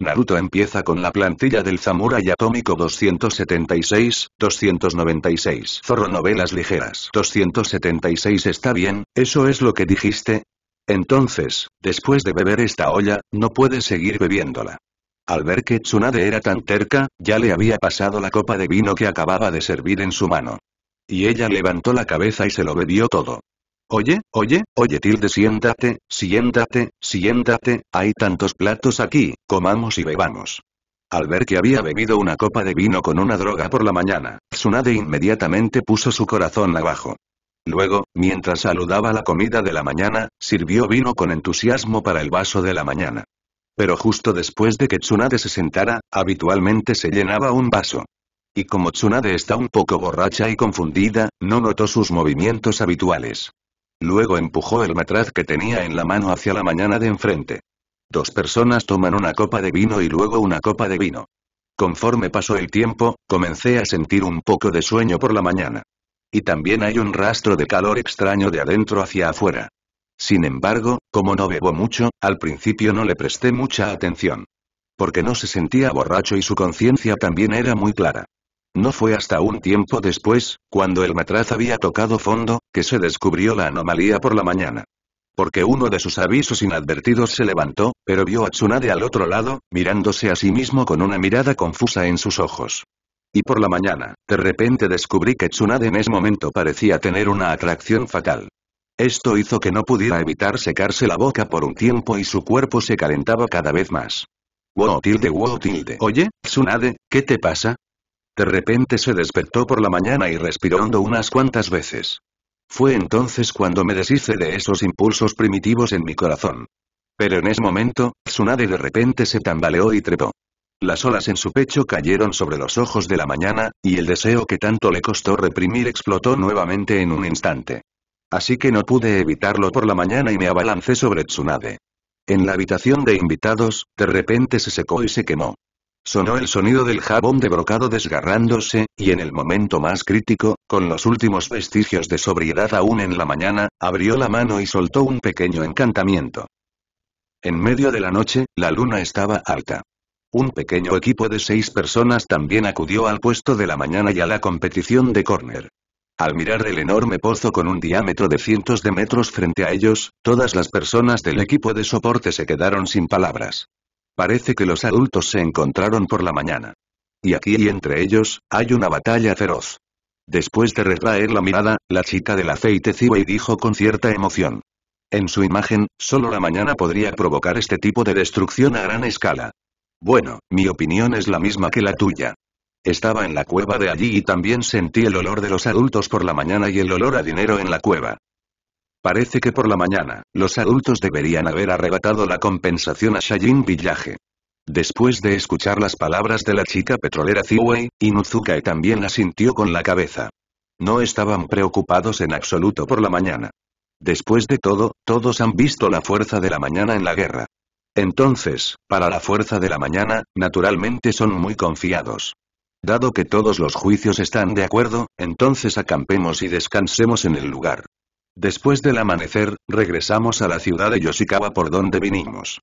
Naruto empieza con la plantilla del y Atómico 276, 296 Zorro Novelas Ligeras 276 está bien, ¿eso es lo que dijiste? Entonces, después de beber esta olla, no puedes seguir bebiéndola. Al ver que Tsunade era tan terca, ya le había pasado la copa de vino que acababa de servir en su mano. Y ella levantó la cabeza y se lo bebió todo. Oye, oye, oye tilde siéntate, siéntate, siéntate, hay tantos platos aquí, comamos y bebamos. Al ver que había bebido una copa de vino con una droga por la mañana, Tsunade inmediatamente puso su corazón abajo. Luego, mientras saludaba la comida de la mañana, sirvió vino con entusiasmo para el vaso de la mañana. Pero justo después de que Tsunade se sentara, habitualmente se llenaba un vaso. Y como Tsunade está un poco borracha y confundida, no notó sus movimientos habituales. Luego empujó el matraz que tenía en la mano hacia la mañana de enfrente. Dos personas toman una copa de vino y luego una copa de vino. Conforme pasó el tiempo, comencé a sentir un poco de sueño por la mañana. Y también hay un rastro de calor extraño de adentro hacia afuera. Sin embargo, como no bebo mucho, al principio no le presté mucha atención. Porque no se sentía borracho y su conciencia también era muy clara. No fue hasta un tiempo después, cuando el matraz había tocado fondo, que se descubrió la anomalía por la mañana. Porque uno de sus avisos inadvertidos se levantó, pero vio a Tsunade al otro lado, mirándose a sí mismo con una mirada confusa en sus ojos. Y por la mañana, de repente descubrí que Tsunade en ese momento parecía tener una atracción fatal. Esto hizo que no pudiera evitar secarse la boca por un tiempo y su cuerpo se calentaba cada vez más. Wow tilde tilde. Oye, Tsunade, ¿qué te pasa? De repente se despertó por la mañana y respiró hondo unas cuantas veces. Fue entonces cuando me deshice de esos impulsos primitivos en mi corazón. Pero en ese momento, Tsunade de repente se tambaleó y trepó. Las olas en su pecho cayeron sobre los ojos de la mañana, y el deseo que tanto le costó reprimir explotó nuevamente en un instante. Así que no pude evitarlo por la mañana y me abalancé sobre Tsunade. En la habitación de invitados, de repente se secó y se quemó. Sonó el sonido del jabón de brocado desgarrándose, y en el momento más crítico, con los últimos vestigios de sobriedad aún en la mañana, abrió la mano y soltó un pequeño encantamiento. En medio de la noche, la luna estaba alta. Un pequeño equipo de seis personas también acudió al puesto de la mañana y a la competición de córner. Al mirar el enorme pozo con un diámetro de cientos de metros frente a ellos, todas las personas del equipo de soporte se quedaron sin palabras. Parece que los adultos se encontraron por la mañana. Y aquí y entre ellos, hay una batalla feroz. Después de retraer la mirada, la chica del aceite y dijo con cierta emoción. En su imagen, solo la mañana podría provocar este tipo de destrucción a gran escala. Bueno, mi opinión es la misma que la tuya. Estaba en la cueva de allí y también sentí el olor de los adultos por la mañana y el olor a dinero en la cueva. Parece que por la mañana, los adultos deberían haber arrebatado la compensación a Shayin Villaje. Después de escuchar las palabras de la chica petrolera Ziwei, Inuzuka también sintió con la cabeza. No estaban preocupados en absoluto por la mañana. Después de todo, todos han visto la fuerza de la mañana en la guerra. Entonces, para la fuerza de la mañana, naturalmente son muy confiados. Dado que todos los juicios están de acuerdo, entonces acampemos y descansemos en el lugar. Después del amanecer, regresamos a la ciudad de Yoshikawa por donde vinimos.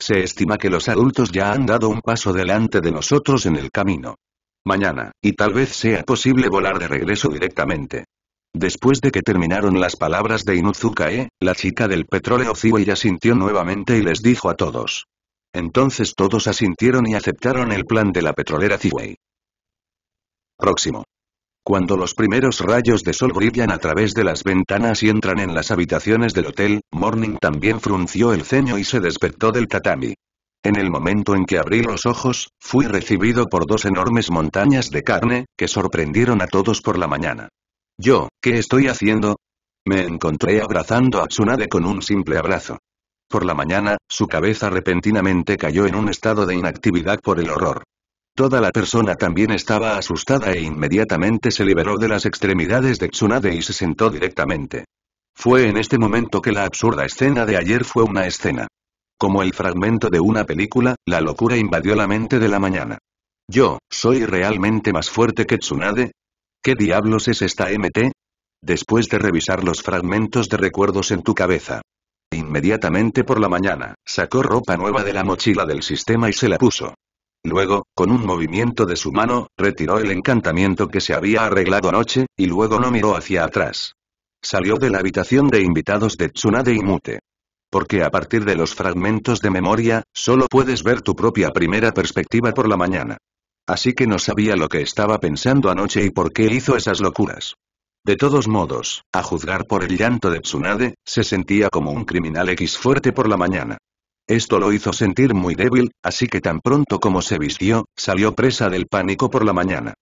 Se estima que los adultos ya han dado un paso delante de nosotros en el camino. Mañana, y tal vez sea posible volar de regreso directamente. Después de que terminaron las palabras de Inuzukae, la chica del petróleo ya asintió nuevamente y les dijo a todos. Entonces todos asintieron y aceptaron el plan de la petrolera Ziwei. Próximo. Cuando los primeros rayos de sol brillan a través de las ventanas y entran en las habitaciones del hotel, Morning también frunció el ceño y se despertó del tatami. En el momento en que abrí los ojos, fui recibido por dos enormes montañas de carne, que sorprendieron a todos por la mañana. Yo, ¿qué estoy haciendo? Me encontré abrazando a Tsunade con un simple abrazo. Por la mañana, su cabeza repentinamente cayó en un estado de inactividad por el horror. Toda la persona también estaba asustada e inmediatamente se liberó de las extremidades de Tsunade y se sentó directamente. Fue en este momento que la absurda escena de ayer fue una escena. Como el fragmento de una película, la locura invadió la mente de la mañana. Yo, ¿soy realmente más fuerte que Tsunade? ¿Qué diablos es esta MT? Después de revisar los fragmentos de recuerdos en tu cabeza. Inmediatamente por la mañana, sacó ropa nueva de la mochila del sistema y se la puso. Luego, con un movimiento de su mano, retiró el encantamiento que se había arreglado anoche, y luego no miró hacia atrás. Salió de la habitación de invitados de Tsunade y Mute. Porque a partir de los fragmentos de memoria, solo puedes ver tu propia primera perspectiva por la mañana. Así que no sabía lo que estaba pensando anoche y por qué hizo esas locuras. De todos modos, a juzgar por el llanto de Tsunade, se sentía como un criminal X fuerte por la mañana. Esto lo hizo sentir muy débil, así que tan pronto como se vistió, salió presa del pánico por la mañana.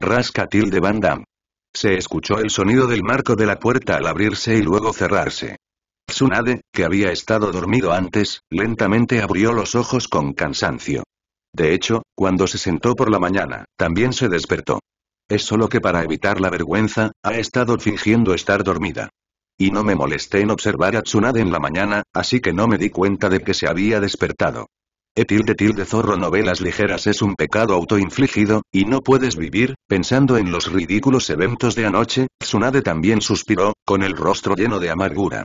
Rasca Tilde Van Damme. Se escuchó el sonido del marco de la puerta al abrirse y luego cerrarse. Tsunade, que había estado dormido antes, lentamente abrió los ojos con cansancio. De hecho, cuando se sentó por la mañana, también se despertó. Es solo que para evitar la vergüenza, ha estado fingiendo estar dormida. Y no me molesté en observar a Tsunade en la mañana, así que no me di cuenta de que se había despertado. E tilde tilde zorro novelas ligeras es un pecado autoinfligido, y no puedes vivir, pensando en los ridículos eventos de anoche, Tsunade también suspiró, con el rostro lleno de amargura.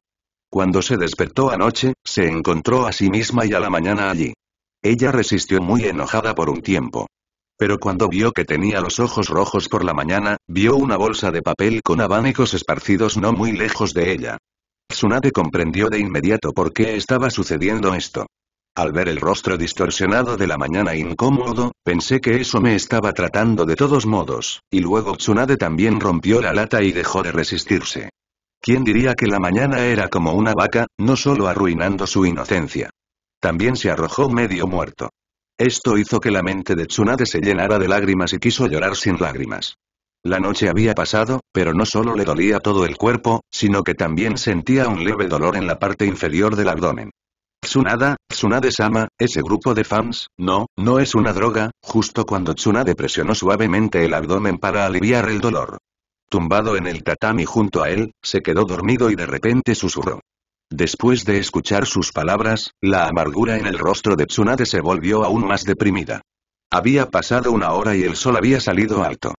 Cuando se despertó anoche, se encontró a sí misma y a la mañana allí. Ella resistió muy enojada por un tiempo pero cuando vio que tenía los ojos rojos por la mañana, vio una bolsa de papel con abanicos esparcidos no muy lejos de ella. Tsunade comprendió de inmediato por qué estaba sucediendo esto. Al ver el rostro distorsionado de la mañana incómodo, pensé que eso me estaba tratando de todos modos, y luego Tsunade también rompió la lata y dejó de resistirse. ¿Quién diría que la mañana era como una vaca, no solo arruinando su inocencia? También se arrojó medio muerto. Esto hizo que la mente de Tsunade se llenara de lágrimas y quiso llorar sin lágrimas. La noche había pasado, pero no solo le dolía todo el cuerpo, sino que también sentía un leve dolor en la parte inferior del abdomen. Tsunada, Tsunade-sama, ese grupo de fans, no, no es una droga, justo cuando Tsunade presionó suavemente el abdomen para aliviar el dolor. Tumbado en el tatami junto a él, se quedó dormido y de repente susurró. Después de escuchar sus palabras, la amargura en el rostro de Tsunade se volvió aún más deprimida. Había pasado una hora y el sol había salido alto.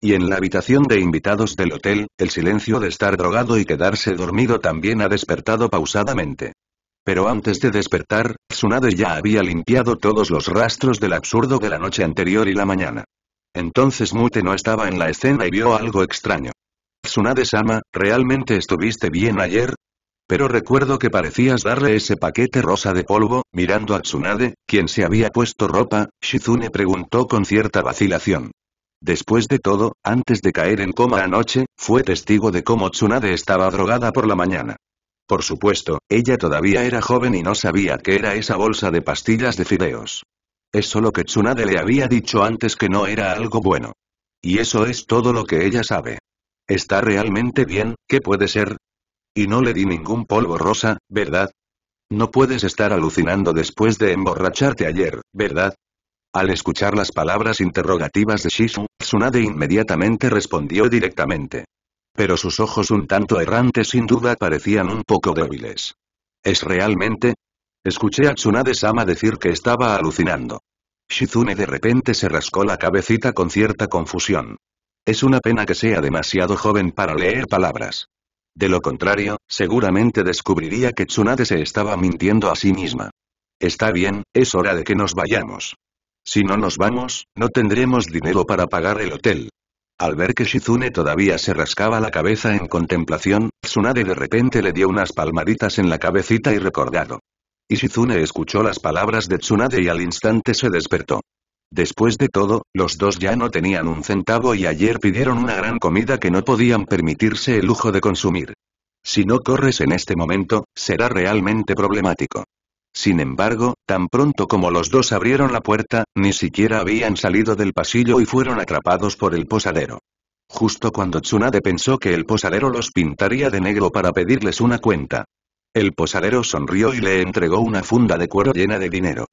Y en la habitación de invitados del hotel, el silencio de estar drogado y quedarse dormido también ha despertado pausadamente. Pero antes de despertar, Tsunade ya había limpiado todos los rastros del absurdo de la noche anterior y la mañana. Entonces Mute no estaba en la escena y vio algo extraño. Tsunade-sama, ¿realmente estuviste bien ayer? Pero recuerdo que parecías darle ese paquete rosa de polvo, mirando a Tsunade, quien se había puesto ropa, Shizune preguntó con cierta vacilación. Después de todo, antes de caer en coma anoche, fue testigo de cómo Tsunade estaba drogada por la mañana. Por supuesto, ella todavía era joven y no sabía qué era esa bolsa de pastillas de fideos. Es lo que Tsunade le había dicho antes que no era algo bueno. Y eso es todo lo que ella sabe. Está realmente bien, ¿qué puede ser? Y no le di ningún polvo rosa, ¿verdad? No puedes estar alucinando después de emborracharte ayer, ¿verdad? Al escuchar las palabras interrogativas de Shishu, Tsunade inmediatamente respondió directamente. Pero sus ojos un tanto errantes sin duda parecían un poco débiles. ¿Es realmente? Escuché a Tsunade-sama decir que estaba alucinando. Shizune de repente se rascó la cabecita con cierta confusión. Es una pena que sea demasiado joven para leer palabras. De lo contrario, seguramente descubriría que Tsunade se estaba mintiendo a sí misma. Está bien, es hora de que nos vayamos. Si no nos vamos, no tendremos dinero para pagar el hotel. Al ver que Shizune todavía se rascaba la cabeza en contemplación, Tsunade de repente le dio unas palmaditas en la cabecita y recordado. Y Shizune escuchó las palabras de Tsunade y al instante se despertó. Después de todo, los dos ya no tenían un centavo y ayer pidieron una gran comida que no podían permitirse el lujo de consumir. Si no corres en este momento, será realmente problemático. Sin embargo, tan pronto como los dos abrieron la puerta, ni siquiera habían salido del pasillo y fueron atrapados por el posadero. Justo cuando Tsunade pensó que el posadero los pintaría de negro para pedirles una cuenta. El posadero sonrió y le entregó una funda de cuero llena de dinero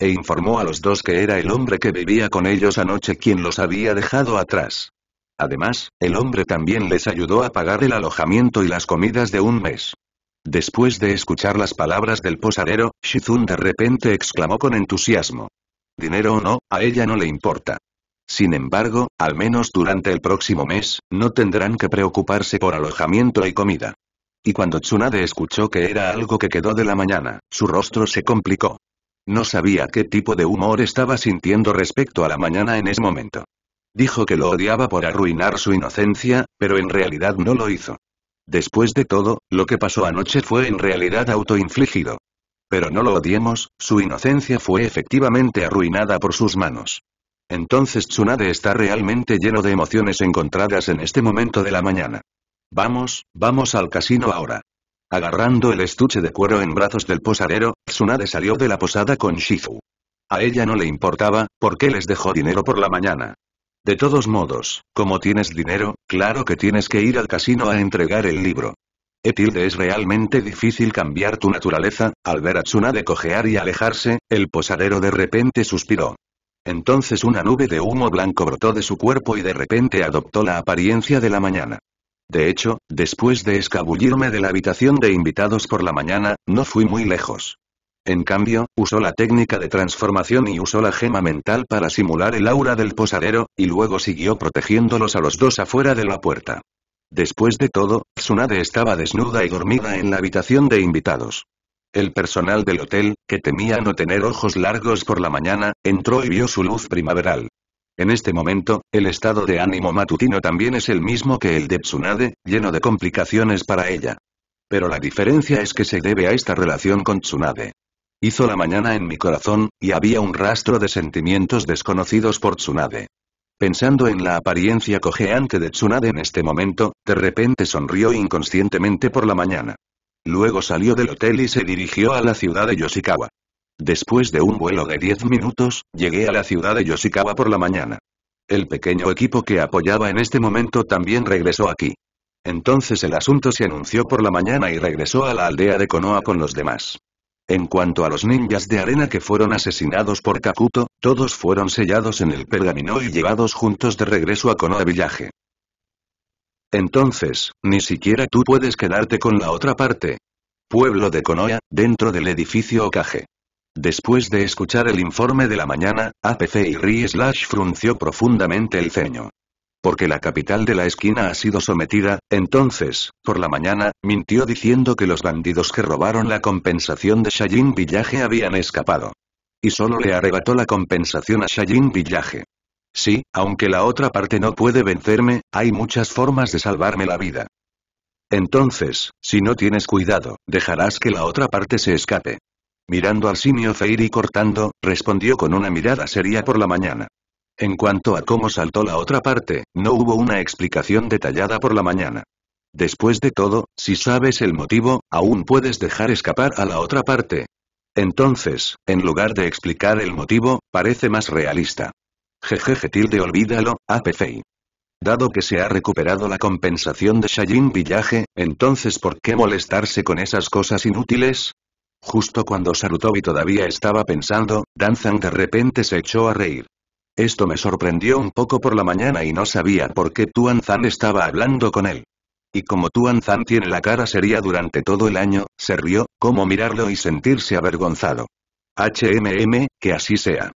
e informó a los dos que era el hombre que vivía con ellos anoche quien los había dejado atrás. Además, el hombre también les ayudó a pagar el alojamiento y las comidas de un mes. Después de escuchar las palabras del posadero, Shizun de repente exclamó con entusiasmo. Dinero o no, a ella no le importa. Sin embargo, al menos durante el próximo mes, no tendrán que preocuparse por alojamiento y comida. Y cuando Tsunade escuchó que era algo que quedó de la mañana, su rostro se complicó. No sabía qué tipo de humor estaba sintiendo respecto a la mañana en ese momento. Dijo que lo odiaba por arruinar su inocencia, pero en realidad no lo hizo. Después de todo, lo que pasó anoche fue en realidad autoinfligido. Pero no lo odiemos, su inocencia fue efectivamente arruinada por sus manos. Entonces Tsunade está realmente lleno de emociones encontradas en este momento de la mañana. Vamos, vamos al casino ahora. Agarrando el estuche de cuero en brazos del posadero, Tsunade salió de la posada con Shizu. A ella no le importaba, porque les dejó dinero por la mañana. De todos modos, como tienes dinero, claro que tienes que ir al casino a entregar el libro. Etilde es realmente difícil cambiar tu naturaleza, al ver a Tsunade cojear y alejarse, el posadero de repente suspiró. Entonces una nube de humo blanco brotó de su cuerpo y de repente adoptó la apariencia de la mañana. De hecho, después de escabullirme de la habitación de invitados por la mañana, no fui muy lejos. En cambio, usó la técnica de transformación y usó la gema mental para simular el aura del posadero, y luego siguió protegiéndolos a los dos afuera de la puerta. Después de todo, Tsunade estaba desnuda y dormida en la habitación de invitados. El personal del hotel, que temía no tener ojos largos por la mañana, entró y vio su luz primaveral. En este momento, el estado de ánimo matutino también es el mismo que el de Tsunade, lleno de complicaciones para ella. Pero la diferencia es que se debe a esta relación con Tsunade. Hizo la mañana en mi corazón, y había un rastro de sentimientos desconocidos por Tsunade. Pensando en la apariencia cojeante de Tsunade en este momento, de repente sonrió inconscientemente por la mañana. Luego salió del hotel y se dirigió a la ciudad de Yoshikawa. Después de un vuelo de 10 minutos, llegué a la ciudad de Yoshikawa por la mañana. El pequeño equipo que apoyaba en este momento también regresó aquí. Entonces el asunto se anunció por la mañana y regresó a la aldea de Konoha con los demás. En cuanto a los ninjas de arena que fueron asesinados por Kakuto, todos fueron sellados en el pergamino y llevados juntos de regreso a Konoha Villaje. Entonces, ni siquiera tú puedes quedarte con la otra parte. Pueblo de Konoha, dentro del edificio Okage. Después de escuchar el informe de la mañana, APC y Ri Slash frunció profundamente el ceño. Porque la capital de la esquina ha sido sometida, entonces, por la mañana, mintió diciendo que los bandidos que robaron la compensación de Shayin Villaje habían escapado. Y solo le arrebató la compensación a Shayin Villaje. Sí, aunque la otra parte no puede vencerme, hay muchas formas de salvarme la vida. Entonces, si no tienes cuidado, dejarás que la otra parte se escape. Mirando al simio Feir y cortando, respondió con una mirada seria por la mañana. En cuanto a cómo saltó la otra parte, no hubo una explicación detallada por la mañana. Después de todo, si sabes el motivo, aún puedes dejar escapar a la otra parte. Entonces, en lugar de explicar el motivo, parece más realista. Jejeje tilde olvídalo, Apefei. Dado que se ha recuperado la compensación de Shayin Villaje, entonces ¿por qué molestarse con esas cosas inútiles? Justo cuando Sarutobi todavía estaba pensando, Danzan de repente se echó a reír. Esto me sorprendió un poco por la mañana y no sabía por qué Tuanzan estaba hablando con él. Y como Tuanzan tiene la cara seria durante todo el año, se rió, como mirarlo y sentirse avergonzado. HMM, que así sea.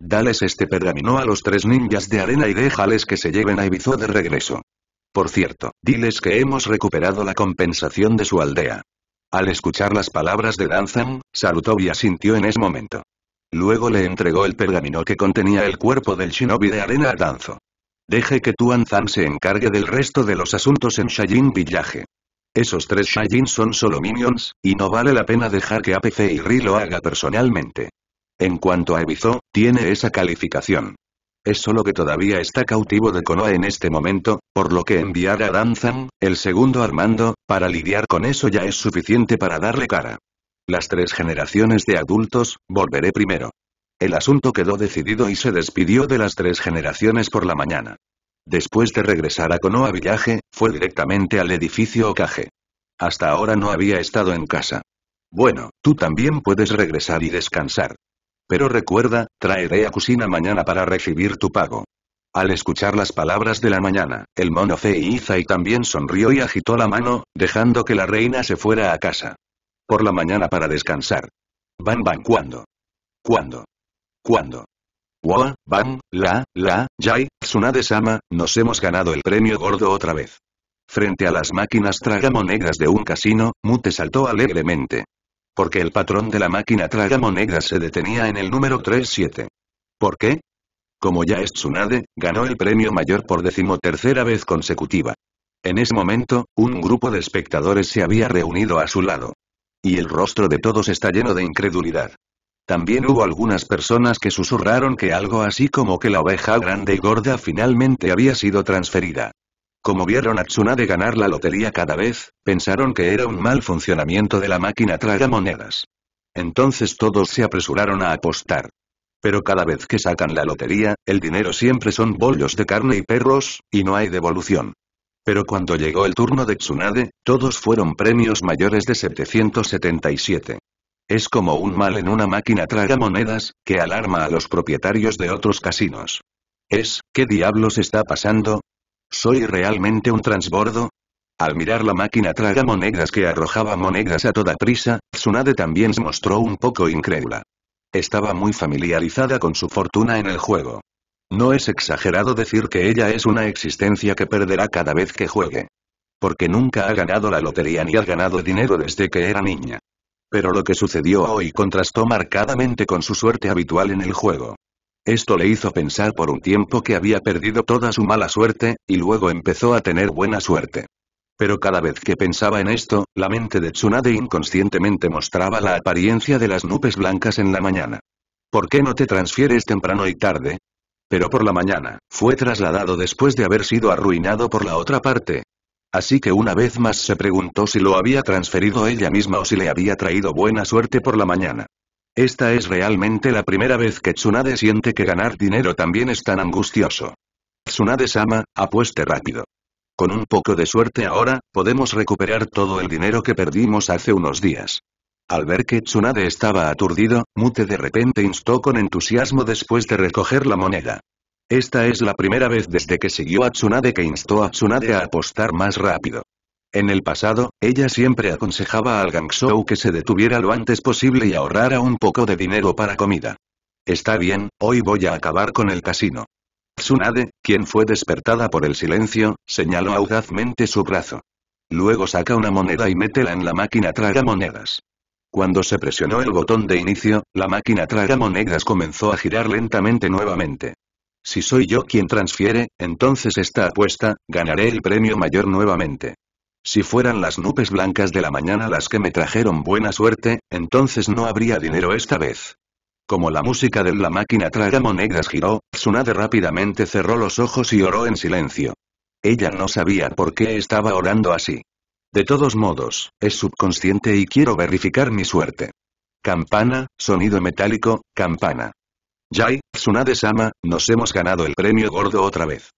Dales este pergamino a los tres ninjas de arena y déjales que se lleven a Ibizo de regreso. Por cierto, diles que hemos recuperado la compensación de su aldea. Al escuchar las palabras de Danzan, Sarutobi asintió en ese momento. Luego le entregó el pergamino que contenía el cuerpo del shinobi de arena a Danzo. Deje que tú Anzan se encargue del resto de los asuntos en Shajin Village. Esos tres Shayin son solo minions, y no vale la pena dejar que APC y Ri lo haga personalmente. En cuanto a Ebizo, tiene esa calificación es solo que todavía está cautivo de Konoha en este momento, por lo que enviar a Danzan, el segundo Armando, para lidiar con eso ya es suficiente para darle cara. Las tres generaciones de adultos, volveré primero. El asunto quedó decidido y se despidió de las tres generaciones por la mañana. Después de regresar a Konoha Villaje, fue directamente al edificio Okage. Hasta ahora no había estado en casa. Bueno, tú también puedes regresar y descansar. Pero recuerda, traeré a cocina mañana para recibir tu pago. Al escuchar las palabras de la mañana, el mono Fei y también sonrió y agitó la mano, dejando que la reina se fuera a casa. Por la mañana para descansar. Van Van cuando. ¿Cuándo? ¿Cuándo? Wa, Van, La, La, Jai, Tsunade-sama, nos hemos ganado el premio gordo otra vez. Frente a las máquinas tragamonedas de un casino, Mute saltó alegremente. Porque el patrón de la máquina tragamonedas se detenía en el número 37. ¿Por qué? Como ya es Tsunade, ganó el premio mayor por decimotercera vez consecutiva. En ese momento, un grupo de espectadores se había reunido a su lado. Y el rostro de todos está lleno de incredulidad. También hubo algunas personas que susurraron que algo así como que la oveja grande y gorda finalmente había sido transferida. Como vieron a Tsunade ganar la lotería cada vez, pensaron que era un mal funcionamiento de la máquina tragamonedas. Entonces todos se apresuraron a apostar. Pero cada vez que sacan la lotería, el dinero siempre son bollos de carne y perros, y no hay devolución. Pero cuando llegó el turno de Tsunade, todos fueron premios mayores de 777. Es como un mal en una máquina tragamonedas, que alarma a los propietarios de otros casinos. Es, ¿qué diablos está pasando? ¿Soy realmente un transbordo? Al mirar la máquina traga monedas que arrojaba monedas a toda prisa, Tsunade también se mostró un poco incrédula. Estaba muy familiarizada con su fortuna en el juego. No es exagerado decir que ella es una existencia que perderá cada vez que juegue. Porque nunca ha ganado la lotería ni ha ganado dinero desde que era niña. Pero lo que sucedió hoy contrastó marcadamente con su suerte habitual en el juego. Esto le hizo pensar por un tiempo que había perdido toda su mala suerte, y luego empezó a tener buena suerte. Pero cada vez que pensaba en esto, la mente de Tsunade inconscientemente mostraba la apariencia de las nubes blancas en la mañana. ¿Por qué no te transfieres temprano y tarde? Pero por la mañana, fue trasladado después de haber sido arruinado por la otra parte, Así que una vez más se preguntó si lo había transferido ella misma o si le había traído buena suerte por la mañana. Esta es realmente la primera vez que Tsunade siente que ganar dinero también es tan angustioso. Tsunade-sama, apueste rápido. Con un poco de suerte ahora, podemos recuperar todo el dinero que perdimos hace unos días. Al ver que Tsunade estaba aturdido, Mute de repente instó con entusiasmo después de recoger la moneda. Esta es la primera vez desde que siguió a Tsunade que instó a Tsunade a apostar más rápido. En el pasado, ella siempre aconsejaba al Gangshou que se detuviera lo antes posible y ahorrara un poco de dinero para comida. Está bien, hoy voy a acabar con el casino. Tsunade, quien fue despertada por el silencio, señaló audazmente su brazo. Luego saca una moneda y métela en la máquina traga monedas. Cuando se presionó el botón de inicio, la máquina traga monedas comenzó a girar lentamente nuevamente. Si soy yo quien transfiere, entonces esta apuesta, ganaré el premio mayor nuevamente. Si fueran las nubes blancas de la mañana las que me trajeron buena suerte, entonces no habría dinero esta vez. Como la música de la máquina monedas giró, Tsunade rápidamente cerró los ojos y oró en silencio. Ella no sabía por qué estaba orando así. De todos modos, es subconsciente y quiero verificar mi suerte. Campana, sonido metálico, campana. Jai, Tsunade-sama, nos hemos ganado el premio gordo otra vez.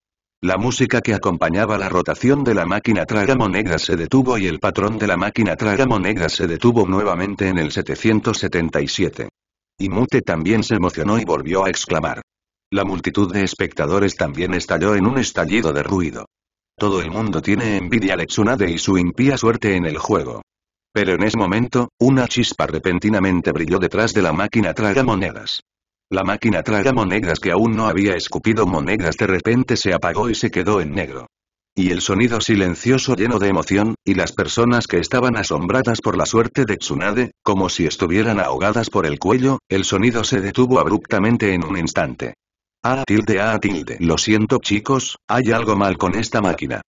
La música que acompañaba la rotación de la máquina tragamonedas se detuvo y el patrón de la máquina tragamonedas se detuvo nuevamente en el 777. Y Mute también se emocionó y volvió a exclamar. La multitud de espectadores también estalló en un estallido de ruido. Todo el mundo tiene envidia a Letsunade y su impía suerte en el juego. Pero en ese momento, una chispa repentinamente brilló detrás de la máquina tragamonedas. La máquina traga monedas que aún no había escupido monedas de repente se apagó y se quedó en negro. Y el sonido silencioso lleno de emoción, y las personas que estaban asombradas por la suerte de Tsunade, como si estuvieran ahogadas por el cuello, el sonido se detuvo abruptamente en un instante. Ah tilde, ah tilde. Lo siento chicos, hay algo mal con esta máquina.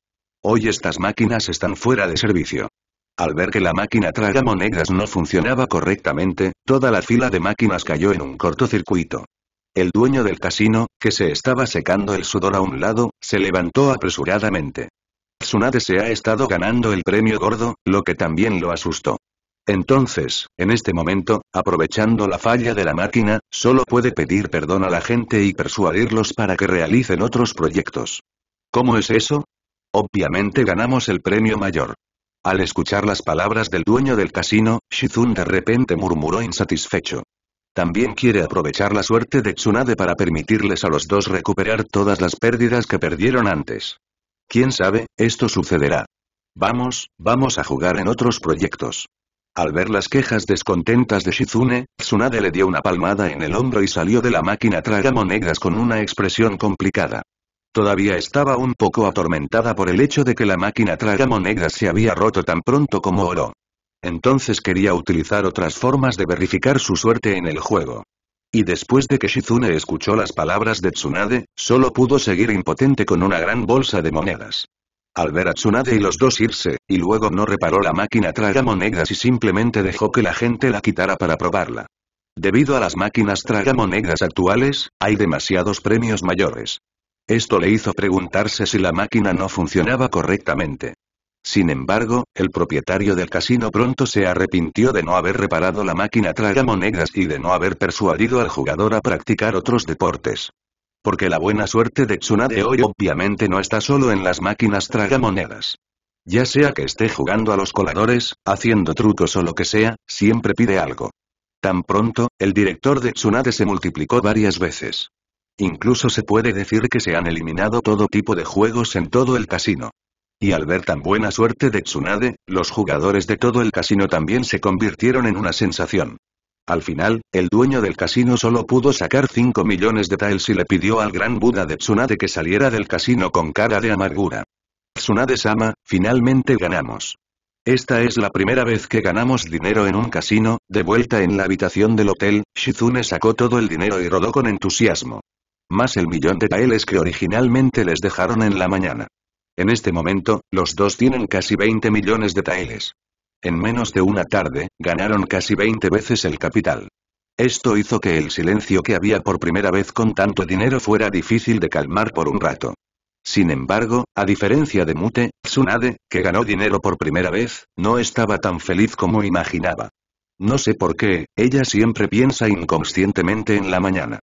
Hoy estas máquinas están fuera de servicio. Al ver que la máquina tragamonedas no funcionaba correctamente, toda la fila de máquinas cayó en un cortocircuito. El dueño del casino, que se estaba secando el sudor a un lado, se levantó apresuradamente. Tsunade se ha estado ganando el premio gordo, lo que también lo asustó. Entonces, en este momento, aprovechando la falla de la máquina, solo puede pedir perdón a la gente y persuadirlos para que realicen otros proyectos. ¿Cómo es eso? Obviamente ganamos el premio mayor. Al escuchar las palabras del dueño del casino, Shizune de repente murmuró insatisfecho. También quiere aprovechar la suerte de Tsunade para permitirles a los dos recuperar todas las pérdidas que perdieron antes. Quién sabe, esto sucederá. Vamos, vamos a jugar en otros proyectos. Al ver las quejas descontentas de Shizune, Tsunade le dio una palmada en el hombro y salió de la máquina tragamonedas con una expresión complicada. Todavía estaba un poco atormentada por el hecho de que la máquina tragamonedas se había roto tan pronto como oro. Entonces quería utilizar otras formas de verificar su suerte en el juego. Y después de que Shizune escuchó las palabras de Tsunade, solo pudo seguir impotente con una gran bolsa de monedas. Al ver a Tsunade y los dos irse, y luego no reparó la máquina tragamonedas y simplemente dejó que la gente la quitara para probarla. Debido a las máquinas tragamonedas actuales, hay demasiados premios mayores. Esto le hizo preguntarse si la máquina no funcionaba correctamente. Sin embargo, el propietario del casino pronto se arrepintió de no haber reparado la máquina tragamonedas y de no haber persuadido al jugador a practicar otros deportes. Porque la buena suerte de Tsunade hoy obviamente no está solo en las máquinas tragamonedas. Ya sea que esté jugando a los coladores, haciendo trucos o lo que sea, siempre pide algo. Tan pronto, el director de Tsunade se multiplicó varias veces. Incluso se puede decir que se han eliminado todo tipo de juegos en todo el casino. Y al ver tan buena suerte de Tsunade, los jugadores de todo el casino también se convirtieron en una sensación. Al final, el dueño del casino solo pudo sacar 5 millones de tiles y le pidió al gran Buda de Tsunade que saliera del casino con cara de amargura. Tsunade-sama, finalmente ganamos. Esta es la primera vez que ganamos dinero en un casino, de vuelta en la habitación del hotel, Shizune sacó todo el dinero y rodó con entusiasmo más el millón de taeles que originalmente les dejaron en la mañana. En este momento, los dos tienen casi 20 millones de taeles. En menos de una tarde, ganaron casi 20 veces el capital. Esto hizo que el silencio que había por primera vez con tanto dinero fuera difícil de calmar por un rato. Sin embargo, a diferencia de Mute, Tsunade, que ganó dinero por primera vez, no estaba tan feliz como imaginaba. No sé por qué, ella siempre piensa inconscientemente en la mañana.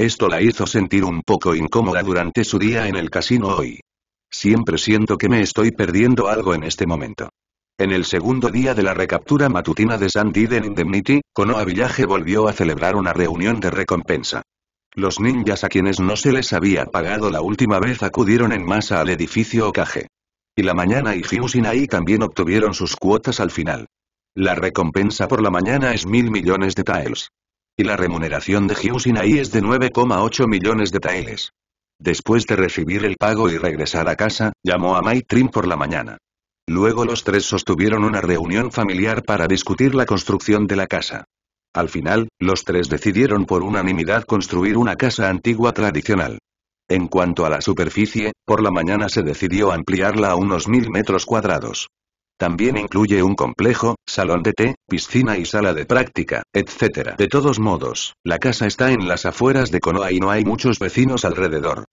Esto la hizo sentir un poco incómoda durante su día en el casino hoy. Siempre siento que me estoy perdiendo algo en este momento. En el segundo día de la recaptura matutina de de Indemnity, Konoha Village volvió a celebrar una reunión de recompensa. Los ninjas a quienes no se les había pagado la última vez acudieron en masa al edificio Okage. Y la mañana y y también obtuvieron sus cuotas al final. La recompensa por la mañana es mil millones de taels. Y la remuneración de ahí es de 9,8 millones de taeles. Después de recibir el pago y regresar a casa, llamó a Maitrim por la mañana. Luego los tres sostuvieron una reunión familiar para discutir la construcción de la casa. Al final, los tres decidieron por unanimidad construir una casa antigua tradicional. En cuanto a la superficie, por la mañana se decidió ampliarla a unos mil metros cuadrados. También incluye un complejo, salón de té, piscina y sala de práctica, etc. De todos modos, la casa está en las afueras de Konoha y no hay muchos vecinos alrededor.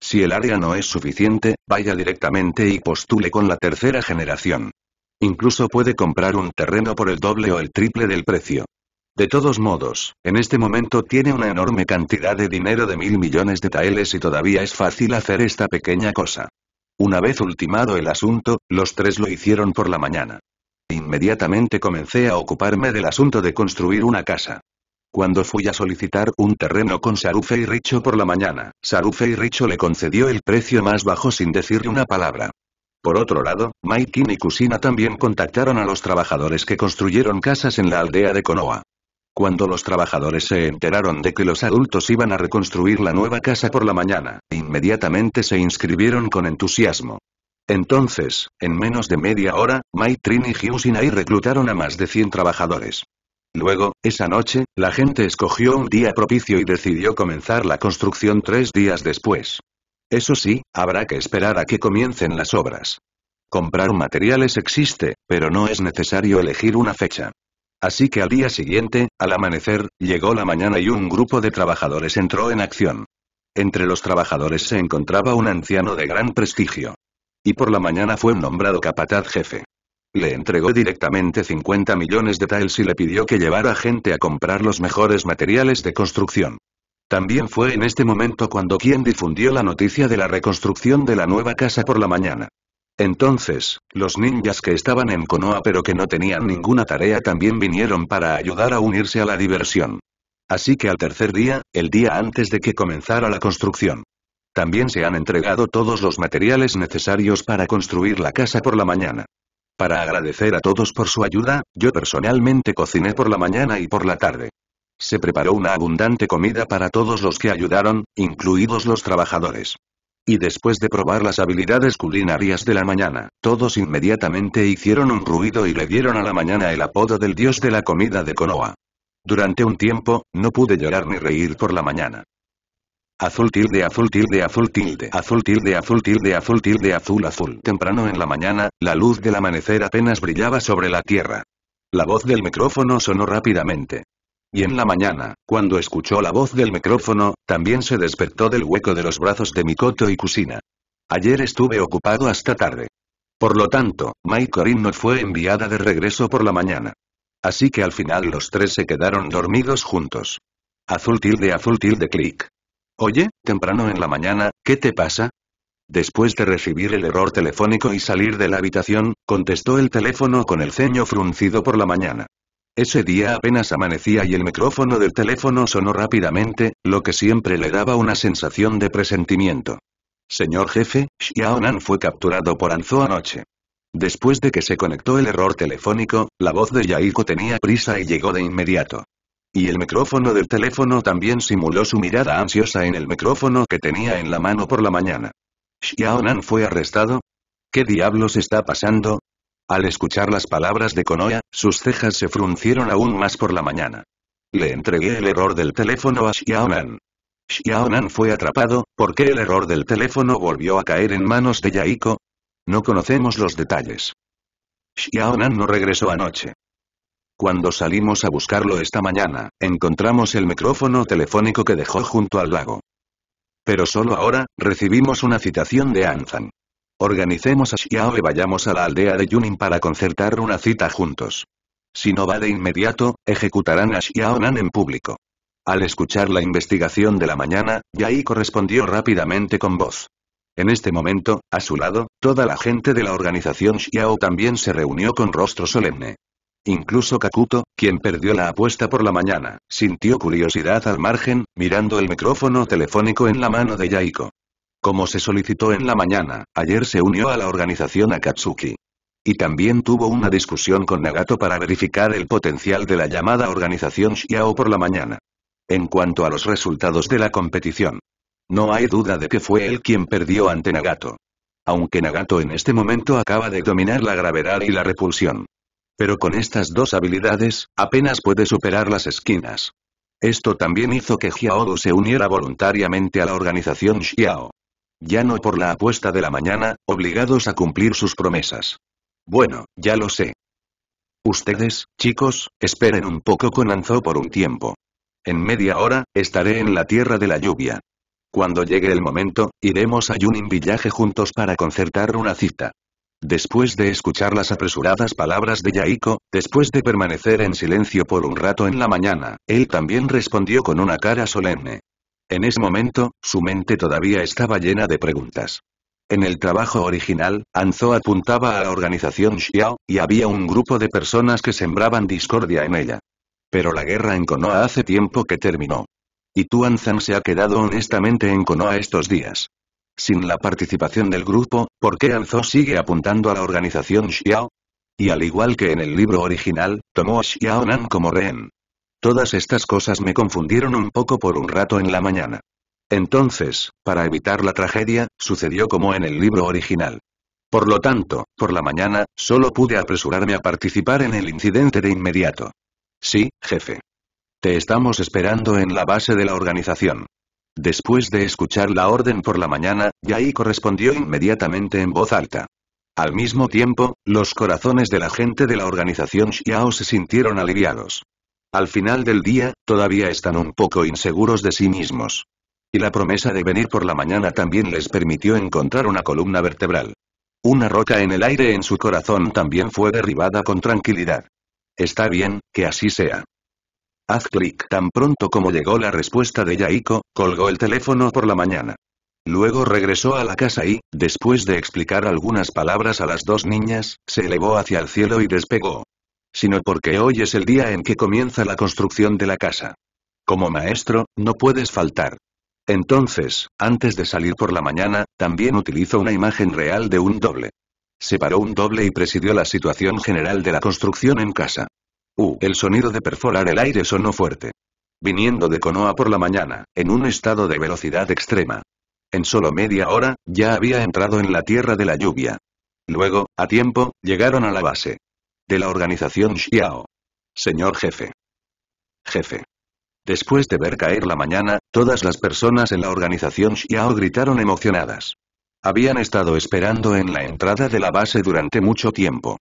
Si el área no es suficiente, vaya directamente y postule con la tercera generación. Incluso puede comprar un terreno por el doble o el triple del precio. De todos modos, en este momento tiene una enorme cantidad de dinero de mil millones de taeles y todavía es fácil hacer esta pequeña cosa. Una vez ultimado el asunto, los tres lo hicieron por la mañana. Inmediatamente comencé a ocuparme del asunto de construir una casa. Cuando fui a solicitar un terreno con Sarufe y Richo por la mañana, Sarufe y Richo le concedió el precio más bajo sin decirle una palabra. Por otro lado, Maikin y Kusina también contactaron a los trabajadores que construyeron casas en la aldea de Konoa. Cuando los trabajadores se enteraron de que los adultos iban a reconstruir la nueva casa por la mañana, inmediatamente se inscribieron con entusiasmo. Entonces, en menos de media hora, Maitrin y Hyusinai reclutaron a más de 100 trabajadores. Luego, esa noche, la gente escogió un día propicio y decidió comenzar la construcción tres días después. Eso sí, habrá que esperar a que comiencen las obras. Comprar materiales existe, pero no es necesario elegir una fecha. Así que al día siguiente, al amanecer, llegó la mañana y un grupo de trabajadores entró en acción. Entre los trabajadores se encontraba un anciano de gran prestigio. Y por la mañana fue nombrado capataz jefe. Le entregó directamente 50 millones de taels y le pidió que llevara gente a comprar los mejores materiales de construcción. También fue en este momento cuando quien difundió la noticia de la reconstrucción de la nueva casa por la mañana. Entonces, los ninjas que estaban en Konoha pero que no tenían ninguna tarea también vinieron para ayudar a unirse a la diversión. Así que al tercer día, el día antes de que comenzara la construcción. También se han entregado todos los materiales necesarios para construir la casa por la mañana. Para agradecer a todos por su ayuda, yo personalmente cociné por la mañana y por la tarde. Se preparó una abundante comida para todos los que ayudaron, incluidos los trabajadores. Y después de probar las habilidades culinarias de la mañana, todos inmediatamente hicieron un ruido y le dieron a la mañana el apodo del dios de la comida de Konoha. Durante un tiempo, no pude llorar ni reír por la mañana. Azul tilde azul tilde azul tilde azul tilde azul tilde azul tilde azul azul. Temprano en la mañana, la luz del amanecer apenas brillaba sobre la tierra. La voz del micrófono sonó rápidamente. Y en la mañana, cuando escuchó la voz del micrófono, también se despertó del hueco de los brazos de Mikoto y Kusina. Ayer estuve ocupado hasta tarde. Por lo tanto, Mai Corin no fue enviada de regreso por la mañana. Así que al final los tres se quedaron dormidos juntos. Azul tilde azul tilde clic. Oye, temprano en la mañana, ¿qué te pasa? Después de recibir el error telefónico y salir de la habitación, contestó el teléfono con el ceño fruncido por la mañana. Ese día apenas amanecía y el micrófono del teléfono sonó rápidamente, lo que siempre le daba una sensación de presentimiento. Señor jefe, Xiaonan fue capturado por Anzo anoche. Después de que se conectó el error telefónico, la voz de Yaiko tenía prisa y llegó de inmediato. Y el micrófono del teléfono también simuló su mirada ansiosa en el micrófono que tenía en la mano por la mañana. ¿Xiaonan fue arrestado? ¿Qué diablos está pasando? Al escuchar las palabras de Konoya, sus cejas se fruncieron aún más por la mañana. Le entregué el error del teléfono a Xiaonan. Xiaonan fue atrapado, ¿por qué el error del teléfono volvió a caer en manos de Yaiko? No conocemos los detalles. Xiaonan no regresó anoche. Cuando salimos a buscarlo esta mañana, encontramos el micrófono telefónico que dejó junto al lago. Pero solo ahora, recibimos una citación de Anzan. Organicemos a Xiao y vayamos a la aldea de Yunin para concertar una cita juntos. Si no va de inmediato, ejecutarán a Xiao Nan en público. Al escuchar la investigación de la mañana, Yaiko respondió rápidamente con voz. En este momento, a su lado, toda la gente de la organización Xiao también se reunió con rostro solemne. Incluso Kakuto, quien perdió la apuesta por la mañana, sintió curiosidad al margen, mirando el micrófono telefónico en la mano de Yaiko. Como se solicitó en la mañana, ayer se unió a la organización Akatsuki. Y también tuvo una discusión con Nagato para verificar el potencial de la llamada organización Xiao por la mañana. En cuanto a los resultados de la competición. No hay duda de que fue él quien perdió ante Nagato. Aunque Nagato en este momento acaba de dominar la gravedad y la repulsión. Pero con estas dos habilidades, apenas puede superar las esquinas. Esto también hizo que Xiao se uniera voluntariamente a la organización Xiao. Ya no por la apuesta de la mañana, obligados a cumplir sus promesas. Bueno, ya lo sé. Ustedes, chicos, esperen un poco con Anzo por un tiempo. En media hora, estaré en la tierra de la lluvia. Cuando llegue el momento, iremos a Yunin Villaje juntos para concertar una cita. Después de escuchar las apresuradas palabras de Yaiko, después de permanecer en silencio por un rato en la mañana, él también respondió con una cara solemne. En ese momento, su mente todavía estaba llena de preguntas. En el trabajo original, Anzo apuntaba a la organización Xiao, y había un grupo de personas que sembraban discordia en ella. Pero la guerra en Konoha hace tiempo que terminó. Y tu anzan se ha quedado honestamente en Konoha estos días. Sin la participación del grupo, ¿por qué Anzo sigue apuntando a la organización Xiao? Y al igual que en el libro original, tomó a Nan como rehén. Todas estas cosas me confundieron un poco por un rato en la mañana. Entonces, para evitar la tragedia, sucedió como en el libro original. Por lo tanto, por la mañana, solo pude apresurarme a participar en el incidente de inmediato. Sí, jefe. Te estamos esperando en la base de la organización. Después de escuchar la orden por la mañana, Yai correspondió inmediatamente en voz alta. Al mismo tiempo, los corazones de la gente de la organización Xiao se sintieron aliviados. Al final del día, todavía están un poco inseguros de sí mismos. Y la promesa de venir por la mañana también les permitió encontrar una columna vertebral. Una roca en el aire en su corazón también fue derribada con tranquilidad. Está bien, que así sea. Haz clic. Tan pronto como llegó la respuesta de Yaiko, colgó el teléfono por la mañana. Luego regresó a la casa y, después de explicar algunas palabras a las dos niñas, se elevó hacia el cielo y despegó sino porque hoy es el día en que comienza la construcción de la casa. Como maestro, no puedes faltar. Entonces, antes de salir por la mañana, también utilizo una imagen real de un doble. Separó un doble y presidió la situación general de la construcción en casa. Uh, el sonido de perforar el aire sonó fuerte. Viniendo de Konoha por la mañana, en un estado de velocidad extrema. En solo media hora, ya había entrado en la tierra de la lluvia. Luego, a tiempo, llegaron a la base. De la organización Xiao. Señor jefe. Jefe. Después de ver caer la mañana, todas las personas en la organización Xiao gritaron emocionadas. Habían estado esperando en la entrada de la base durante mucho tiempo.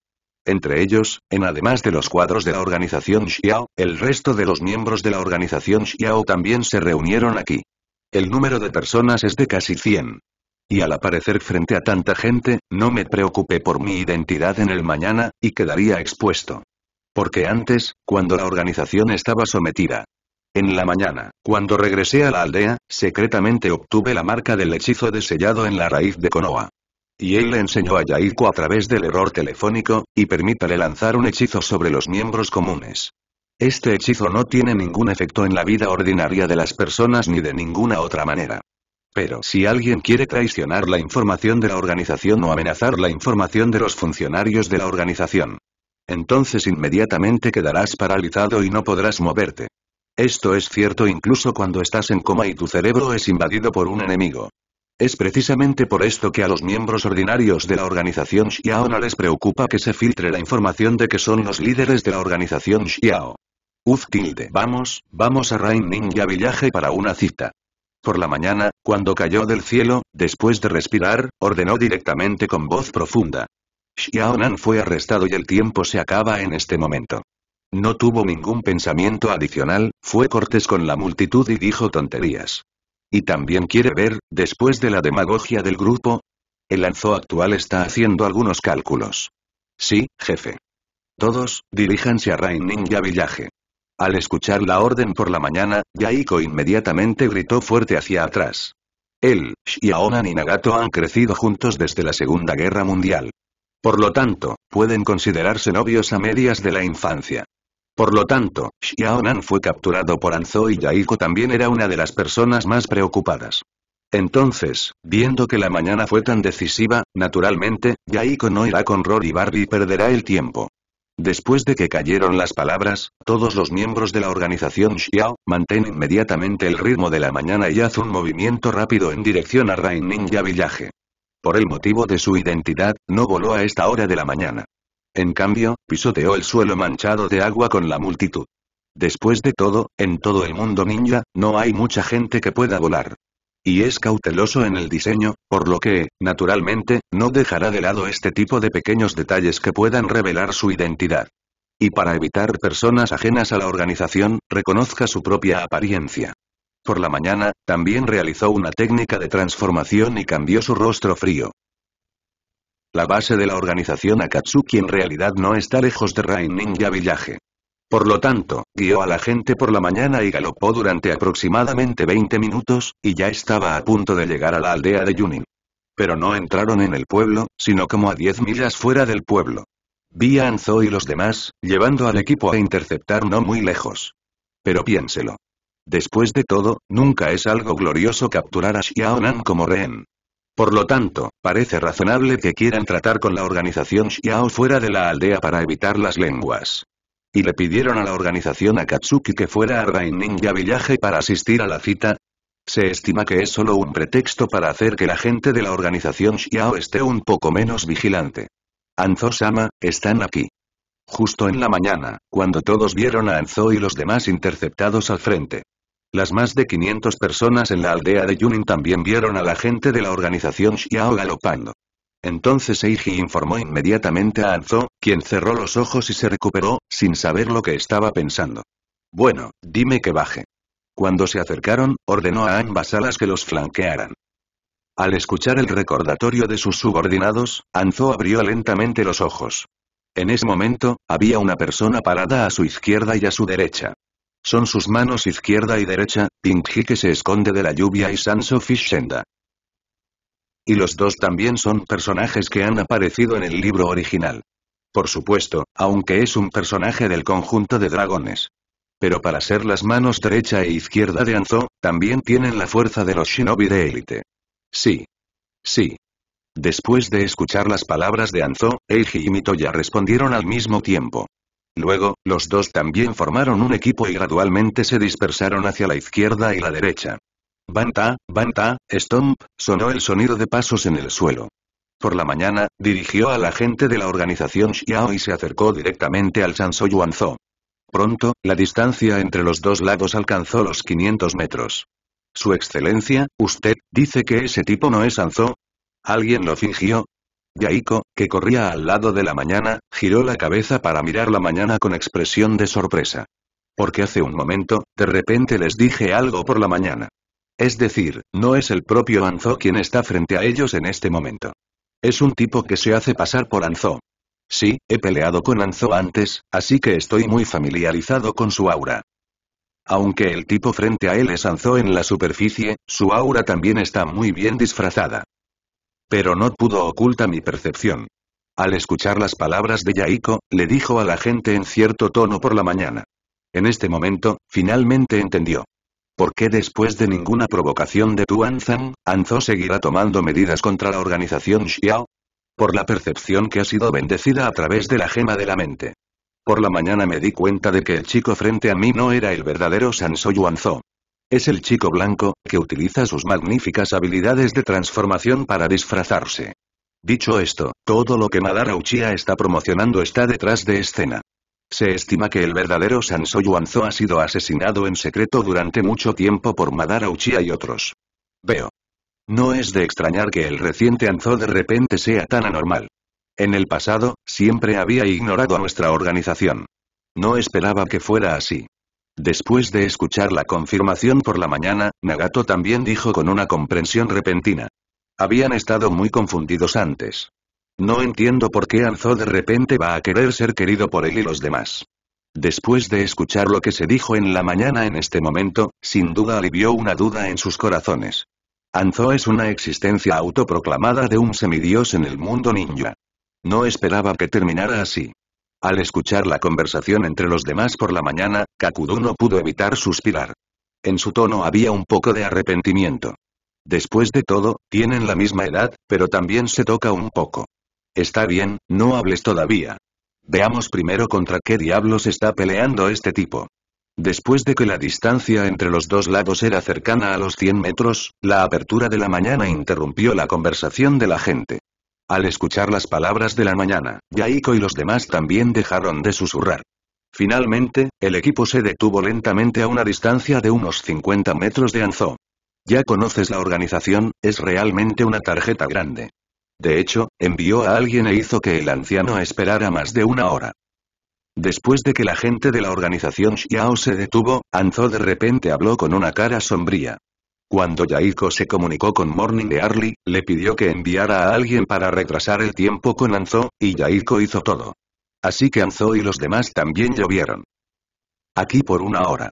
Entre ellos, en además de los cuadros de la organización Xiao, el resto de los miembros de la organización Xiao también se reunieron aquí. El número de personas es de casi 100. Y al aparecer frente a tanta gente, no me preocupé por mi identidad en el mañana, y quedaría expuesto. Porque antes, cuando la organización estaba sometida, en la mañana, cuando regresé a la aldea, secretamente obtuve la marca del hechizo de sellado en la raíz de Konoa. Y él le enseñó a Yaiko a través del error telefónico, y permítale lanzar un hechizo sobre los miembros comunes. Este hechizo no tiene ningún efecto en la vida ordinaria de las personas ni de ninguna otra manera. Pero si alguien quiere traicionar la información de la organización o amenazar la información de los funcionarios de la organización, entonces inmediatamente quedarás paralizado y no podrás moverte. Esto es cierto incluso cuando estás en coma y tu cerebro es invadido por un enemigo. Es precisamente por esto que a los miembros ordinarios de la organización Xiao no les preocupa que se filtre la información de que son los líderes de la organización Xiao. UZKILDE tilde. Vamos, vamos a Rain Ninja Villaje para una cita. Por la mañana, cuando cayó del cielo, después de respirar, ordenó directamente con voz profunda. Xiaonan fue arrestado y el tiempo se acaba en este momento. No tuvo ningún pensamiento adicional, fue cortés con la multitud y dijo tonterías. Y también quiere ver, después de la demagogia del grupo, el lanzo actual está haciendo algunos cálculos. Sí, jefe. Todos, diríjanse a Rain Ninja villaje al escuchar la orden por la mañana, Yaiko inmediatamente gritó fuerte hacia atrás. Él, Shiaonan y Nagato han crecido juntos desde la Segunda Guerra Mundial. Por lo tanto, pueden considerarse novios a medias de la infancia. Por lo tanto, Xiaonan fue capturado por Anzo y Yaiko también era una de las personas más preocupadas. Entonces, viendo que la mañana fue tan decisiva, naturalmente, Yaiko no irá con Rory y y perderá el tiempo. Después de que cayeron las palabras, todos los miembros de la organización Xiao, mantén inmediatamente el ritmo de la mañana y haz un movimiento rápido en dirección a Rain Ninja Village. Por el motivo de su identidad, no voló a esta hora de la mañana. En cambio, pisoteó el suelo manchado de agua con la multitud. Después de todo, en todo el mundo ninja, no hay mucha gente que pueda volar y es cauteloso en el diseño, por lo que, naturalmente, no dejará de lado este tipo de pequeños detalles que puedan revelar su identidad. Y para evitar personas ajenas a la organización, reconozca su propia apariencia. Por la mañana, también realizó una técnica de transformación y cambió su rostro frío. La base de la organización Akatsuki en realidad no está lejos de Rain Ninja Village. Por lo tanto, guió a la gente por la mañana y galopó durante aproximadamente 20 minutos, y ya estaba a punto de llegar a la aldea de Yunin. Pero no entraron en el pueblo, sino como a 10 millas fuera del pueblo. Vi a Anzo y los demás, llevando al equipo a interceptar no muy lejos. Pero piénselo. Después de todo, nunca es algo glorioso capturar a Nan como rehén. Por lo tanto, parece razonable que quieran tratar con la organización Xiao fuera de la aldea para evitar las lenguas y le pidieron a la organización Akatsuki que fuera a Rain Ninja Villaje para asistir a la cita. Se estima que es solo un pretexto para hacer que la gente de la organización Xiao esté un poco menos vigilante. Anzo-sama, están aquí. Justo en la mañana, cuando todos vieron a Anzo y los demás interceptados al frente. Las más de 500 personas en la aldea de Yunin también vieron a la gente de la organización Xiao galopando. Entonces Eiji informó inmediatamente a Anzo, quien cerró los ojos y se recuperó, sin saber lo que estaba pensando. Bueno, dime que baje. Cuando se acercaron, ordenó a ambas alas que los flanquearan. Al escuchar el recordatorio de sus subordinados, Anzo abrió lentamente los ojos. En ese momento, había una persona parada a su izquierda y a su derecha. Son sus manos izquierda y derecha, Pinji que se esconde de la lluvia y Sanso Fishenda. Y los dos también son personajes que han aparecido en el libro original. Por supuesto, aunque es un personaje del conjunto de dragones. Pero para ser las manos derecha e izquierda de Anzo, también tienen la fuerza de los shinobi de élite. Sí. Sí. Después de escuchar las palabras de Anzo, Eiji y Mitoya respondieron al mismo tiempo. Luego, los dos también formaron un equipo y gradualmente se dispersaron hacia la izquierda y la derecha. Banta, banta, stomp, sonó el sonido de pasos en el suelo. Por la mañana, dirigió a la gente de la organización Xiao y se acercó directamente al Sanso Yuanzo. Pronto, la distancia entre los dos lados alcanzó los 500 metros. Su excelencia, usted, dice que ese tipo no es Sanzo. ¿Alguien lo fingió? Yaiko, que corría al lado de la mañana, giró la cabeza para mirar la mañana con expresión de sorpresa. Porque hace un momento, de repente les dije algo por la mañana. Es decir, no es el propio Anzo quien está frente a ellos en este momento. Es un tipo que se hace pasar por Anzo. Sí, he peleado con Anzo antes, así que estoy muy familiarizado con su aura. Aunque el tipo frente a él es Anzo en la superficie, su aura también está muy bien disfrazada. Pero no pudo oculta mi percepción. Al escuchar las palabras de Yaiko, le dijo a la gente en cierto tono por la mañana. En este momento, finalmente entendió. ¿Por qué después de ninguna provocación de Tuanzang, Anzo seguirá tomando medidas contra la organización Xiao? Por la percepción que ha sido bendecida a través de la gema de la mente. Por la mañana me di cuenta de que el chico frente a mí no era el verdadero Sanso Yuanzó. Es el chico blanco, que utiliza sus magníficas habilidades de transformación para disfrazarse. Dicho esto, todo lo que Madara Uchiha está promocionando está detrás de escena. Se estima que el verdadero Soyu Yuanzo ha sido asesinado en secreto durante mucho tiempo por Madara Uchiha y otros. Veo. No es de extrañar que el reciente Anzo de repente sea tan anormal. En el pasado, siempre había ignorado a nuestra organización. No esperaba que fuera así. Después de escuchar la confirmación por la mañana, Nagato también dijo con una comprensión repentina. Habían estado muy confundidos antes. No entiendo por qué Anzo de repente va a querer ser querido por él y los demás. Después de escuchar lo que se dijo en la mañana en este momento, sin duda alivió una duda en sus corazones. Anzo es una existencia autoproclamada de un semidios en el mundo ninja. No esperaba que terminara así. Al escuchar la conversación entre los demás por la mañana, Kakudu no pudo evitar suspirar. En su tono había un poco de arrepentimiento. Después de todo, tienen la misma edad, pero también se toca un poco. Está bien, no hables todavía. Veamos primero contra qué diablos está peleando este tipo. Después de que la distancia entre los dos lados era cercana a los 100 metros, la apertura de la mañana interrumpió la conversación de la gente. Al escuchar las palabras de la mañana, Yaiko y los demás también dejaron de susurrar. Finalmente, el equipo se detuvo lentamente a una distancia de unos 50 metros de Anzó. Ya conoces la organización, es realmente una tarjeta grande. De hecho, envió a alguien e hizo que el anciano esperara más de una hora. Después de que la gente de la organización Xiao se detuvo, Anzo de repente habló con una cara sombría. Cuando Yaiko se comunicó con Morning de Arlie, le pidió que enviara a alguien para retrasar el tiempo con Anzo, y Yaiko hizo todo. Así que Anzo y los demás también llovieron. Aquí por una hora.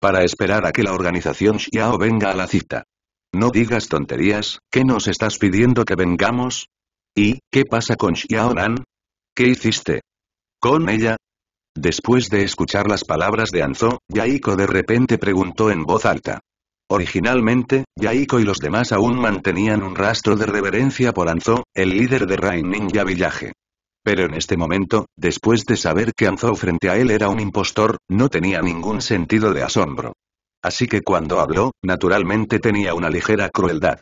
Para esperar a que la organización Xiao venga a la cita. No digas tonterías, ¿qué nos estás pidiendo que vengamos? ¿Y qué pasa con Xiaonan? ¿Qué hiciste? ¿Con ella? Después de escuchar las palabras de Anzo, Yaiko de repente preguntó en voz alta. Originalmente, Yaiko y los demás aún mantenían un rastro de reverencia por Anzo, el líder de Rain Ninja Villaje. Pero en este momento, después de saber que Anzo frente a él era un impostor, no tenía ningún sentido de asombro. Así que cuando habló, naturalmente tenía una ligera crueldad.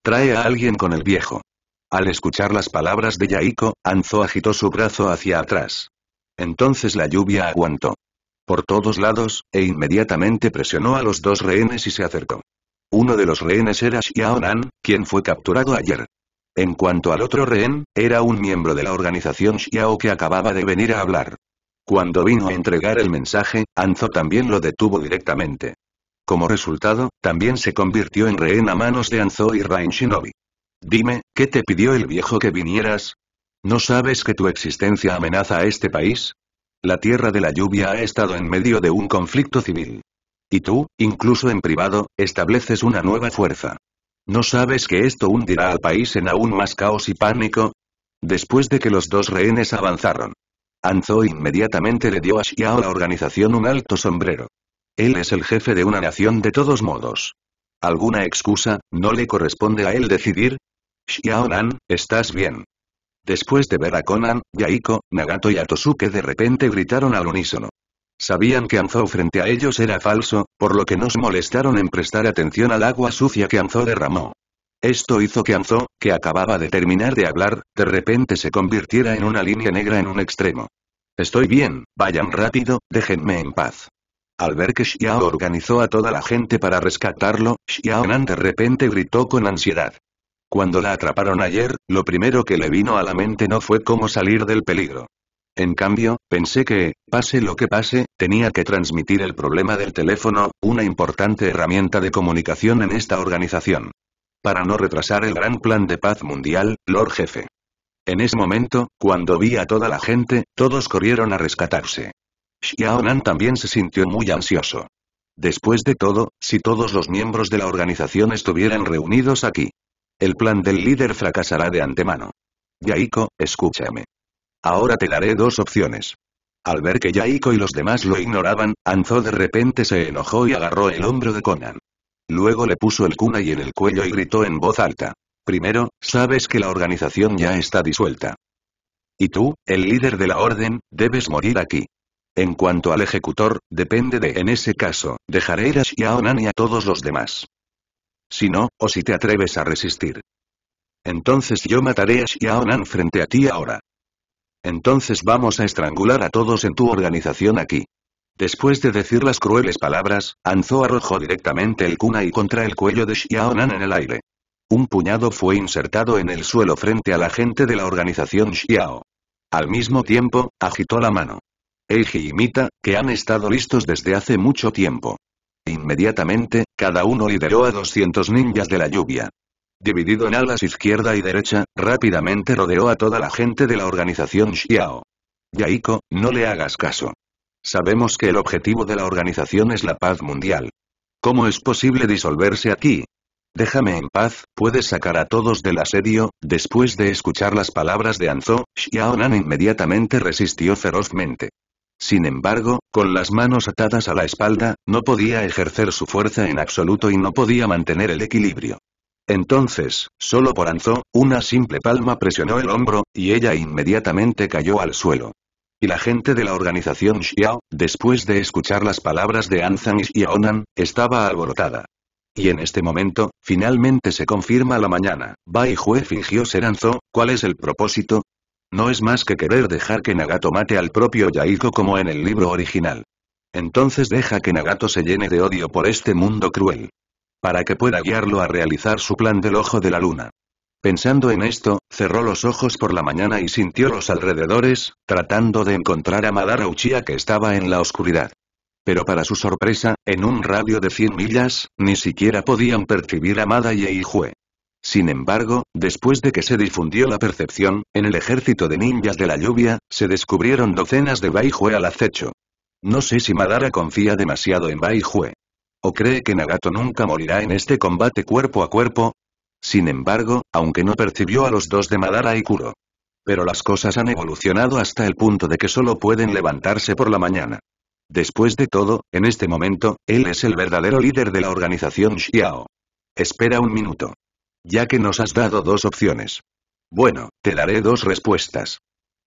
Trae a alguien con el viejo. Al escuchar las palabras de Yaiko, Anzo agitó su brazo hacia atrás. Entonces la lluvia aguantó. Por todos lados, e inmediatamente presionó a los dos rehenes y se acercó. Uno de los rehenes era Nan, quien fue capturado ayer. En cuanto al otro rehén, era un miembro de la organización Xiao que acababa de venir a hablar. Cuando vino a entregar el mensaje, Anzo también lo detuvo directamente. Como resultado, también se convirtió en rehén a manos de Anzo y Rain Shinobi. Dime, ¿qué te pidió el viejo que vinieras? ¿No sabes que tu existencia amenaza a este país? La Tierra de la Lluvia ha estado en medio de un conflicto civil. Y tú, incluso en privado, estableces una nueva fuerza. ¿No sabes que esto hundirá al país en aún más caos y pánico? Después de que los dos rehenes avanzaron, Anzo inmediatamente le dio a Xiao la organización un alto sombrero. Él es el jefe de una nación de todos modos. ¿Alguna excusa, no le corresponde a él decidir? Xiaonan, estás bien. Después de ver a Conan, Yaiko, Nagato y Atosuke de repente gritaron al unísono. Sabían que Anzou frente a ellos era falso, por lo que no molestaron en prestar atención al agua sucia que Anzou derramó. Esto hizo que Anzou, que acababa de terminar de hablar, de repente se convirtiera en una línea negra en un extremo. Estoy bien, vayan rápido, déjenme en paz. Al ver que Xiao organizó a toda la gente para rescatarlo, Xiao Nan de repente gritó con ansiedad. Cuando la atraparon ayer, lo primero que le vino a la mente no fue cómo salir del peligro. En cambio, pensé que, pase lo que pase, tenía que transmitir el problema del teléfono, una importante herramienta de comunicación en esta organización. Para no retrasar el gran plan de paz mundial, Lord Jefe. En ese momento, cuando vi a toda la gente, todos corrieron a rescatarse. Xiaonan también se sintió muy ansioso. Después de todo, si todos los miembros de la organización estuvieran reunidos aquí. El plan del líder fracasará de antemano. Yaiko, escúchame. Ahora te daré dos opciones. Al ver que Yaiko y los demás lo ignoraban, Anzo de repente se enojó y agarró el hombro de Conan. Luego le puso el kunai en el cuello y gritó en voz alta. Primero, sabes que la organización ya está disuelta. Y tú, el líder de la orden, debes morir aquí. En cuanto al ejecutor, depende de en ese caso, dejaré a Xiaonan y a todos los demás. Si no, o si te atreves a resistir. Entonces yo mataré a Xiaonan frente a ti ahora. Entonces vamos a estrangular a todos en tu organización aquí. Después de decir las crueles palabras, Anzo arrojó directamente el y contra el cuello de Xiaonan en el aire. Un puñado fue insertado en el suelo frente a la gente de la organización Xiao. Al mismo tiempo, agitó la mano. Eiji y Mita, que han estado listos desde hace mucho tiempo. Inmediatamente, cada uno lideró a 200 ninjas de la lluvia. Dividido en alas izquierda y derecha, rápidamente rodeó a toda la gente de la organización Xiao. Yaiko, no le hagas caso. Sabemos que el objetivo de la organización es la paz mundial. ¿Cómo es posible disolverse aquí? Déjame en paz, puedes sacar a todos del asedio, después de escuchar las palabras de Anzo, Nan inmediatamente resistió ferozmente. Sin embargo, con las manos atadas a la espalda, no podía ejercer su fuerza en absoluto y no podía mantener el equilibrio. Entonces, solo por anzó, una simple palma presionó el hombro, y ella inmediatamente cayó al suelo. Y la gente de la organización Xiao, después de escuchar las palabras de Anzan y Xiaonan, estaba alborotada. Y en este momento, finalmente se confirma la mañana. Bai Jue fingió ser Anzó, ¿cuál es el propósito? No es más que querer dejar que Nagato mate al propio Yaiko como en el libro original. Entonces deja que Nagato se llene de odio por este mundo cruel. Para que pueda guiarlo a realizar su plan del ojo de la luna. Pensando en esto, cerró los ojos por la mañana y sintió los alrededores, tratando de encontrar a Madara Uchiha que estaba en la oscuridad. Pero para su sorpresa, en un radio de 100 millas, ni siquiera podían percibir a Mada y sin embargo, después de que se difundió la percepción, en el ejército de ninjas de la lluvia, se descubrieron docenas de Baihue al acecho. No sé si Madara confía demasiado en Baihue. ¿O cree que Nagato nunca morirá en este combate cuerpo a cuerpo? Sin embargo, aunque no percibió a los dos de Madara y Kuro. Pero las cosas han evolucionado hasta el punto de que solo pueden levantarse por la mañana. Después de todo, en este momento, él es el verdadero líder de la organización Xiao. Espera un minuto. Ya que nos has dado dos opciones. Bueno, te daré dos respuestas.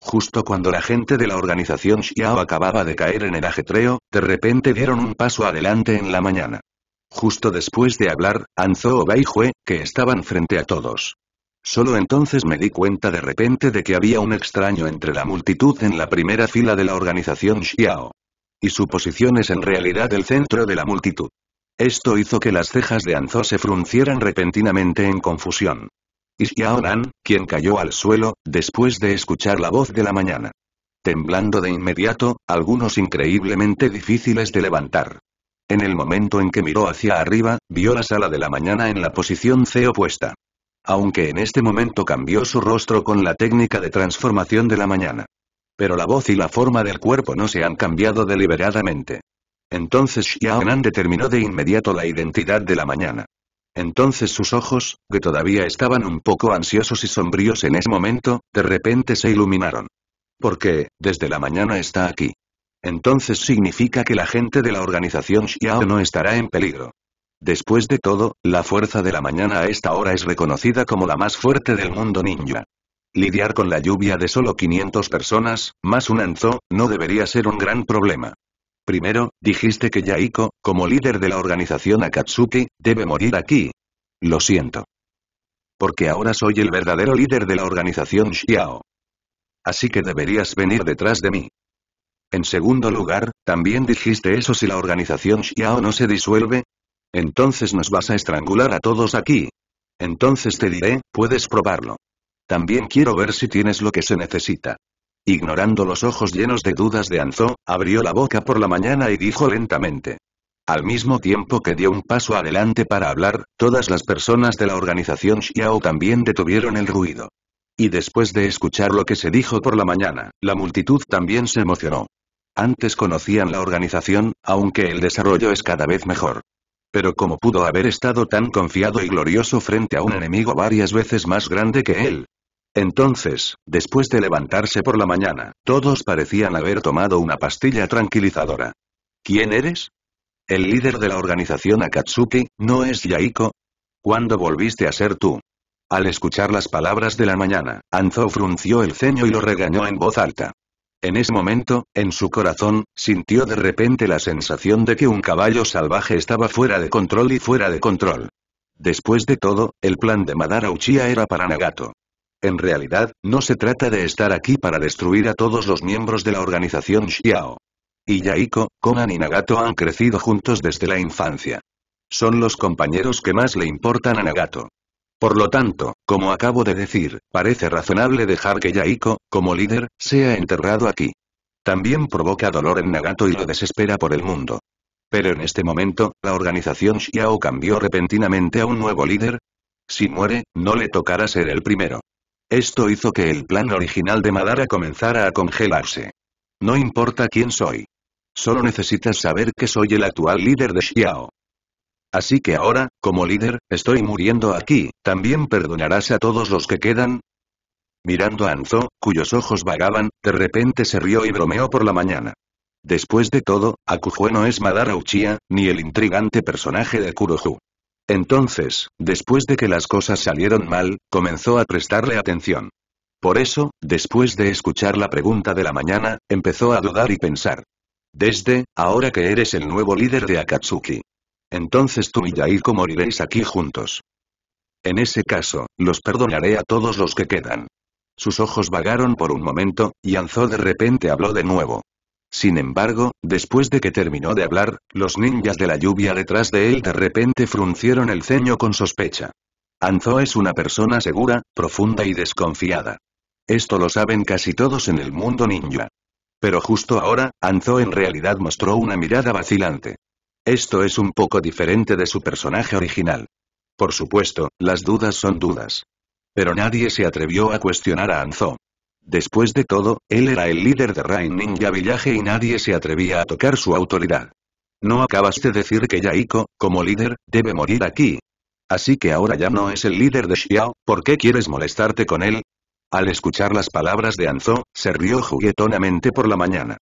Justo cuando la gente de la organización Xiao acababa de caer en el ajetreo, de repente dieron un paso adelante en la mañana. Justo después de hablar, Anzo o Baijue, que estaban frente a todos. Solo entonces me di cuenta de repente de que había un extraño entre la multitud en la primera fila de la organización Xiao. Y su posición es en realidad el centro de la multitud. Esto hizo que las cejas de Anzo se fruncieran repentinamente en confusión. Y Xiaonan, quien cayó al suelo, después de escuchar la voz de la mañana. Temblando de inmediato, algunos increíblemente difíciles de levantar. En el momento en que miró hacia arriba, vio la sala de la mañana en la posición C opuesta. Aunque en este momento cambió su rostro con la técnica de transformación de la mañana. Pero la voz y la forma del cuerpo no se han cambiado deliberadamente. Entonces Nan determinó de inmediato la identidad de la mañana. Entonces sus ojos, que todavía estaban un poco ansiosos y sombríos en ese momento, de repente se iluminaron. Porque, desde la mañana está aquí. Entonces significa que la gente de la organización Xiao no estará en peligro. Después de todo, la fuerza de la mañana a esta hora es reconocida como la más fuerte del mundo ninja. Lidiar con la lluvia de solo 500 personas, más un anzo, no debería ser un gran problema. Primero, dijiste que Yaiko, como líder de la organización Akatsuki, debe morir aquí. Lo siento. Porque ahora soy el verdadero líder de la organización Xiao. Así que deberías venir detrás de mí. En segundo lugar, también dijiste eso si la organización Xiao no se disuelve. Entonces nos vas a estrangular a todos aquí. Entonces te diré, puedes probarlo. También quiero ver si tienes lo que se necesita. Ignorando los ojos llenos de dudas de Anzo, abrió la boca por la mañana y dijo lentamente. Al mismo tiempo que dio un paso adelante para hablar, todas las personas de la organización Xiao también detuvieron el ruido. Y después de escuchar lo que se dijo por la mañana, la multitud también se emocionó. Antes conocían la organización, aunque el desarrollo es cada vez mejor. Pero ¿cómo pudo haber estado tan confiado y glorioso frente a un enemigo varias veces más grande que él? Entonces, después de levantarse por la mañana, todos parecían haber tomado una pastilla tranquilizadora. ¿Quién eres? El líder de la organización Akatsuki, ¿no es Yaiko? ¿Cuándo volviste a ser tú? Al escuchar las palabras de la mañana, Anzo frunció el ceño y lo regañó en voz alta. En ese momento, en su corazón, sintió de repente la sensación de que un caballo salvaje estaba fuera de control y fuera de control. Después de todo, el plan de Madara Uchiha era para Nagato. En realidad, no se trata de estar aquí para destruir a todos los miembros de la organización Xiao. Y Yaiko, Konan y Nagato han crecido juntos desde la infancia. Son los compañeros que más le importan a Nagato. Por lo tanto, como acabo de decir, parece razonable dejar que Yaiko, como líder, sea enterrado aquí. También provoca dolor en Nagato y lo desespera por el mundo. Pero en este momento, la organización Xiao cambió repentinamente a un nuevo líder. Si muere, no le tocará ser el primero. Esto hizo que el plan original de Madara comenzara a congelarse. No importa quién soy. Solo necesitas saber que soy el actual líder de Xiao. Así que ahora, como líder, estoy muriendo aquí, ¿también perdonarás a todos los que quedan? Mirando a Anzo, cuyos ojos vagaban, de repente se rió y bromeó por la mañana. Después de todo, Akujue no es Madara Uchiha, ni el intrigante personaje de Kurohu. Entonces, después de que las cosas salieron mal, comenzó a prestarle atención. Por eso, después de escuchar la pregunta de la mañana, empezó a dudar y pensar. Desde, ahora que eres el nuevo líder de Akatsuki. Entonces tú y Yaiko moriréis aquí juntos. En ese caso, los perdonaré a todos los que quedan. Sus ojos vagaron por un momento, y Anzo de repente habló de nuevo. Sin embargo, después de que terminó de hablar, los ninjas de la lluvia detrás de él de repente fruncieron el ceño con sospecha. Anzo es una persona segura, profunda y desconfiada. Esto lo saben casi todos en el mundo ninja. Pero justo ahora, Anzo en realidad mostró una mirada vacilante. Esto es un poco diferente de su personaje original. Por supuesto, las dudas son dudas. Pero nadie se atrevió a cuestionar a Anzo. Después de todo, él era el líder de Rain Ninja Villaje y nadie se atrevía a tocar su autoridad. ¿No acabas de decir que Yaiko, como líder, debe morir aquí? Así que ahora ya no es el líder de Xiao, ¿por qué quieres molestarte con él? Al escuchar las palabras de Anzo, se rió juguetonamente por la mañana.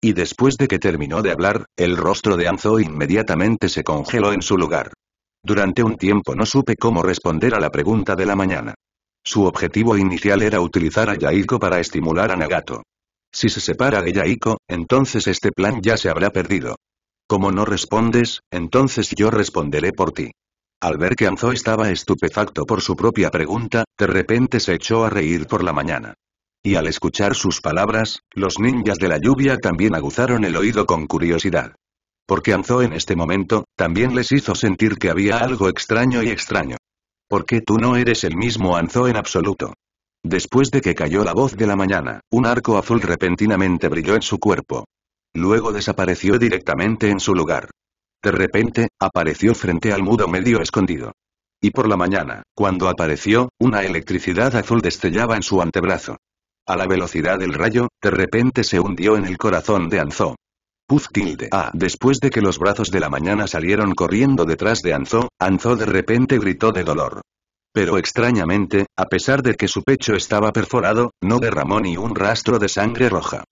Y después de que terminó de hablar, el rostro de Anzo inmediatamente se congeló en su lugar. Durante un tiempo no supe cómo responder a la pregunta de la mañana. Su objetivo inicial era utilizar a Yaiko para estimular a Nagato. Si se separa de Yaiko, entonces este plan ya se habrá perdido. Como no respondes, entonces yo responderé por ti. Al ver que Anzo estaba estupefacto por su propia pregunta, de repente se echó a reír por la mañana. Y al escuchar sus palabras, los ninjas de la lluvia también aguzaron el oído con curiosidad. Porque Anzo en este momento, también les hizo sentir que había algo extraño y extraño qué tú no eres el mismo Anzo en absoluto. Después de que cayó la voz de la mañana, un arco azul repentinamente brilló en su cuerpo. Luego desapareció directamente en su lugar. De repente, apareció frente al mudo medio escondido. Y por la mañana, cuando apareció, una electricidad azul destellaba en su antebrazo. A la velocidad del rayo, de repente se hundió en el corazón de Anzo. Ah, después de que los brazos de la mañana salieron corriendo detrás de Anzo, Anzo de repente gritó de dolor. Pero extrañamente, a pesar de que su pecho estaba perforado, no derramó ni un rastro de sangre roja.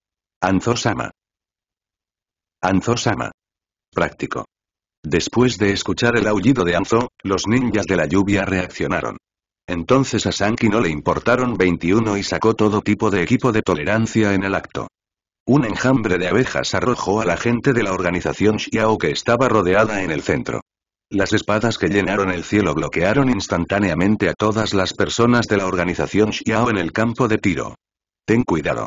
Anzo-sama. Anzo-sama. Práctico. Después de escuchar el aullido de Anzo, los ninjas de la lluvia reaccionaron. Entonces a Sanki no le importaron 21 y sacó todo tipo de equipo de tolerancia en el acto. Un enjambre de abejas arrojó a la gente de la organización Xiao que estaba rodeada en el centro. Las espadas que llenaron el cielo bloquearon instantáneamente a todas las personas de la organización Xiao en el campo de tiro. Ten cuidado.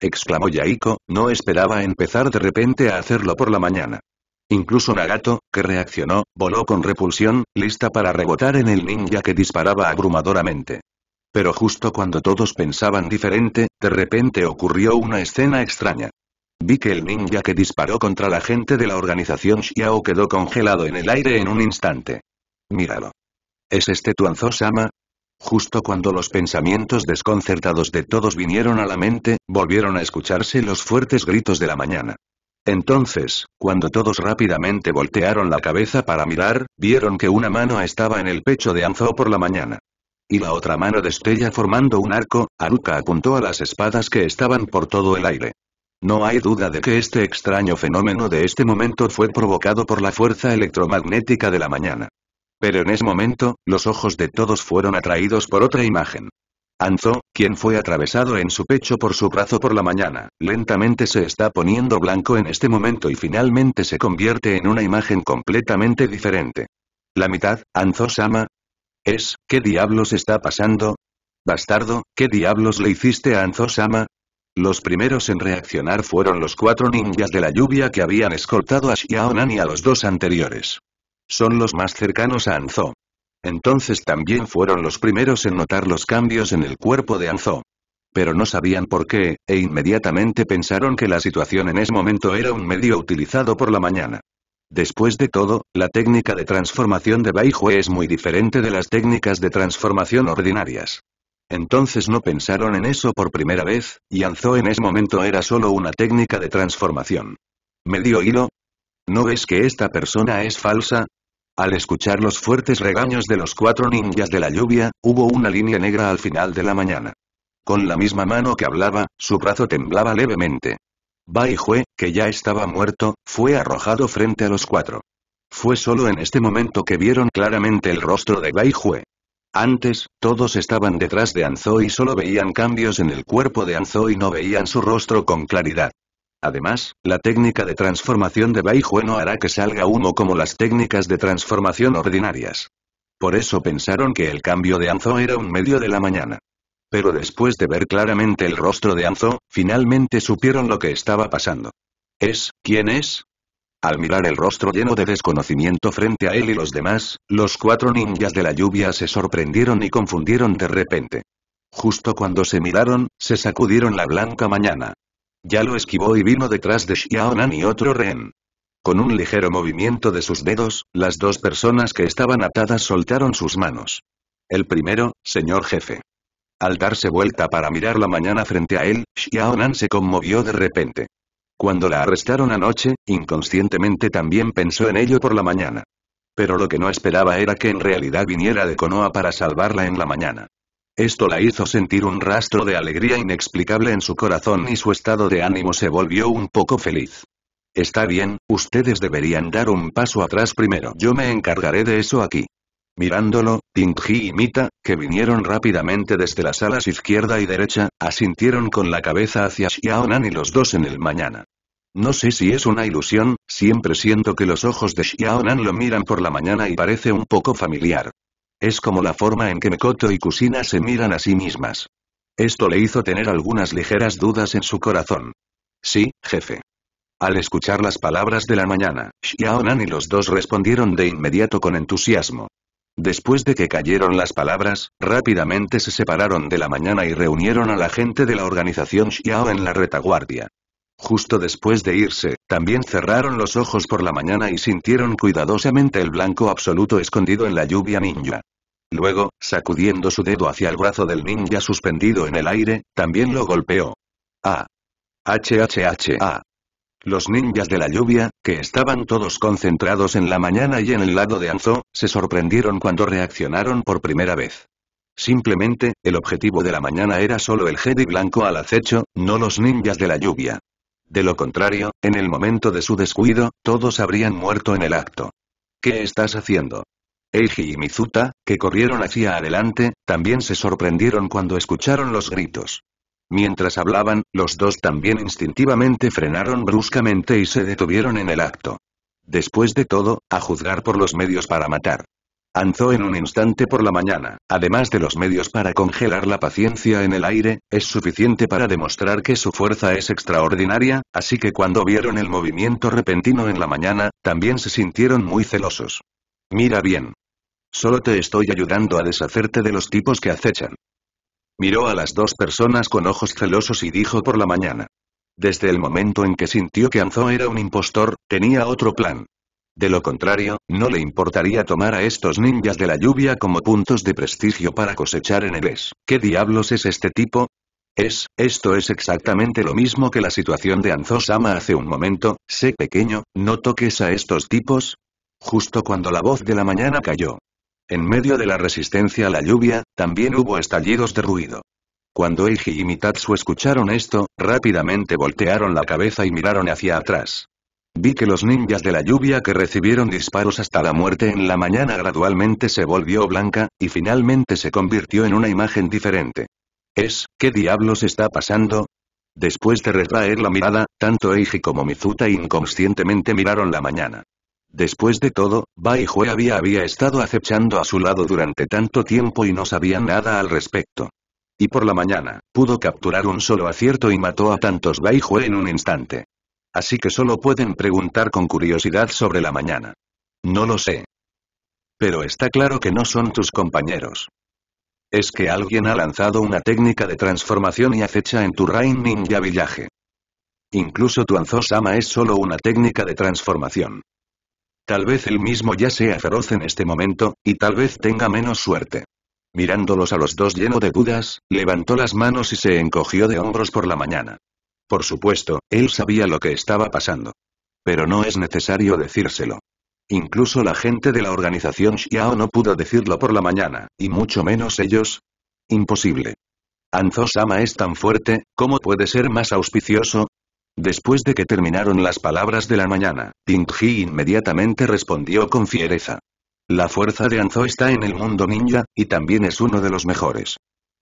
Exclamó Yaiko, no esperaba empezar de repente a hacerlo por la mañana. Incluso Nagato, que reaccionó, voló con repulsión, lista para rebotar en el ninja que disparaba abrumadoramente. Pero justo cuando todos pensaban diferente, de repente ocurrió una escena extraña. Vi que el ninja que disparó contra la gente de la organización Xiao quedó congelado en el aire en un instante. Míralo. ¿Es este tu Sama? Justo cuando los pensamientos desconcertados de todos vinieron a la mente, volvieron a escucharse los fuertes gritos de la mañana. Entonces, cuando todos rápidamente voltearon la cabeza para mirar, vieron que una mano estaba en el pecho de Anzo por la mañana y la otra mano destella formando un arco, Aruka apuntó a las espadas que estaban por todo el aire. No hay duda de que este extraño fenómeno de este momento fue provocado por la fuerza electromagnética de la mañana. Pero en ese momento, los ojos de todos fueron atraídos por otra imagen. Anzo, quien fue atravesado en su pecho por su brazo por la mañana, lentamente se está poniendo blanco en este momento y finalmente se convierte en una imagen completamente diferente. La mitad, Anzo-sama, es, ¿qué diablos está pasando? Bastardo, ¿qué diablos le hiciste a Anzo-sama? Los primeros en reaccionar fueron los cuatro ninjas de la lluvia que habían escoltado a Xiaonan y a los dos anteriores. Son los más cercanos a Anzo. Entonces también fueron los primeros en notar los cambios en el cuerpo de Anzo. Pero no sabían por qué, e inmediatamente pensaron que la situación en ese momento era un medio utilizado por la mañana. Después de todo, la técnica de transformación de Baihue es muy diferente de las técnicas de transformación ordinarias. Entonces no pensaron en eso por primera vez, y Anzo en ese momento era solo una técnica de transformación. ¿Medio hilo? ¿No ves que esta persona es falsa? Al escuchar los fuertes regaños de los cuatro ninjas de la lluvia, hubo una línea negra al final de la mañana. Con la misma mano que hablaba, su brazo temblaba levemente. Bai Jue, que ya estaba muerto, fue arrojado frente a los cuatro. Fue solo en este momento que vieron claramente el rostro de Bai Antes, todos estaban detrás de Anzo y solo veían cambios en el cuerpo de Anzo y no veían su rostro con claridad. Además, la técnica de transformación de Hue no hará que salga humo como las técnicas de transformación ordinarias. Por eso pensaron que el cambio de Anzo era un medio de la mañana pero después de ver claramente el rostro de Anzo, finalmente supieron lo que estaba pasando. ¿Es, quién es? Al mirar el rostro lleno de desconocimiento frente a él y los demás, los cuatro ninjas de la lluvia se sorprendieron y confundieron de repente. Justo cuando se miraron, se sacudieron la blanca mañana. Ya lo esquivó y vino detrás de Xiaonan y otro rehén. Con un ligero movimiento de sus dedos, las dos personas que estaban atadas soltaron sus manos. El primero, señor jefe. Al darse vuelta para mirar la mañana frente a él, Xiaonan se conmovió de repente. Cuando la arrestaron anoche, inconscientemente también pensó en ello por la mañana. Pero lo que no esperaba era que en realidad viniera de Konoha para salvarla en la mañana. Esto la hizo sentir un rastro de alegría inexplicable en su corazón y su estado de ánimo se volvió un poco feliz. Está bien, ustedes deberían dar un paso atrás primero. Yo me encargaré de eso aquí. Mirándolo, Tingji y Mita, que vinieron rápidamente desde las alas izquierda y derecha, asintieron con la cabeza hacia Xiaonan y los dos en el mañana. No sé si es una ilusión, siempre siento que los ojos de Xiaonan lo miran por la mañana y parece un poco familiar. Es como la forma en que Mekoto y Kusina se miran a sí mismas. Esto le hizo tener algunas ligeras dudas en su corazón. Sí, jefe. Al escuchar las palabras de la mañana, Xiaonan y los dos respondieron de inmediato con entusiasmo. Después de que cayeron las palabras, rápidamente se separaron de la mañana y reunieron a la gente de la organización Xiao en la retaguardia. Justo después de irse, también cerraron los ojos por la mañana y sintieron cuidadosamente el blanco absoluto escondido en la lluvia ninja. Luego, sacudiendo su dedo hacia el brazo del ninja suspendido en el aire, también lo golpeó. H. A. Los ninjas de la lluvia, que estaban todos concentrados en la mañana y en el lado de Anzo, se sorprendieron cuando reaccionaron por primera vez. Simplemente, el objetivo de la mañana era solo el Jedi blanco al acecho, no los ninjas de la lluvia. De lo contrario, en el momento de su descuido, todos habrían muerto en el acto. ¿Qué estás haciendo? Eiji y Mizuta, que corrieron hacia adelante, también se sorprendieron cuando escucharon los gritos. Mientras hablaban, los dos también instintivamente frenaron bruscamente y se detuvieron en el acto. Después de todo, a juzgar por los medios para matar. Anzó en un instante por la mañana, además de los medios para congelar la paciencia en el aire, es suficiente para demostrar que su fuerza es extraordinaria, así que cuando vieron el movimiento repentino en la mañana, también se sintieron muy celosos. Mira bien. Solo te estoy ayudando a deshacerte de los tipos que acechan. Miró a las dos personas con ojos celosos y dijo por la mañana. Desde el momento en que sintió que Anzo era un impostor, tenía otro plan. De lo contrario, no le importaría tomar a estos ninjas de la lluvia como puntos de prestigio para cosechar en el es. ¿Qué diablos es este tipo? Es, esto es exactamente lo mismo que la situación de Anzo-sama hace un momento, sé pequeño, no toques a estos tipos. Justo cuando la voz de la mañana cayó, en medio de la resistencia a la lluvia, también hubo estallidos de ruido. Cuando Eiji y Mitatsu escucharon esto, rápidamente voltearon la cabeza y miraron hacia atrás. Vi que los ninjas de la lluvia que recibieron disparos hasta la muerte en la mañana gradualmente se volvió blanca, y finalmente se convirtió en una imagen diferente. Es, ¿qué diablos está pasando? Después de retraer la mirada, tanto Eiji como Mizuta inconscientemente miraron la mañana. Después de todo, Bai había estado acechando a su lado durante tanto tiempo y no sabía nada al respecto. Y por la mañana, pudo capturar un solo acierto y mató a tantos Bai en un instante. Así que solo pueden preguntar con curiosidad sobre la mañana. No lo sé. Pero está claro que no son tus compañeros. Es que alguien ha lanzado una técnica de transformación y acecha en tu Rain Ninja Villaje. Incluso tu Sama es solo una técnica de transformación. Tal vez él mismo ya sea feroz en este momento, y tal vez tenga menos suerte. Mirándolos a los dos lleno de dudas, levantó las manos y se encogió de hombros por la mañana. Por supuesto, él sabía lo que estaba pasando. Pero no es necesario decírselo. Incluso la gente de la organización Xiao no pudo decirlo por la mañana, y mucho menos ellos. Imposible. Anzo-sama es tan fuerte, ¿cómo puede ser más auspicioso? Después de que terminaron las palabras de la mañana, Ting-Ji inmediatamente respondió con fiereza. La fuerza de Anzo está en el mundo ninja, y también es uno de los mejores.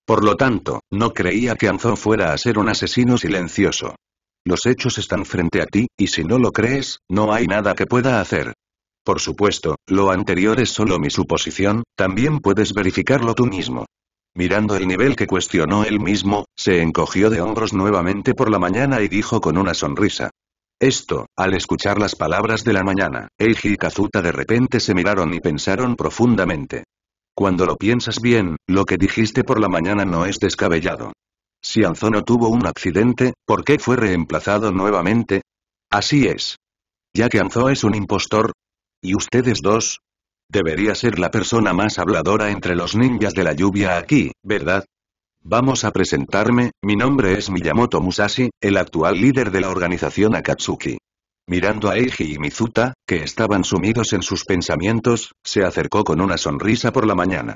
Por lo tanto, no creía que Anzo fuera a ser un asesino silencioso. Los hechos están frente a ti, y si no lo crees, no hay nada que pueda hacer. Por supuesto, lo anterior es solo mi suposición, también puedes verificarlo tú mismo. Mirando el nivel que cuestionó él mismo, se encogió de hombros nuevamente por la mañana y dijo con una sonrisa. Esto, al escuchar las palabras de la mañana, Eiji y Kazuta de repente se miraron y pensaron profundamente. Cuando lo piensas bien, lo que dijiste por la mañana no es descabellado. Si no tuvo un accidente, ¿por qué fue reemplazado nuevamente? Así es. Ya que Anzo es un impostor. Y ustedes dos, Debería ser la persona más habladora entre los ninjas de la lluvia aquí, ¿verdad? Vamos a presentarme, mi nombre es Miyamoto Musashi, el actual líder de la organización Akatsuki. Mirando a Eiji y Mizuta, que estaban sumidos en sus pensamientos, se acercó con una sonrisa por la mañana.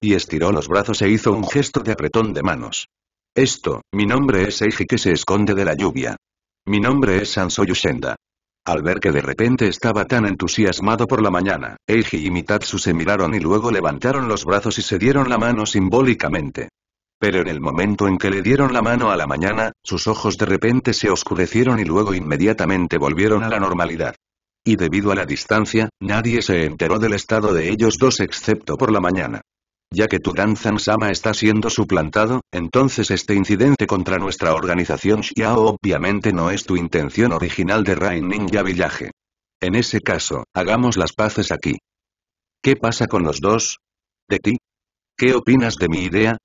Y estiró los brazos e hizo un gesto de apretón de manos. Esto, mi nombre es Eiji que se esconde de la lluvia. Mi nombre es Sansoyu al ver que de repente estaba tan entusiasmado por la mañana, Eiji y Mitatsu se miraron y luego levantaron los brazos y se dieron la mano simbólicamente. Pero en el momento en que le dieron la mano a la mañana, sus ojos de repente se oscurecieron y luego inmediatamente volvieron a la normalidad. Y debido a la distancia, nadie se enteró del estado de ellos dos excepto por la mañana. Ya que tu gran sama está siendo suplantado, entonces este incidente contra nuestra organización Xiao obviamente no es tu intención original de Rain Ninja Villaje En ese caso, hagamos las paces aquí. ¿Qué pasa con los dos? ¿De ti? ¿Qué opinas de mi idea?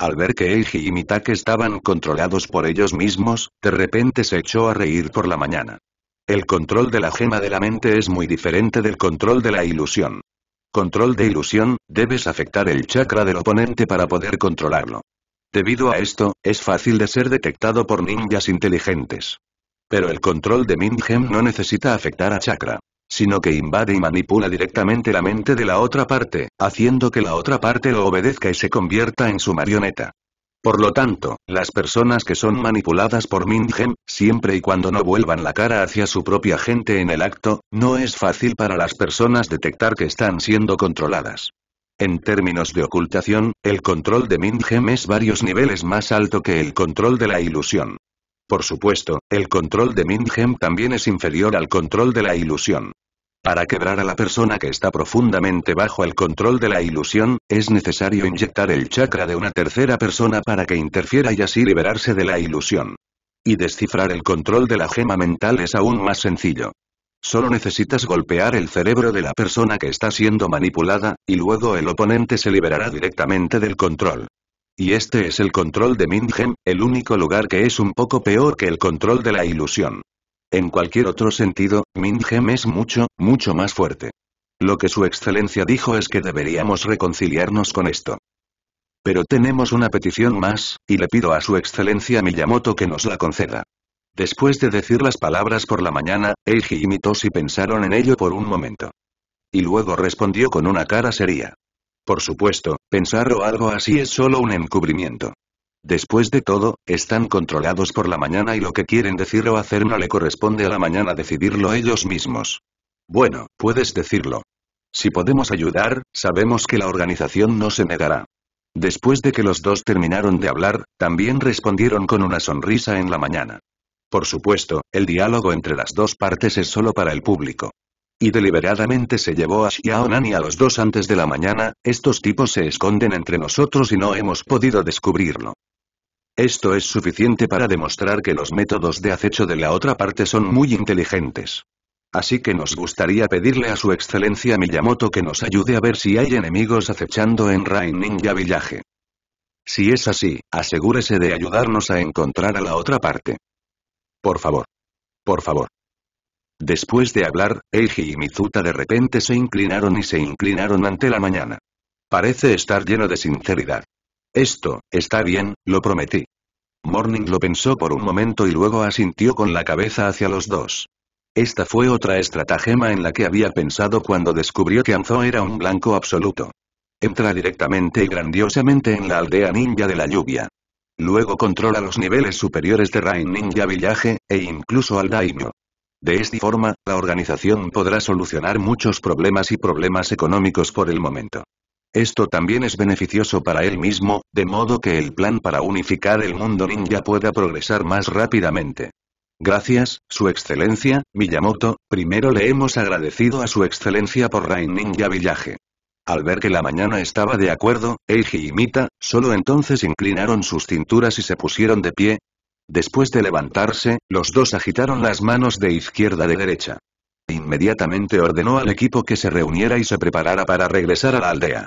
Al ver que Eiji y Mitake estaban controlados por ellos mismos, de repente se echó a reír por la mañana. El control de la gema de la mente es muy diferente del control de la ilusión. Control de ilusión, debes afectar el chakra del oponente para poder controlarlo. Debido a esto, es fácil de ser detectado por ninjas inteligentes. Pero el control de Gem no necesita afectar a chakra, sino que invade y manipula directamente la mente de la otra parte, haciendo que la otra parte lo obedezca y se convierta en su marioneta. Por lo tanto, las personas que son manipuladas por Mindgem siempre y cuando no vuelvan la cara hacia su propia gente en el acto, no es fácil para las personas detectar que están siendo controladas. En términos de ocultación, el control de Mindjem es varios niveles más alto que el control de la ilusión. Por supuesto, el control de Mindgem también es inferior al control de la ilusión. Para quebrar a la persona que está profundamente bajo el control de la ilusión, es necesario inyectar el chakra de una tercera persona para que interfiera y así liberarse de la ilusión. Y descifrar el control de la gema mental es aún más sencillo. Solo necesitas golpear el cerebro de la persona que está siendo manipulada, y luego el oponente se liberará directamente del control. Y este es el control de Gem, el único lugar que es un poco peor que el control de la ilusión. En cualquier otro sentido, Minjem es mucho, mucho más fuerte. Lo que su excelencia dijo es que deberíamos reconciliarnos con esto. Pero tenemos una petición más, y le pido a su excelencia Miyamoto que nos la conceda. Después de decir las palabras por la mañana, Eiji y Mitoshi pensaron en ello por un momento. Y luego respondió con una cara seria. Por supuesto, pensar o algo así es solo un encubrimiento. Después de todo, están controlados por la mañana y lo que quieren decir o hacer no le corresponde a la mañana decidirlo ellos mismos. Bueno, puedes decirlo. Si podemos ayudar, sabemos que la organización no se negará. Después de que los dos terminaron de hablar, también respondieron con una sonrisa en la mañana. Por supuesto, el diálogo entre las dos partes es solo para el público. Y deliberadamente se llevó a Xiaonan y a los dos antes de la mañana, estos tipos se esconden entre nosotros y no hemos podido descubrirlo. Esto es suficiente para demostrar que los métodos de acecho de la otra parte son muy inteligentes. Así que nos gustaría pedirle a su excelencia Miyamoto que nos ayude a ver si hay enemigos acechando en Rain Ninja villaje Si es así, asegúrese de ayudarnos a encontrar a la otra parte. Por favor. Por favor. Después de hablar, Eiji y Mizuta de repente se inclinaron y se inclinaron ante la mañana. Parece estar lleno de sinceridad. Esto, está bien, lo prometí. Morning lo pensó por un momento y luego asintió con la cabeza hacia los dos. Esta fue otra estratagema en la que había pensado cuando descubrió que Anzo era un blanco absoluto. Entra directamente y grandiosamente en la aldea ninja de la lluvia. Luego controla los niveles superiores de Rain Ninja Village, e incluso al Daimyo. De esta forma, la organización podrá solucionar muchos problemas y problemas económicos por el momento. Esto también es beneficioso para él mismo, de modo que el plan para unificar el mundo ninja pueda progresar más rápidamente. Gracias, Su Excelencia, Miyamoto, primero le hemos agradecido a Su Excelencia por Rain Ninja Villaje. Al ver que la mañana estaba de acuerdo, Eiji y Mita, solo entonces inclinaron sus cinturas y se pusieron de pie. Después de levantarse, los dos agitaron las manos de izquierda a de derecha. Inmediatamente ordenó al equipo que se reuniera y se preparara para regresar a la aldea.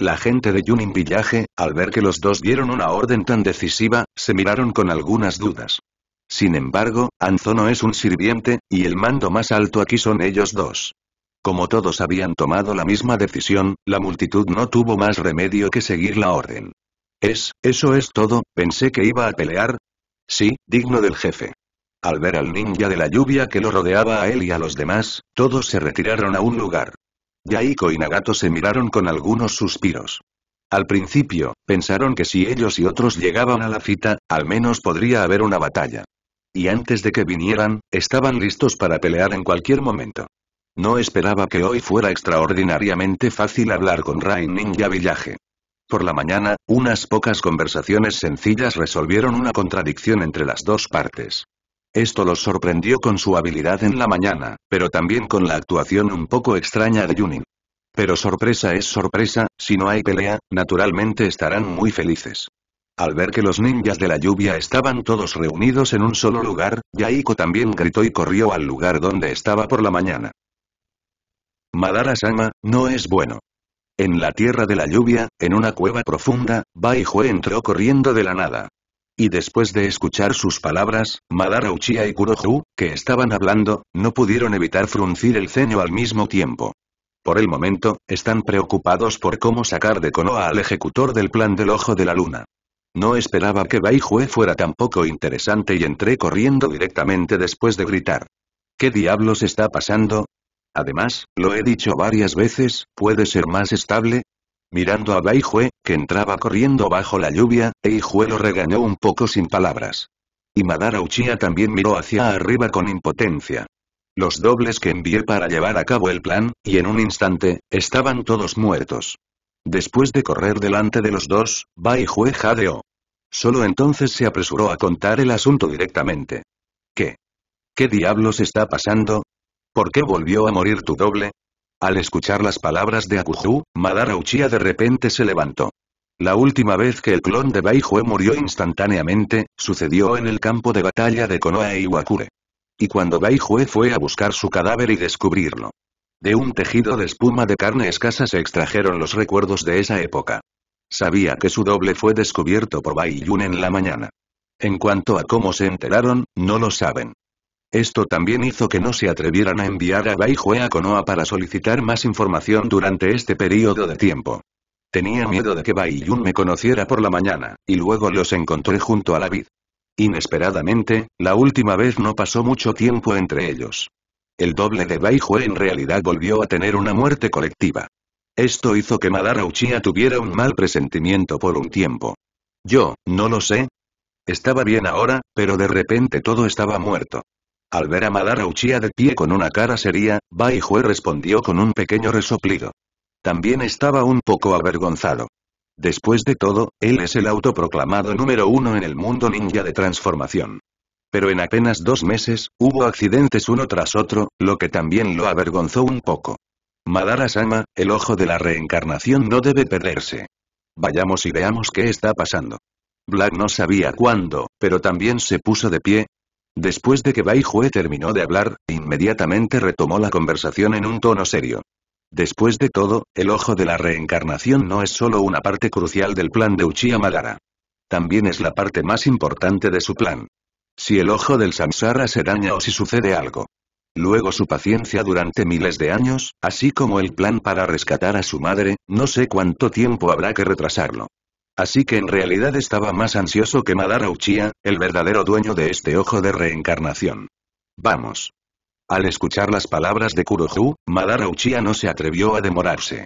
La gente de Yunin Village, al ver que los dos dieron una orden tan decisiva, se miraron con algunas dudas. Sin embargo, no es un sirviente, y el mando más alto aquí son ellos dos. Como todos habían tomado la misma decisión, la multitud no tuvo más remedio que seguir la orden. Es, eso es todo, pensé que iba a pelear. Sí, digno del jefe. Al ver al ninja de la lluvia que lo rodeaba a él y a los demás, todos se retiraron a un lugar. Yaiko y Nagato se miraron con algunos suspiros. Al principio, pensaron que si ellos y otros llegaban a la cita, al menos podría haber una batalla. Y antes de que vinieran, estaban listos para pelear en cualquier momento. No esperaba que hoy fuera extraordinariamente fácil hablar con Rain Ninja Villaje. Por la mañana, unas pocas conversaciones sencillas resolvieron una contradicción entre las dos partes. Esto los sorprendió con su habilidad en la mañana, pero también con la actuación un poco extraña de Yunin. Pero sorpresa es sorpresa, si no hay pelea, naturalmente estarán muy felices. Al ver que los ninjas de la lluvia estaban todos reunidos en un solo lugar, Yaiko también gritó y corrió al lugar donde estaba por la mañana. Madara-sama, no es bueno. En la tierra de la lluvia, en una cueva profunda, Bai entró corriendo de la nada y después de escuchar sus palabras, Madara Uchiha y Kurohu, que estaban hablando, no pudieron evitar fruncir el ceño al mismo tiempo. Por el momento, están preocupados por cómo sacar de Konoha al ejecutor del plan del Ojo de la Luna. No esperaba que Baijue fuera tan poco interesante y entré corriendo directamente después de gritar. ¿Qué diablos está pasando? Además, lo he dicho varias veces, ¿puede ser más estable? Mirando a Baijue, que entraba corriendo bajo la lluvia, Eijue lo regañó un poco sin palabras. Y Madara Uchiha también miró hacia arriba con impotencia. Los dobles que envié para llevar a cabo el plan, y en un instante, estaban todos muertos. Después de correr delante de los dos, Baijue jadeó. Solo entonces se apresuró a contar el asunto directamente. ¿Qué? ¿Qué diablos está pasando? ¿Por qué volvió a morir tu doble? Al escuchar las palabras de Akuju, Madara Uchiha de repente se levantó. La última vez que el clon de Baihue murió instantáneamente, sucedió en el campo de batalla de Konoha e Iwakure. Y cuando Baijue fue a buscar su cadáver y descubrirlo. De un tejido de espuma de carne escasa se extrajeron los recuerdos de esa época. Sabía que su doble fue descubierto por Bai Yun en la mañana. En cuanto a cómo se enteraron, no lo saben. Esto también hizo que no se atrevieran a enviar a Baihue a Konoa para solicitar más información durante este periodo de tiempo. Tenía miedo de que Bai me conociera por la mañana, y luego los encontré junto a la vid. Inesperadamente, la última vez no pasó mucho tiempo entre ellos. El doble de Bai en realidad volvió a tener una muerte colectiva. Esto hizo que Madara Uchiha tuviera un mal presentimiento por un tiempo. Yo, no lo sé. Estaba bien ahora, pero de repente todo estaba muerto. Al ver a Madara Uchiha de pie con una cara seria, Bai respondió con un pequeño resoplido. También estaba un poco avergonzado. Después de todo, él es el autoproclamado número uno en el mundo ninja de transformación. Pero en apenas dos meses, hubo accidentes uno tras otro, lo que también lo avergonzó un poco. Madara-sama, el ojo de la reencarnación no debe perderse. Vayamos y veamos qué está pasando. Black no sabía cuándo, pero también se puso de pie, Después de que Bai terminó de hablar, inmediatamente retomó la conversación en un tono serio. Después de todo, el ojo de la reencarnación no es solo una parte crucial del plan de Uchiha Madara. También es la parte más importante de su plan. Si el ojo del samsara se daña o si sucede algo. Luego su paciencia durante miles de años, así como el plan para rescatar a su madre, no sé cuánto tiempo habrá que retrasarlo. Así que en realidad estaba más ansioso que Madara Uchiha, el verdadero dueño de este ojo de reencarnación. Vamos. Al escuchar las palabras de Kuruju, Madara Uchiha no se atrevió a demorarse.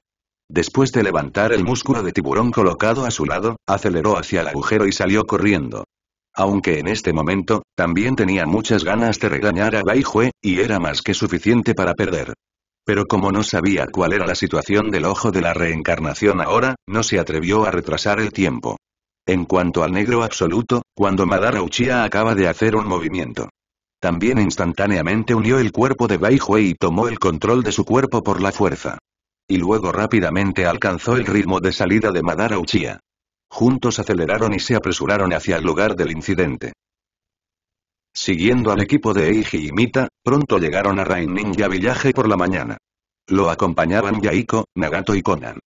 Después de levantar el músculo de tiburón colocado a su lado, aceleró hacia el agujero y salió corriendo. Aunque en este momento, también tenía muchas ganas de regañar a Baijue, y era más que suficiente para perder. Pero como no sabía cuál era la situación del ojo de la reencarnación ahora, no se atrevió a retrasar el tiempo. En cuanto al negro absoluto, cuando Madara Uchiha acaba de hacer un movimiento. También instantáneamente unió el cuerpo de Bai y tomó el control de su cuerpo por la fuerza. Y luego rápidamente alcanzó el ritmo de salida de Madara Uchiha. Juntos aceleraron y se apresuraron hacia el lugar del incidente. Siguiendo al equipo de Eiji y Mita, Pronto llegaron a Rain Ninja Village por la mañana. Lo acompañaban Yaiko, Nagato y Conan.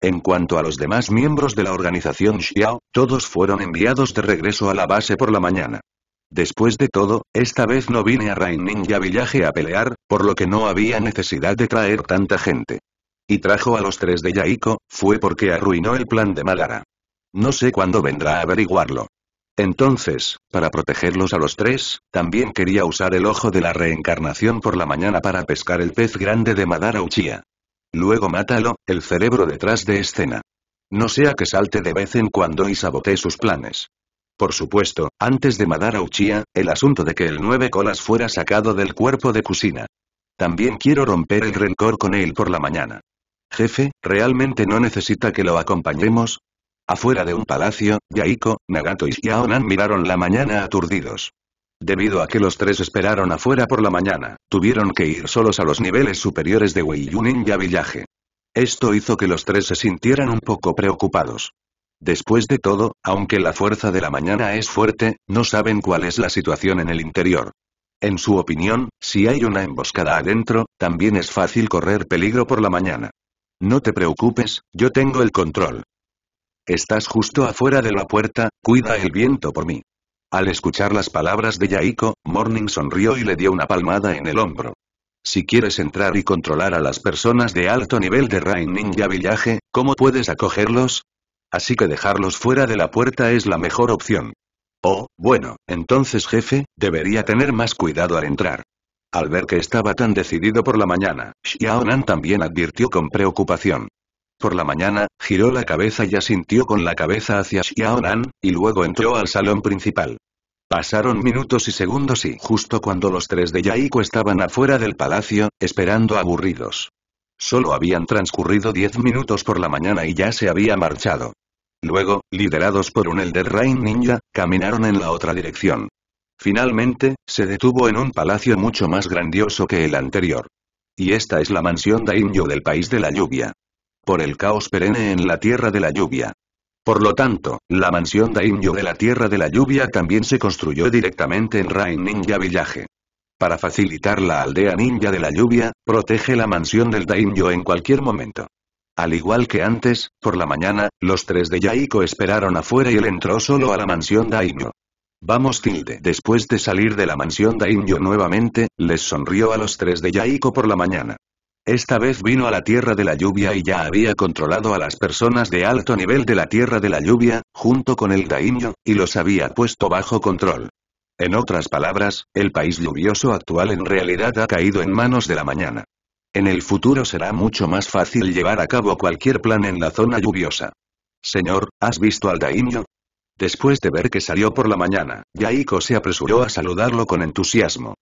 En cuanto a los demás miembros de la organización Xiao, todos fueron enviados de regreso a la base por la mañana. Después de todo, esta vez no vine a Rain Ninja Village a pelear, por lo que no había necesidad de traer tanta gente. Y trajo a los tres de Yaiko, fue porque arruinó el plan de Madara. No sé cuándo vendrá a averiguarlo. Entonces, para protegerlos a los tres, también quería usar el ojo de la reencarnación por la mañana para pescar el pez grande de Madara Uchiha. Luego mátalo, el cerebro detrás de escena. No sea que salte de vez en cuando y sabotee sus planes. Por supuesto, antes de Madara Uchiha, el asunto de que el nueve colas fuera sacado del cuerpo de Kusina. También quiero romper el rencor con él por la mañana. Jefe, ¿realmente no necesita que lo acompañemos? Afuera de un palacio, Yaiko, Nagato y Xiaonan miraron la mañana aturdidos. Debido a que los tres esperaron afuera por la mañana, tuvieron que ir solos a los niveles superiores de y y Villaje. Esto hizo que los tres se sintieran un poco preocupados. Después de todo, aunque la fuerza de la mañana es fuerte, no saben cuál es la situación en el interior. En su opinión, si hay una emboscada adentro, también es fácil correr peligro por la mañana. No te preocupes, yo tengo el control. Estás justo afuera de la puerta, cuida el viento por mí. Al escuchar las palabras de Yaiko, Morning sonrió y le dio una palmada en el hombro. Si quieres entrar y controlar a las personas de alto nivel de Rain Ninja Villaje, ¿cómo puedes acogerlos? Así que dejarlos fuera de la puerta es la mejor opción. Oh, bueno, entonces jefe, debería tener más cuidado al entrar. Al ver que estaba tan decidido por la mañana, Xiaonan también advirtió con preocupación. Por la mañana, giró la cabeza y asintió con la cabeza hacia Xiaonan, y luego entró al salón principal. Pasaron minutos y segundos y justo cuando los tres de Yaiko estaban afuera del palacio, esperando aburridos. Solo habían transcurrido diez minutos por la mañana y ya se había marchado. Luego, liderados por un Elder Rain Ninja, caminaron en la otra dirección. Finalmente, se detuvo en un palacio mucho más grandioso que el anterior. Y esta es la mansión Daimyo del país de la lluvia por el caos perenne en la Tierra de la Lluvia. Por lo tanto, la mansión Daimyo de la Tierra de la Lluvia también se construyó directamente en Rain Ninja Village. Para facilitar la aldea ninja de la lluvia, protege la mansión del Daimyo en cualquier momento. Al igual que antes, por la mañana, los tres de Yaiko esperaron afuera y él entró solo a la mansión Daimyo. Vamos tilde. Después de salir de la mansión Daimyo nuevamente, les sonrió a los tres de Yaiko por la mañana. Esta vez vino a la Tierra de la Lluvia y ya había controlado a las personas de alto nivel de la Tierra de la Lluvia, junto con el Daimyo, y los había puesto bajo control. En otras palabras, el país lluvioso actual en realidad ha caído en manos de la mañana. En el futuro será mucho más fácil llevar a cabo cualquier plan en la zona lluviosa. Señor, ¿has visto al Daimyo? Después de ver que salió por la mañana, Yaiko se apresuró a saludarlo con entusiasmo.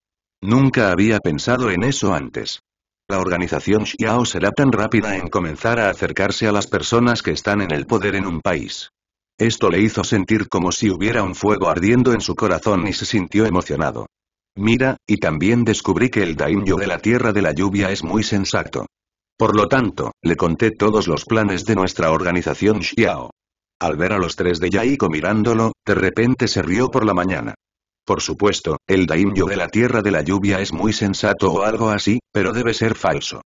Nunca había pensado en eso antes. La organización Xiao será tan rápida en comenzar a acercarse a las personas que están en el poder en un país. Esto le hizo sentir como si hubiera un fuego ardiendo en su corazón y se sintió emocionado. Mira, y también descubrí que el daimyo de la Tierra de la Lluvia es muy sensato. Por lo tanto, le conté todos los planes de nuestra organización Xiao. Al ver a los tres de Yaiko mirándolo, de repente se rió por la mañana. Por supuesto, el daimyo de la Tierra de la Lluvia es muy sensato o algo así, pero debe ser falso.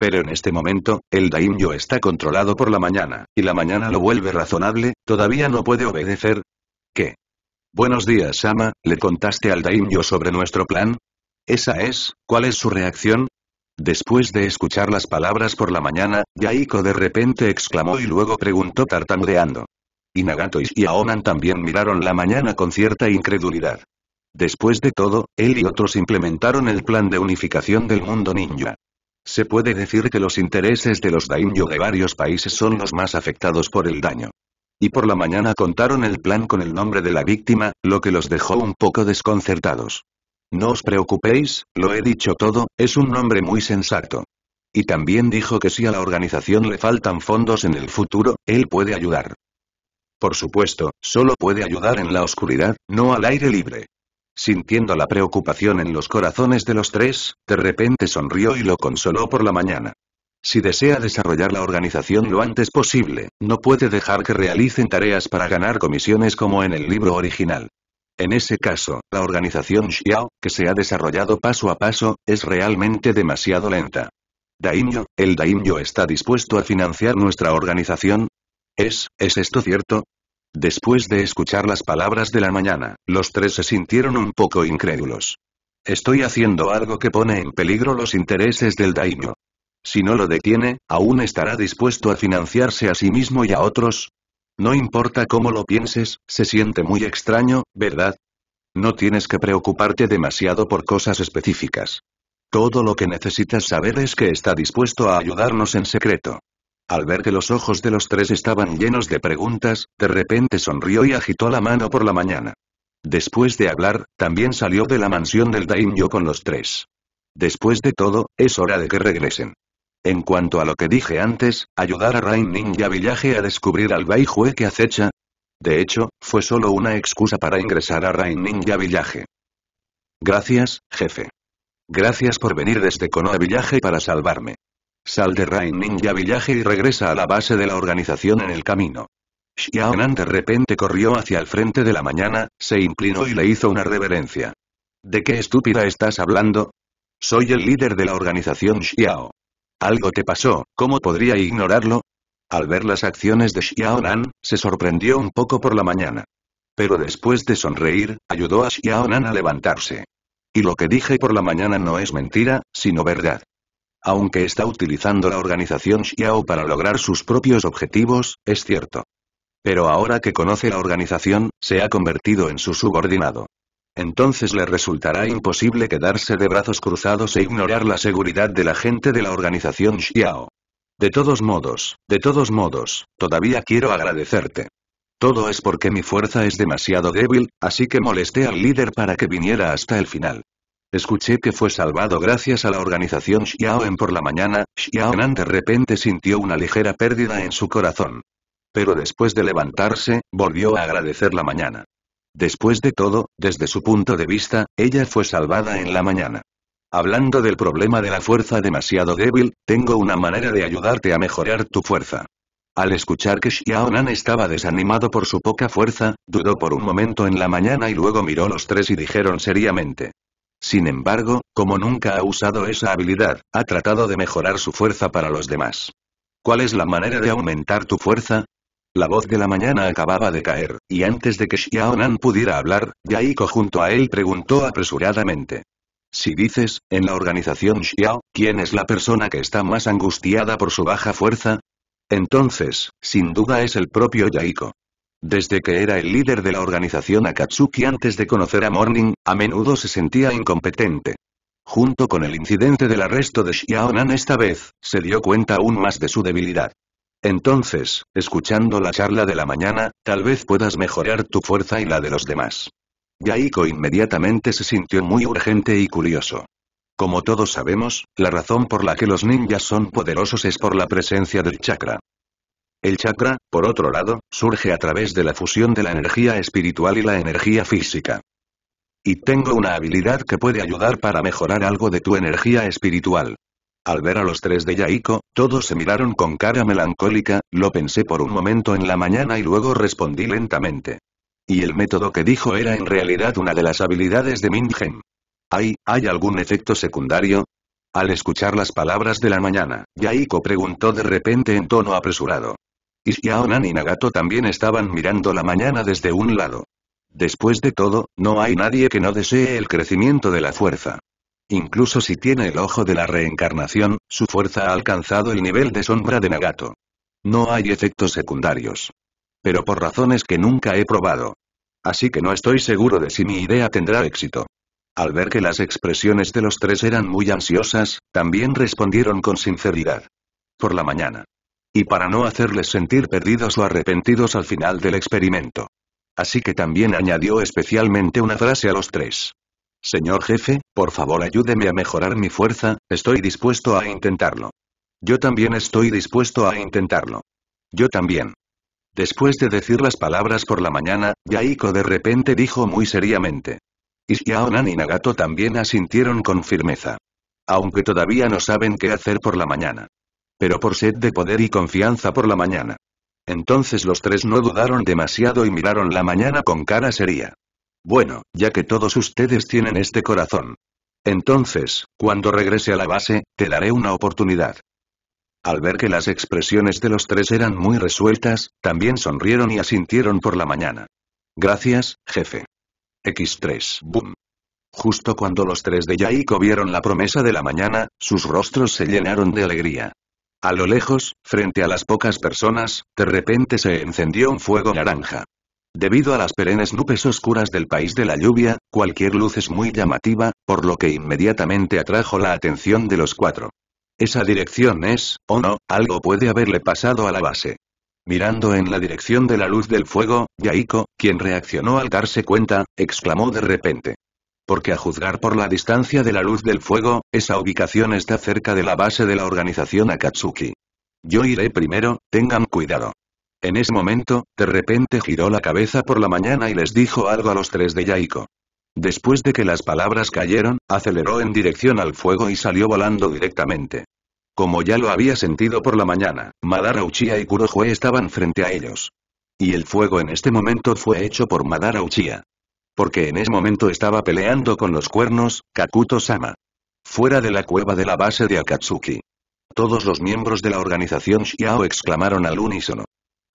Pero en este momento, el daimyo está controlado por la mañana, y la mañana lo vuelve razonable, todavía no puede obedecer. ¿Qué? Buenos días, ama, ¿le contaste al daimyo sobre nuestro plan? Esa es, ¿cuál es su reacción? Después de escuchar las palabras por la mañana, Yaiko de repente exclamó y luego preguntó tartamudeando. Y Nagato y Aonan también miraron la mañana con cierta incredulidad. Después de todo, él y otros implementaron el plan de unificación del mundo ninja. Se puede decir que los intereses de los daimyo de varios países son los más afectados por el daño. Y por la mañana contaron el plan con el nombre de la víctima, lo que los dejó un poco desconcertados. No os preocupéis, lo he dicho todo, es un nombre muy sensato. Y también dijo que si a la organización le faltan fondos en el futuro, él puede ayudar. Por supuesto, solo puede ayudar en la oscuridad, no al aire libre. Sintiendo la preocupación en los corazones de los tres, de repente sonrió y lo consoló por la mañana. Si desea desarrollar la organización lo antes posible, no puede dejar que realicen tareas para ganar comisiones como en el libro original. En ese caso, la organización Xiao, que se ha desarrollado paso a paso, es realmente demasiado lenta. Daimyo, ¿el Daimyo está dispuesto a financiar nuestra organización? ¿Es, es esto cierto? Después de escuchar las palabras de la mañana, los tres se sintieron un poco incrédulos. Estoy haciendo algo que pone en peligro los intereses del daimyo. Si no lo detiene, aún estará dispuesto a financiarse a sí mismo y a otros. No importa cómo lo pienses, se siente muy extraño, ¿verdad? No tienes que preocuparte demasiado por cosas específicas. Todo lo que necesitas saber es que está dispuesto a ayudarnos en secreto. Al ver que los ojos de los tres estaban llenos de preguntas, de repente sonrió y agitó la mano por la mañana. Después de hablar, también salió de la mansión del Daimyo con los tres. Después de todo, es hora de que regresen. En cuanto a lo que dije antes, ayudar a Rain Ninja Villaje a descubrir al Baijue que acecha. De hecho, fue solo una excusa para ingresar a Rain Ninja Villaje. Gracias, jefe. Gracias por venir desde Konoha Villaje para salvarme. Sal de Rain Ninja Villaje y regresa a la base de la organización en el camino. Xiaonan de repente corrió hacia el frente de la mañana, se inclinó y le hizo una reverencia. ¿De qué estúpida estás hablando? Soy el líder de la organización Xiao. Algo te pasó, ¿cómo podría ignorarlo? Al ver las acciones de Xiaonan, se sorprendió un poco por la mañana. Pero después de sonreír, ayudó a Xiaonan a levantarse. Y lo que dije por la mañana no es mentira, sino verdad. Aunque está utilizando la organización Xiao para lograr sus propios objetivos, es cierto. Pero ahora que conoce la organización, se ha convertido en su subordinado. Entonces le resultará imposible quedarse de brazos cruzados e ignorar la seguridad de la gente de la organización Xiao. De todos modos, de todos modos, todavía quiero agradecerte. Todo es porque mi fuerza es demasiado débil, así que molesté al líder para que viniera hasta el final. Escuché que fue salvado gracias a la organización En por la mañana, Nan de repente sintió una ligera pérdida en su corazón. Pero después de levantarse, volvió a agradecer la mañana. Después de todo, desde su punto de vista, ella fue salvada en la mañana. Hablando del problema de la fuerza demasiado débil, tengo una manera de ayudarte a mejorar tu fuerza. Al escuchar que Xiaonan estaba desanimado por su poca fuerza, dudó por un momento en la mañana y luego miró los tres y dijeron seriamente. Sin embargo, como nunca ha usado esa habilidad, ha tratado de mejorar su fuerza para los demás. ¿Cuál es la manera de aumentar tu fuerza? La voz de la mañana acababa de caer, y antes de que Nan pudiera hablar, Yaiko junto a él preguntó apresuradamente. Si dices, en la organización Xiao, ¿quién es la persona que está más angustiada por su baja fuerza? Entonces, sin duda es el propio Yaiko. Desde que era el líder de la organización Akatsuki antes de conocer a Morning, a menudo se sentía incompetente. Junto con el incidente del arresto de Xiaonan esta vez, se dio cuenta aún más de su debilidad. Entonces, escuchando la charla de la mañana, tal vez puedas mejorar tu fuerza y la de los demás. Yaiko inmediatamente se sintió muy urgente y curioso. Como todos sabemos, la razón por la que los ninjas son poderosos es por la presencia del chakra. El chakra, por otro lado, surge a través de la fusión de la energía espiritual y la energía física. Y tengo una habilidad que puede ayudar para mejorar algo de tu energía espiritual. Al ver a los tres de Yaiko, todos se miraron con cara melancólica, lo pensé por un momento en la mañana y luego respondí lentamente. Y el método que dijo era en realidad una de las habilidades de Mingen. ¿Hay, hay algún efecto secundario? Al escuchar las palabras de la mañana, Yaiko preguntó de repente en tono apresurado. Xiaonan y Nagato también estaban mirando la mañana desde un lado. Después de todo, no hay nadie que no desee el crecimiento de la fuerza. Incluso si tiene el ojo de la reencarnación, su fuerza ha alcanzado el nivel de sombra de Nagato. No hay efectos secundarios. Pero por razones que nunca he probado. Así que no estoy seguro de si mi idea tendrá éxito. Al ver que las expresiones de los tres eran muy ansiosas, también respondieron con sinceridad. Por la mañana. Y para no hacerles sentir perdidos o arrepentidos al final del experimento. Así que también añadió especialmente una frase a los tres. Señor jefe, por favor ayúdeme a mejorar mi fuerza, estoy dispuesto a intentarlo. Yo también estoy dispuesto a intentarlo. Yo también. Después de decir las palabras por la mañana, Yaiko de repente dijo muy seriamente. Ishiaonan y Nagato también asintieron con firmeza. Aunque todavía no saben qué hacer por la mañana pero por sed de poder y confianza por la mañana. Entonces los tres no dudaron demasiado y miraron la mañana con cara seria. Bueno, ya que todos ustedes tienen este corazón. Entonces, cuando regrese a la base, te daré una oportunidad. Al ver que las expresiones de los tres eran muy resueltas, también sonrieron y asintieron por la mañana. Gracias, jefe. X3. Boom. Justo cuando los tres de Yaiko vieron la promesa de la mañana, sus rostros se llenaron de alegría. A lo lejos, frente a las pocas personas, de repente se encendió un fuego naranja. Debido a las perennes nubes oscuras del país de la lluvia, cualquier luz es muy llamativa, por lo que inmediatamente atrajo la atención de los cuatro. Esa dirección es, o no, algo puede haberle pasado a la base. Mirando en la dirección de la luz del fuego, Yaiko, quien reaccionó al darse cuenta, exclamó de repente porque a juzgar por la distancia de la luz del fuego, esa ubicación está cerca de la base de la organización Akatsuki. Yo iré primero, tengan cuidado. En ese momento, de repente giró la cabeza por la mañana y les dijo algo a los tres de Yaiko. Después de que las palabras cayeron, aceleró en dirección al fuego y salió volando directamente. Como ya lo había sentido por la mañana, Madara Uchiha y Kurohue estaban frente a ellos. Y el fuego en este momento fue hecho por Madara Uchiha. Porque en ese momento estaba peleando con los cuernos, Kakuto-sama. Fuera de la cueva de la base de Akatsuki. Todos los miembros de la organización Xiao exclamaron al unísono.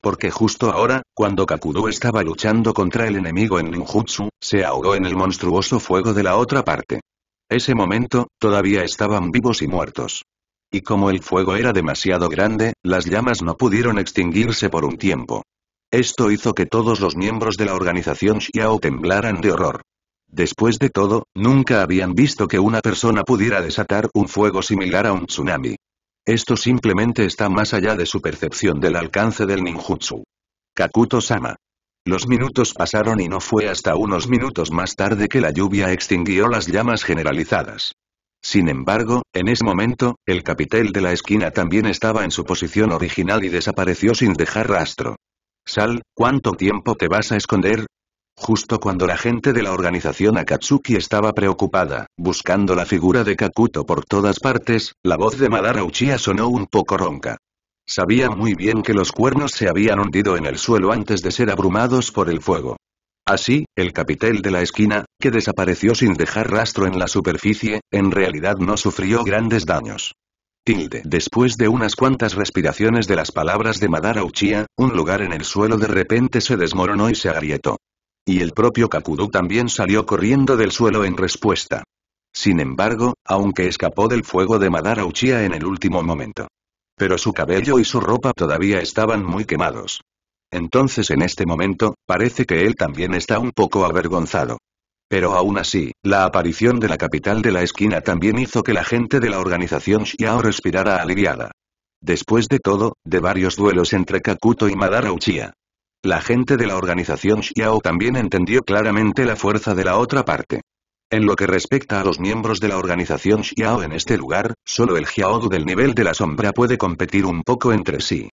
Porque justo ahora, cuando Kakudo estaba luchando contra el enemigo en ninjutsu, se ahogó en el monstruoso fuego de la otra parte. Ese momento, todavía estaban vivos y muertos. Y como el fuego era demasiado grande, las llamas no pudieron extinguirse por un tiempo. Esto hizo que todos los miembros de la organización Xiao temblaran de horror. Después de todo, nunca habían visto que una persona pudiera desatar un fuego similar a un tsunami. Esto simplemente está más allá de su percepción del alcance del ninjutsu. Kakuto-sama. Los minutos pasaron y no fue hasta unos minutos más tarde que la lluvia extinguió las llamas generalizadas. Sin embargo, en ese momento, el capitel de la esquina también estaba en su posición original y desapareció sin dejar rastro. Sal, ¿cuánto tiempo te vas a esconder? Justo cuando la gente de la organización Akatsuki estaba preocupada, buscando la figura de Kakuto por todas partes, la voz de Madara Uchiha sonó un poco ronca. Sabía muy bien que los cuernos se habían hundido en el suelo antes de ser abrumados por el fuego. Así, el capitel de la esquina, que desapareció sin dejar rastro en la superficie, en realidad no sufrió grandes daños. Tilde. Después de unas cuantas respiraciones de las palabras de Madara Uchiha, un lugar en el suelo de repente se desmoronó y se agrietó. Y el propio Kakudu también salió corriendo del suelo en respuesta. Sin embargo, aunque escapó del fuego de Madara Uchiha en el último momento. Pero su cabello y su ropa todavía estaban muy quemados. Entonces en este momento, parece que él también está un poco avergonzado. Pero aún así, la aparición de la capital de la esquina también hizo que la gente de la organización Xiao respirara aliviada. Después de todo, de varios duelos entre Kakuto y Madara Uchiha. La gente de la organización Xiao también entendió claramente la fuerza de la otra parte. En lo que respecta a los miembros de la organización Xiao en este lugar, solo el Xiaodu del nivel de la sombra puede competir un poco entre sí.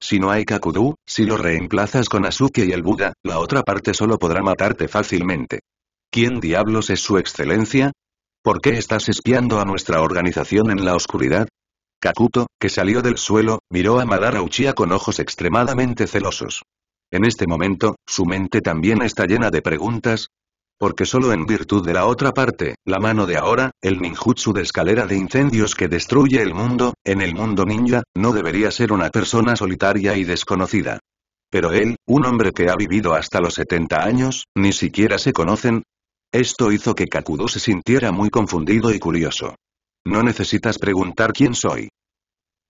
Si no hay Kakudu, si lo reemplazas con Asuke y el Buda, la otra parte solo podrá matarte fácilmente. ¿Quién diablos es su excelencia? ¿Por qué estás espiando a nuestra organización en la oscuridad? Kakuto, que salió del suelo, miró a Madara Uchiha con ojos extremadamente celosos. En este momento, su mente también está llena de preguntas, porque solo en virtud de la otra parte, la mano de ahora, el ninjutsu de escalera de incendios que destruye el mundo, en el mundo ninja, no debería ser una persona solitaria y desconocida. Pero él, un hombre que ha vivido hasta los 70 años, ni siquiera se conocen, esto hizo que Kakudo se sintiera muy confundido y curioso. No necesitas preguntar quién soy.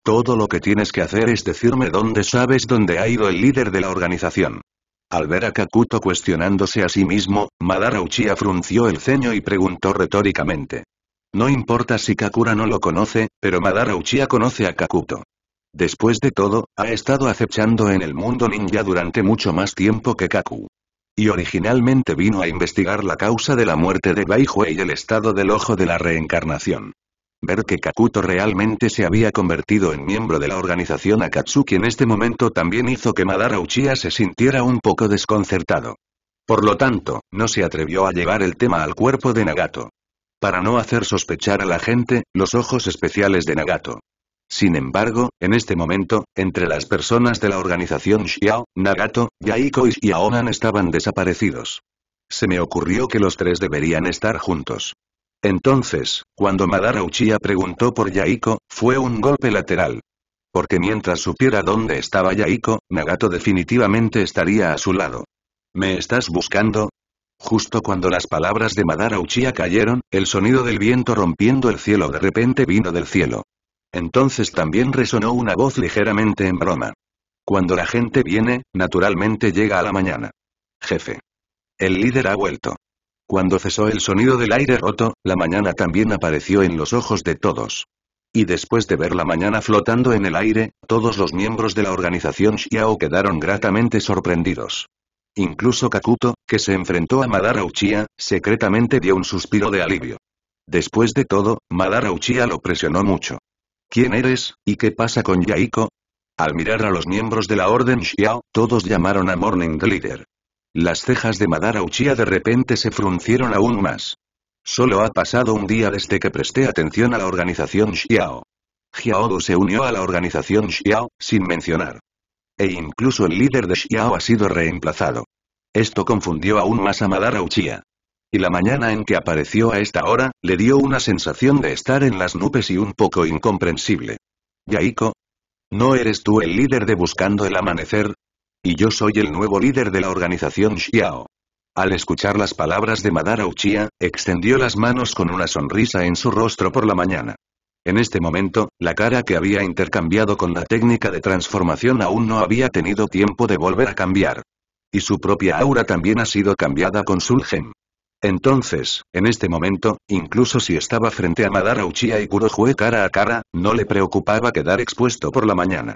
Todo lo que tienes que hacer es decirme dónde sabes dónde ha ido el líder de la organización. Al ver a Kakuto cuestionándose a sí mismo, Madara Uchiha frunció el ceño y preguntó retóricamente. No importa si Kakura no lo conoce, pero Madara Uchiha conoce a Kakuto. Después de todo, ha estado acechando en el mundo ninja durante mucho más tiempo que Kaku y originalmente vino a investigar la causa de la muerte de Bai y el estado del ojo de la reencarnación. Ver que Kakuto realmente se había convertido en miembro de la organización Akatsuki en este momento también hizo que Madara Uchiha se sintiera un poco desconcertado. Por lo tanto, no se atrevió a llevar el tema al cuerpo de Nagato. Para no hacer sospechar a la gente, los ojos especiales de Nagato sin embargo, en este momento, entre las personas de la organización Xiao, Nagato, Yaiko y Xiaonan estaban desaparecidos. Se me ocurrió que los tres deberían estar juntos. Entonces, cuando Madara Uchiha preguntó por Yaiko, fue un golpe lateral. Porque mientras supiera dónde estaba Yaiko, Nagato definitivamente estaría a su lado. ¿Me estás buscando? Justo cuando las palabras de Madara Uchiha cayeron, el sonido del viento rompiendo el cielo de repente vino del cielo. Entonces también resonó una voz ligeramente en broma. Cuando la gente viene, naturalmente llega a la mañana. Jefe. El líder ha vuelto. Cuando cesó el sonido del aire roto, la mañana también apareció en los ojos de todos. Y después de ver la mañana flotando en el aire, todos los miembros de la organización Xiao quedaron gratamente sorprendidos. Incluso Kakuto, que se enfrentó a Madara Uchiha, secretamente dio un suspiro de alivio. Después de todo, Madara Uchiha lo presionó mucho. ¿Quién eres, y qué pasa con Yaiko? Al mirar a los miembros de la Orden Xiao, todos llamaron a Morning Leader. Las cejas de Madara Uchiha de repente se fruncieron aún más. Solo ha pasado un día desde que presté atención a la organización Xiao. Xiaodu se unió a la organización Xiao, sin mencionar. E incluso el líder de Xiao ha sido reemplazado. Esto confundió aún más a Madara Uchiha la mañana en que apareció a esta hora, le dio una sensación de estar en las nubes y un poco incomprensible. Yaiko. ¿No eres tú el líder de Buscando el Amanecer? Y yo soy el nuevo líder de la organización Xiao. Al escuchar las palabras de Madara Uchiha, extendió las manos con una sonrisa en su rostro por la mañana. En este momento, la cara que había intercambiado con la técnica de transformación aún no había tenido tiempo de volver a cambiar. Y su propia aura también ha sido cambiada con Sulgen. Entonces, en este momento, incluso si estaba frente a Madara Uchiha y Kurohue cara a cara, no le preocupaba quedar expuesto por la mañana.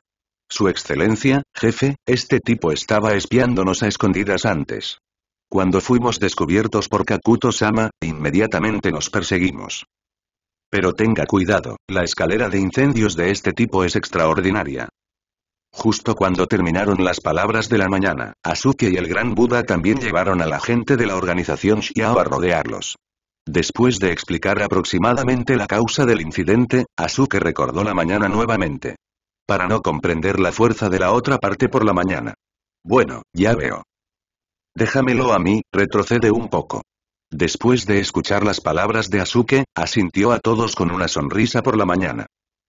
Su excelencia, jefe, este tipo estaba espiándonos a escondidas antes. Cuando fuimos descubiertos por Kakuto-sama, inmediatamente nos perseguimos. Pero tenga cuidado, la escalera de incendios de este tipo es extraordinaria. Justo cuando terminaron las palabras de la mañana, Asuke y el Gran Buda también llevaron a la gente de la organización Xiao a rodearlos. Después de explicar aproximadamente la causa del incidente, Asuke recordó la mañana nuevamente. Para no comprender la fuerza de la otra parte por la mañana. Bueno, ya veo. Déjamelo a mí, retrocede un poco. Después de escuchar las palabras de Asuke, asintió a todos con una sonrisa por la mañana.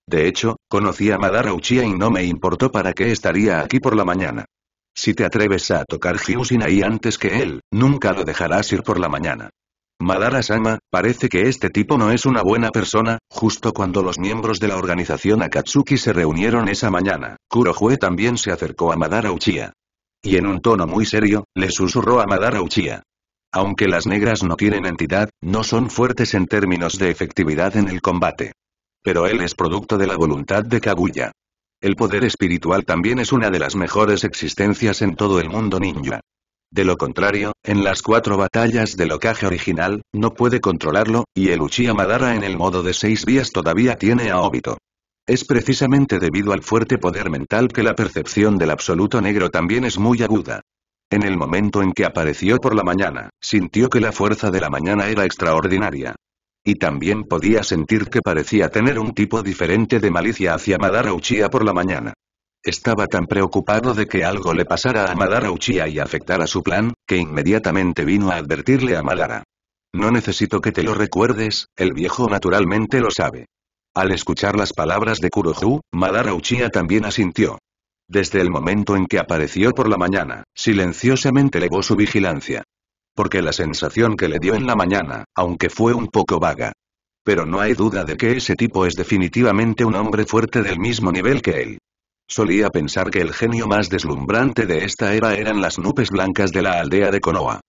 De hecho, conocí a Madara Uchiha y no me importó para qué estaría aquí por la mañana. Si te atreves a tocar y antes que él, nunca lo dejarás ir por la mañana. Madara-sama, parece que este tipo no es una buena persona, justo cuando los miembros de la organización Akatsuki se reunieron esa mañana, Kurohue también se acercó a Madara Uchiha. Y en un tono muy serio, le susurró a Madara Uchiha. Aunque las negras no tienen entidad, no son fuertes en términos de efectividad en el combate. Pero él es producto de la voluntad de Kaguya. El poder espiritual también es una de las mejores existencias en todo el mundo ninja. De lo contrario, en las cuatro batallas del locaje original, no puede controlarlo, y el Uchiha Madara en el modo de seis vías todavía tiene a Obito. Es precisamente debido al fuerte poder mental que la percepción del absoluto negro también es muy aguda. En el momento en que apareció por la mañana, sintió que la fuerza de la mañana era extraordinaria. Y también podía sentir que parecía tener un tipo diferente de malicia hacia Madara Uchiha por la mañana. Estaba tan preocupado de que algo le pasara a Madara Uchiha y afectara su plan, que inmediatamente vino a advertirle a Madara. No necesito que te lo recuerdes, el viejo naturalmente lo sabe. Al escuchar las palabras de Kuroju, Madara Uchiha también asintió. Desde el momento en que apareció por la mañana, silenciosamente elevó su vigilancia. Porque la sensación que le dio en la mañana, aunque fue un poco vaga. Pero no hay duda de que ese tipo es definitivamente un hombre fuerte del mismo nivel que él. Solía pensar que el genio más deslumbrante de esta era eran las nubes blancas de la aldea de Konoha.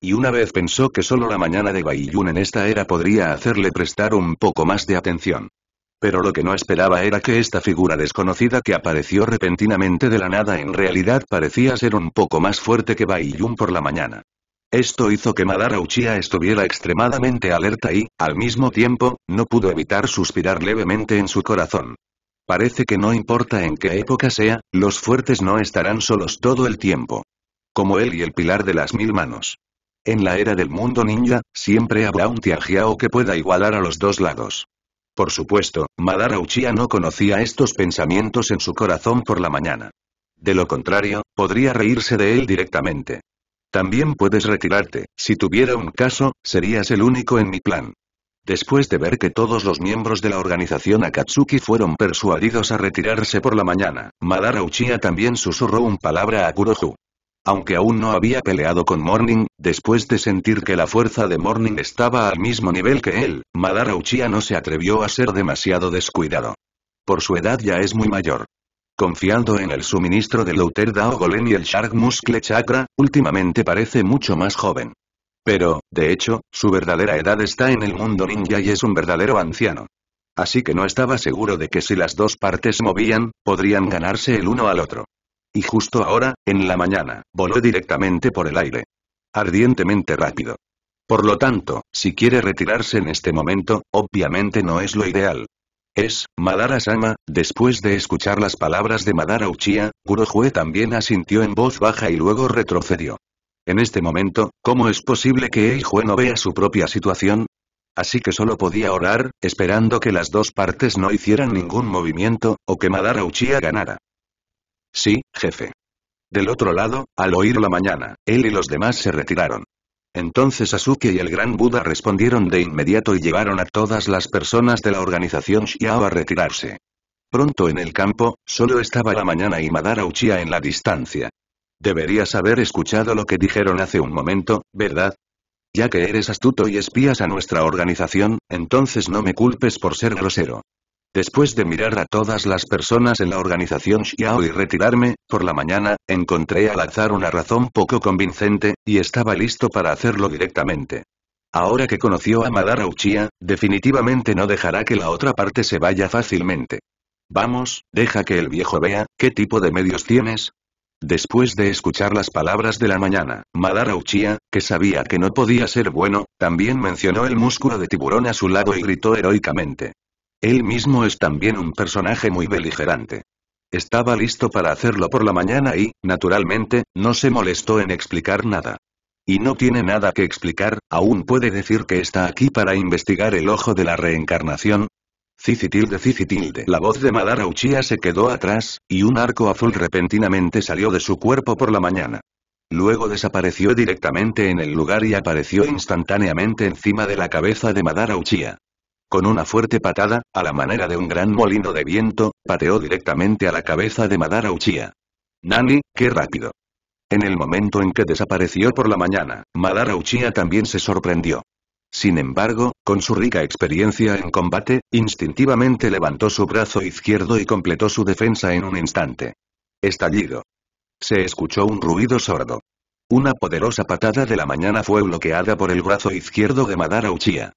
Y una vez pensó que solo la mañana de Baiyun en esta era podría hacerle prestar un poco más de atención. Pero lo que no esperaba era que esta figura desconocida que apareció repentinamente de la nada en realidad parecía ser un poco más fuerte que Baiyun por la mañana. Esto hizo que Madara Uchiha estuviera extremadamente alerta y, al mismo tiempo, no pudo evitar suspirar levemente en su corazón. Parece que no importa en qué época sea, los fuertes no estarán solos todo el tiempo. Como él y el pilar de las mil manos. En la era del mundo ninja, siempre habrá un Tianjiao que pueda igualar a los dos lados. Por supuesto, Madara Uchiha no conocía estos pensamientos en su corazón por la mañana. De lo contrario, podría reírse de él directamente. También puedes retirarte, si tuviera un caso, serías el único en mi plan. Después de ver que todos los miembros de la organización Akatsuki fueron persuadidos a retirarse por la mañana, Madara Uchiha también susurró un palabra a Kuroju. Aunque aún no había peleado con Morning, después de sentir que la fuerza de Morning estaba al mismo nivel que él, Madara Uchiha no se atrevió a ser demasiado descuidado. Por su edad ya es muy mayor confiando en el suministro de Outer Dao Golem y el Shark Muscle Chakra, últimamente parece mucho más joven. Pero, de hecho, su verdadera edad está en el mundo ninja y es un verdadero anciano. Así que no estaba seguro de que si las dos partes movían, podrían ganarse el uno al otro. Y justo ahora, en la mañana, voló directamente por el aire. Ardientemente rápido. Por lo tanto, si quiere retirarse en este momento, obviamente no es lo ideal. Es, Madara-sama, después de escuchar las palabras de Madara Uchiha, Kurohue también asintió en voz baja y luego retrocedió. En este momento, ¿cómo es posible que Eijue no vea su propia situación? Así que solo podía orar, esperando que las dos partes no hicieran ningún movimiento, o que Madara Uchiha ganara. Sí, jefe. Del otro lado, al oír la mañana, él y los demás se retiraron. Entonces Asuke y el Gran Buda respondieron de inmediato y llevaron a todas las personas de la organización Xiao a retirarse. Pronto en el campo, solo estaba la mañana y Madara Uchiha en la distancia. Deberías haber escuchado lo que dijeron hace un momento, ¿verdad? Ya que eres astuto y espías a nuestra organización, entonces no me culpes por ser grosero. Después de mirar a todas las personas en la organización Xiao y retirarme, por la mañana, encontré al azar una razón poco convincente, y estaba listo para hacerlo directamente. Ahora que conoció a Madara Uchiha, definitivamente no dejará que la otra parte se vaya fácilmente. Vamos, deja que el viejo vea, ¿qué tipo de medios tienes? Después de escuchar las palabras de la mañana, Madara Uchiha, que sabía que no podía ser bueno, también mencionó el músculo de tiburón a su lado y gritó heroicamente. Él mismo es también un personaje muy beligerante. Estaba listo para hacerlo por la mañana y, naturalmente, no se molestó en explicar nada. Y no tiene nada que explicar, aún puede decir que está aquí para investigar el ojo de la reencarnación. Cicitilde Cicitilde. La voz de Madara Uchiha se quedó atrás, y un arco azul repentinamente salió de su cuerpo por la mañana. Luego desapareció directamente en el lugar y apareció instantáneamente encima de la cabeza de Madara Uchiha. Con una fuerte patada, a la manera de un gran molino de viento, pateó directamente a la cabeza de Madara Uchiha. Nani, qué rápido. En el momento en que desapareció por la mañana, Madara Uchiha también se sorprendió. Sin embargo, con su rica experiencia en combate, instintivamente levantó su brazo izquierdo y completó su defensa en un instante. Estallido. Se escuchó un ruido sordo. Una poderosa patada de la mañana fue bloqueada por el brazo izquierdo de Madara Uchiha.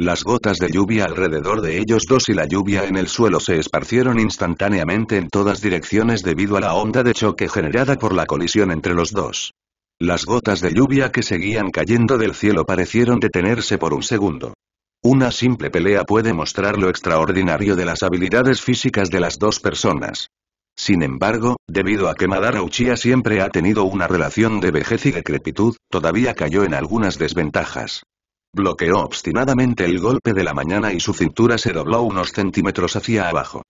Las gotas de lluvia alrededor de ellos dos y la lluvia en el suelo se esparcieron instantáneamente en todas direcciones debido a la onda de choque generada por la colisión entre los dos. Las gotas de lluvia que seguían cayendo del cielo parecieron detenerse por un segundo. Una simple pelea puede mostrar lo extraordinario de las habilidades físicas de las dos personas. Sin embargo, debido a que Madara Uchiha siempre ha tenido una relación de vejez y decrepitud, todavía cayó en algunas desventajas. Bloqueó obstinadamente el golpe de la mañana y su cintura se dobló unos centímetros hacia abajo.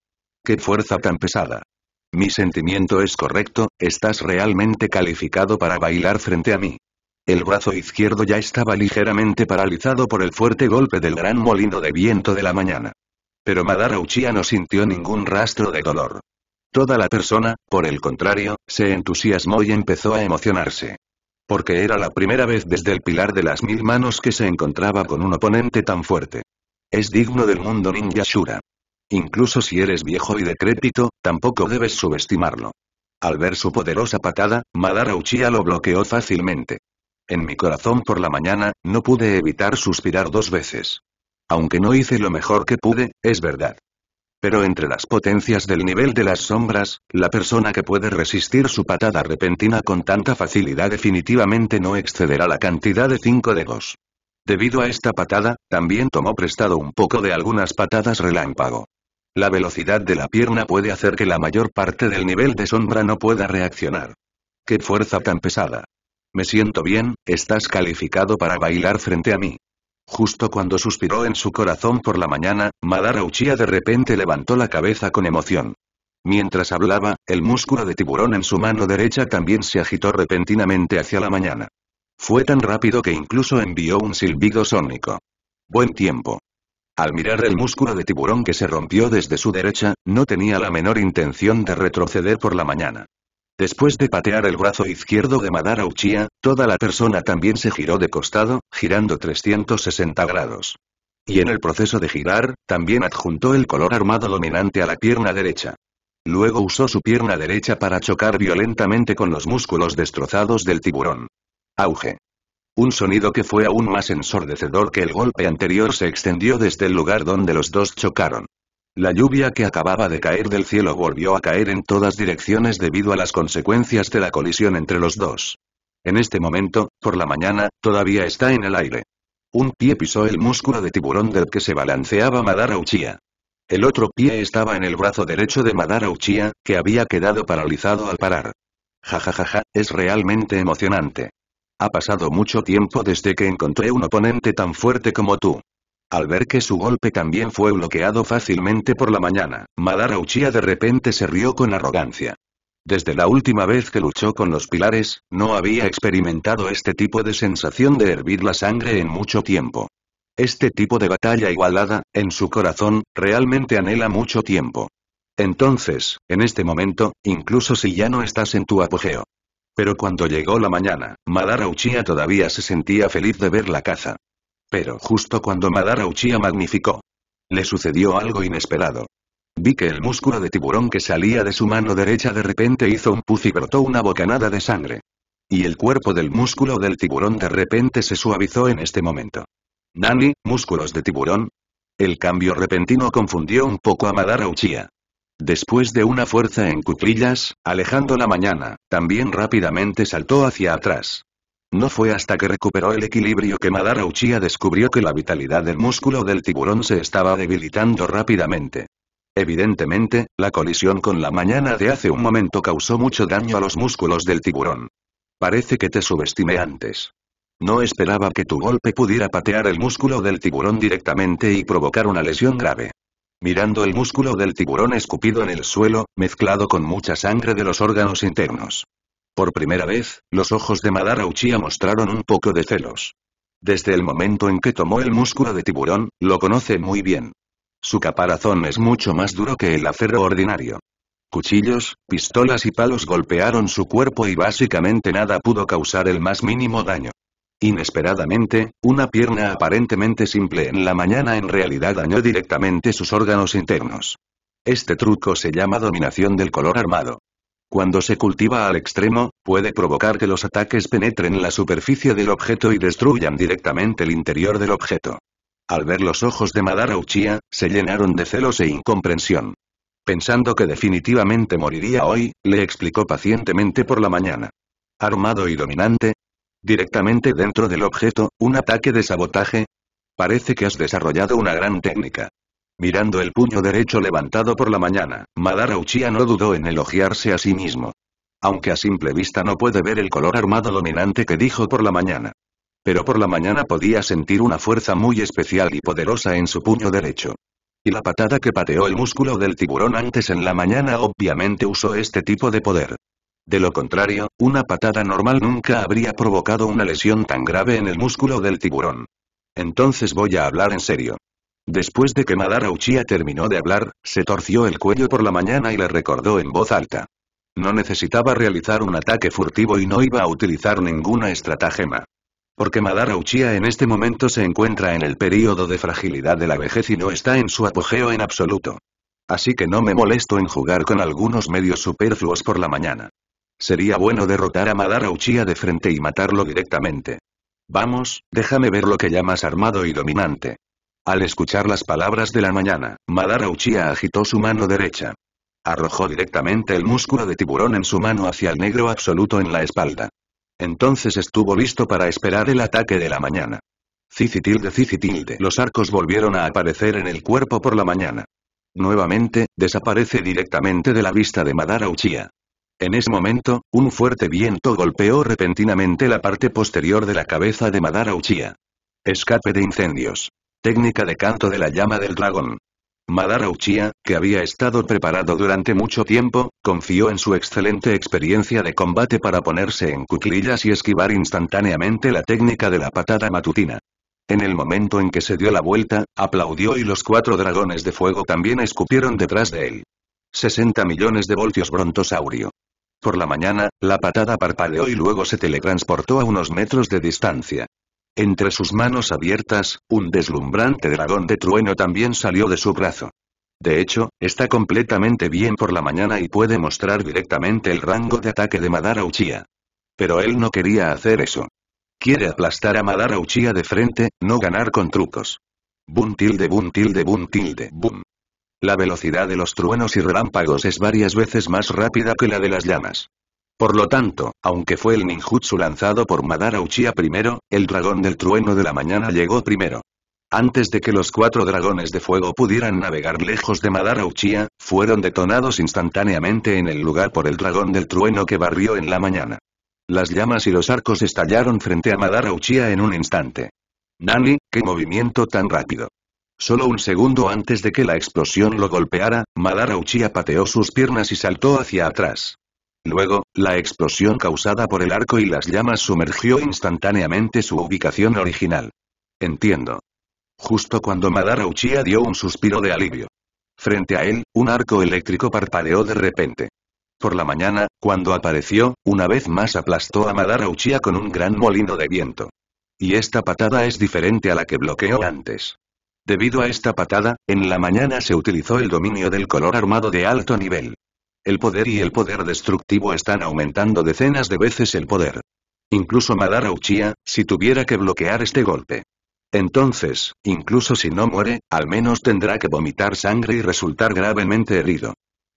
¡Qué fuerza tan pesada! Mi sentimiento es correcto, estás realmente calificado para bailar frente a mí. El brazo izquierdo ya estaba ligeramente paralizado por el fuerte golpe del gran molino de viento de la mañana. Pero Madara Uchiha no sintió ningún rastro de dolor. Toda la persona, por el contrario, se entusiasmó y empezó a emocionarse porque era la primera vez desde el Pilar de las Mil Manos que se encontraba con un oponente tan fuerte. Es digno del mundo ninja Shura. Incluso si eres viejo y decrépito, tampoco debes subestimarlo. Al ver su poderosa patada, Madara Uchiha lo bloqueó fácilmente. En mi corazón por la mañana, no pude evitar suspirar dos veces. Aunque no hice lo mejor que pude, es verdad. Pero entre las potencias del nivel de las sombras, la persona que puede resistir su patada repentina con tanta facilidad definitivamente no excederá la cantidad de 5 dedos. Debido a esta patada, también tomó prestado un poco de algunas patadas relámpago. La velocidad de la pierna puede hacer que la mayor parte del nivel de sombra no pueda reaccionar. ¡Qué fuerza tan pesada! Me siento bien, estás calificado para bailar frente a mí. Justo cuando suspiró en su corazón por la mañana, Madara Uchiha de repente levantó la cabeza con emoción. Mientras hablaba, el músculo de tiburón en su mano derecha también se agitó repentinamente hacia la mañana. Fue tan rápido que incluso envió un silbido sónico. Buen tiempo. Al mirar el músculo de tiburón que se rompió desde su derecha, no tenía la menor intención de retroceder por la mañana. Después de patear el brazo izquierdo de Madara Uchiha, toda la persona también se giró de costado, girando 360 grados. Y en el proceso de girar, también adjuntó el color armado dominante a la pierna derecha. Luego usó su pierna derecha para chocar violentamente con los músculos destrozados del tiburón. Auge. Un sonido que fue aún más ensordecedor que el golpe anterior se extendió desde el lugar donde los dos chocaron. La lluvia que acababa de caer del cielo volvió a caer en todas direcciones debido a las consecuencias de la colisión entre los dos. En este momento, por la mañana, todavía está en el aire. Un pie pisó el músculo de tiburón del que se balanceaba Madara Uchiha. El otro pie estaba en el brazo derecho de Madara Uchiha, que había quedado paralizado al parar. Jajajaja, es realmente emocionante. Ha pasado mucho tiempo desde que encontré un oponente tan fuerte como tú. Al ver que su golpe también fue bloqueado fácilmente por la mañana, Madara Uchiha de repente se rió con arrogancia. Desde la última vez que luchó con los pilares, no había experimentado este tipo de sensación de hervir la sangre en mucho tiempo. Este tipo de batalla igualada, en su corazón, realmente anhela mucho tiempo. Entonces, en este momento, incluso si ya no estás en tu apogeo. Pero cuando llegó la mañana, Madara Uchiha todavía se sentía feliz de ver la caza. Pero justo cuando Madara Uchiha magnificó. Le sucedió algo inesperado. Vi que el músculo de tiburón que salía de su mano derecha de repente hizo un puz y brotó una bocanada de sangre. Y el cuerpo del músculo del tiburón de repente se suavizó en este momento. Nani, músculos de tiburón. El cambio repentino confundió un poco a Madara Uchiha. Después de una fuerza en cuclillas, alejando la mañana, también rápidamente saltó hacia atrás. No fue hasta que recuperó el equilibrio que Madara Uchiha descubrió que la vitalidad del músculo del tiburón se estaba debilitando rápidamente. Evidentemente, la colisión con la mañana de hace un momento causó mucho daño a los músculos del tiburón. Parece que te subestimé antes. No esperaba que tu golpe pudiera patear el músculo del tiburón directamente y provocar una lesión grave. Mirando el músculo del tiburón escupido en el suelo, mezclado con mucha sangre de los órganos internos. Por primera vez, los ojos de Madara Uchiha mostraron un poco de celos. Desde el momento en que tomó el músculo de tiburón, lo conoce muy bien. Su caparazón es mucho más duro que el acero ordinario. Cuchillos, pistolas y palos golpearon su cuerpo y básicamente nada pudo causar el más mínimo daño. Inesperadamente, una pierna aparentemente simple en la mañana en realidad dañó directamente sus órganos internos. Este truco se llama dominación del color armado. Cuando se cultiva al extremo, puede provocar que los ataques penetren la superficie del objeto y destruyan directamente el interior del objeto. Al ver los ojos de Madara Uchiha, se llenaron de celos e incomprensión. Pensando que definitivamente moriría hoy, le explicó pacientemente por la mañana. Armado y dominante. Directamente dentro del objeto, un ataque de sabotaje. Parece que has desarrollado una gran técnica. Mirando el puño derecho levantado por la mañana, Madara no dudó en elogiarse a sí mismo. Aunque a simple vista no puede ver el color armado dominante que dijo por la mañana. Pero por la mañana podía sentir una fuerza muy especial y poderosa en su puño derecho. Y la patada que pateó el músculo del tiburón antes en la mañana obviamente usó este tipo de poder. De lo contrario, una patada normal nunca habría provocado una lesión tan grave en el músculo del tiburón. Entonces voy a hablar en serio. Después de que Madara Uchiha terminó de hablar, se torció el cuello por la mañana y le recordó en voz alta. No necesitaba realizar un ataque furtivo y no iba a utilizar ninguna estratagema. Porque Madara Uchiha en este momento se encuentra en el período de fragilidad de la vejez y no está en su apogeo en absoluto. Así que no me molesto en jugar con algunos medios superfluos por la mañana. Sería bueno derrotar a Madara Uchiha de frente y matarlo directamente. Vamos, déjame ver lo que llamas armado y dominante. Al escuchar las palabras de la mañana, Madara Uchiha agitó su mano derecha. Arrojó directamente el músculo de tiburón en su mano hacia el negro absoluto en la espalda. Entonces estuvo listo para esperar el ataque de la mañana. Cicitilde cicitilde. Los arcos volvieron a aparecer en el cuerpo por la mañana. Nuevamente, desaparece directamente de la vista de Madara Uchiha. En ese momento, un fuerte viento golpeó repentinamente la parte posterior de la cabeza de Madara Uchiha. Escape de incendios. Técnica de canto de la llama del dragón. Madara Uchiha, que había estado preparado durante mucho tiempo, confió en su excelente experiencia de combate para ponerse en cuclillas y esquivar instantáneamente la técnica de la patada matutina. En el momento en que se dio la vuelta, aplaudió y los cuatro dragones de fuego también escupieron detrás de él. 60 millones de voltios brontosaurio. Por la mañana, la patada parpadeó y luego se teletransportó a unos metros de distancia. Entre sus manos abiertas, un deslumbrante dragón de trueno también salió de su brazo. De hecho, está completamente bien por la mañana y puede mostrar directamente el rango de ataque de Madara Uchiha. Pero él no quería hacer eso. Quiere aplastar a Madara Uchiha de frente, no ganar con trucos. Bum tilde bum tilde bum tilde bum. La velocidad de los truenos y relámpagos es varias veces más rápida que la de las llamas. Por lo tanto, aunque fue el ninjutsu lanzado por Madara Uchiha primero, el dragón del trueno de la mañana llegó primero. Antes de que los cuatro dragones de fuego pudieran navegar lejos de Madara Uchiha, fueron detonados instantáneamente en el lugar por el dragón del trueno que barrió en la mañana. Las llamas y los arcos estallaron frente a Madara Uchiha en un instante. Nani, qué movimiento tan rápido. Solo un segundo antes de que la explosión lo golpeara, Madara Uchiha pateó sus piernas y saltó hacia atrás. Luego, la explosión causada por el arco y las llamas sumergió instantáneamente su ubicación original. Entiendo. Justo cuando Madara Uchiha dio un suspiro de alivio. Frente a él, un arco eléctrico parpadeó de repente. Por la mañana, cuando apareció, una vez más aplastó a Madara Uchiha con un gran molino de viento. Y esta patada es diferente a la que bloqueó antes. Debido a esta patada, en la mañana se utilizó el dominio del color armado de alto nivel. El poder y el poder destructivo están aumentando decenas de veces el poder. Incluso Madara Uchiha, si tuviera que bloquear este golpe. Entonces, incluso si no muere, al menos tendrá que vomitar sangre y resultar gravemente herido.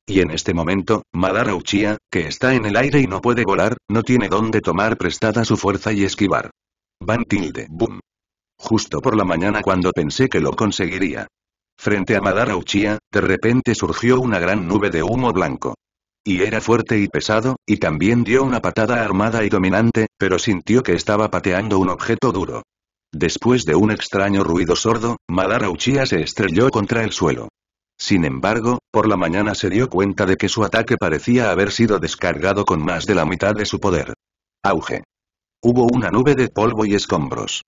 Y en este momento, Madara Uchiha, que está en el aire y no puede volar, no tiene dónde tomar prestada su fuerza y esquivar. Van tilde boom. Justo por la mañana cuando pensé que lo conseguiría. Frente a Madara Uchiha, de repente surgió una gran nube de humo blanco. Y era fuerte y pesado, y también dio una patada armada y dominante, pero sintió que estaba pateando un objeto duro. Después de un extraño ruido sordo, Madara Uchiha se estrelló contra el suelo. Sin embargo, por la mañana se dio cuenta de que su ataque parecía haber sido descargado con más de la mitad de su poder. Auge. Hubo una nube de polvo y escombros.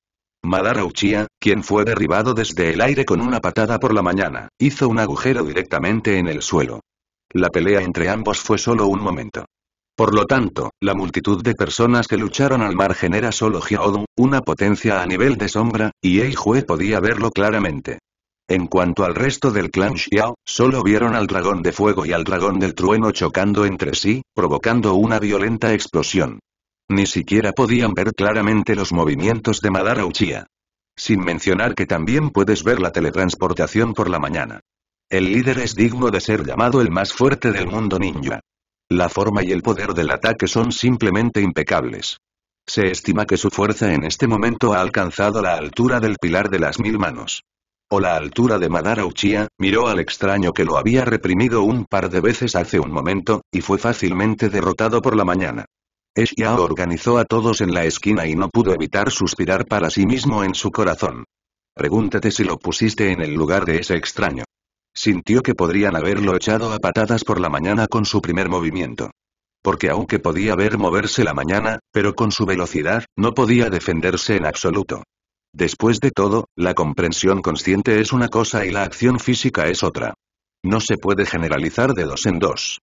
Madara Uchiha, quien fue derribado desde el aire con una patada por la mañana, hizo un agujero directamente en el suelo. La pelea entre ambos fue solo un momento. Por lo tanto, la multitud de personas que lucharon al margen era solo Hyodo, una potencia a nivel de sombra, y Eijue podía verlo claramente. En cuanto al resto del clan Xiao, solo vieron al dragón de fuego y al dragón del trueno chocando entre sí, provocando una violenta explosión. Ni siquiera podían ver claramente los movimientos de Madara Uchiha. Sin mencionar que también puedes ver la teletransportación por la mañana. El líder es digno de ser llamado el más fuerte del mundo ninja. La forma y el poder del ataque son simplemente impecables. Se estima que su fuerza en este momento ha alcanzado la altura del pilar de las mil manos. O la altura de Madara Uchiha, miró al extraño que lo había reprimido un par de veces hace un momento, y fue fácilmente derrotado por la mañana. Es organizó a todos en la esquina y no pudo evitar suspirar para sí mismo en su corazón. Pregúntate si lo pusiste en el lugar de ese extraño. Sintió que podrían haberlo echado a patadas por la mañana con su primer movimiento. Porque aunque podía ver moverse la mañana, pero con su velocidad, no podía defenderse en absoluto. Después de todo, la comprensión consciente es una cosa y la acción física es otra. No se puede generalizar de dos en dos.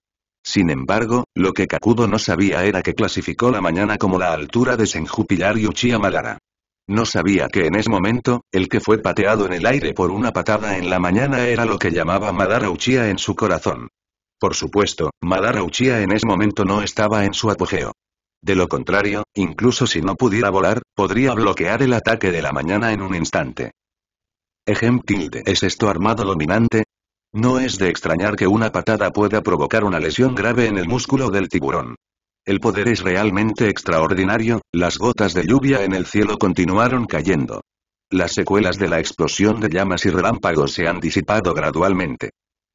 Sin embargo, lo que Kakudo no sabía era que clasificó la mañana como la altura de senjupillar y Uchiha No sabía que en ese momento, el que fue pateado en el aire por una patada en la mañana era lo que llamaba Madara Uchiha en su corazón. Por supuesto, Madara Uchiha en ese momento no estaba en su apogeo. De lo contrario, incluso si no pudiera volar, podría bloquear el ataque de la mañana en un instante. Ejem ¿Es esto armado dominante? No es de extrañar que una patada pueda provocar una lesión grave en el músculo del tiburón. El poder es realmente extraordinario, las gotas de lluvia en el cielo continuaron cayendo. Las secuelas de la explosión de llamas y relámpagos se han disipado gradualmente.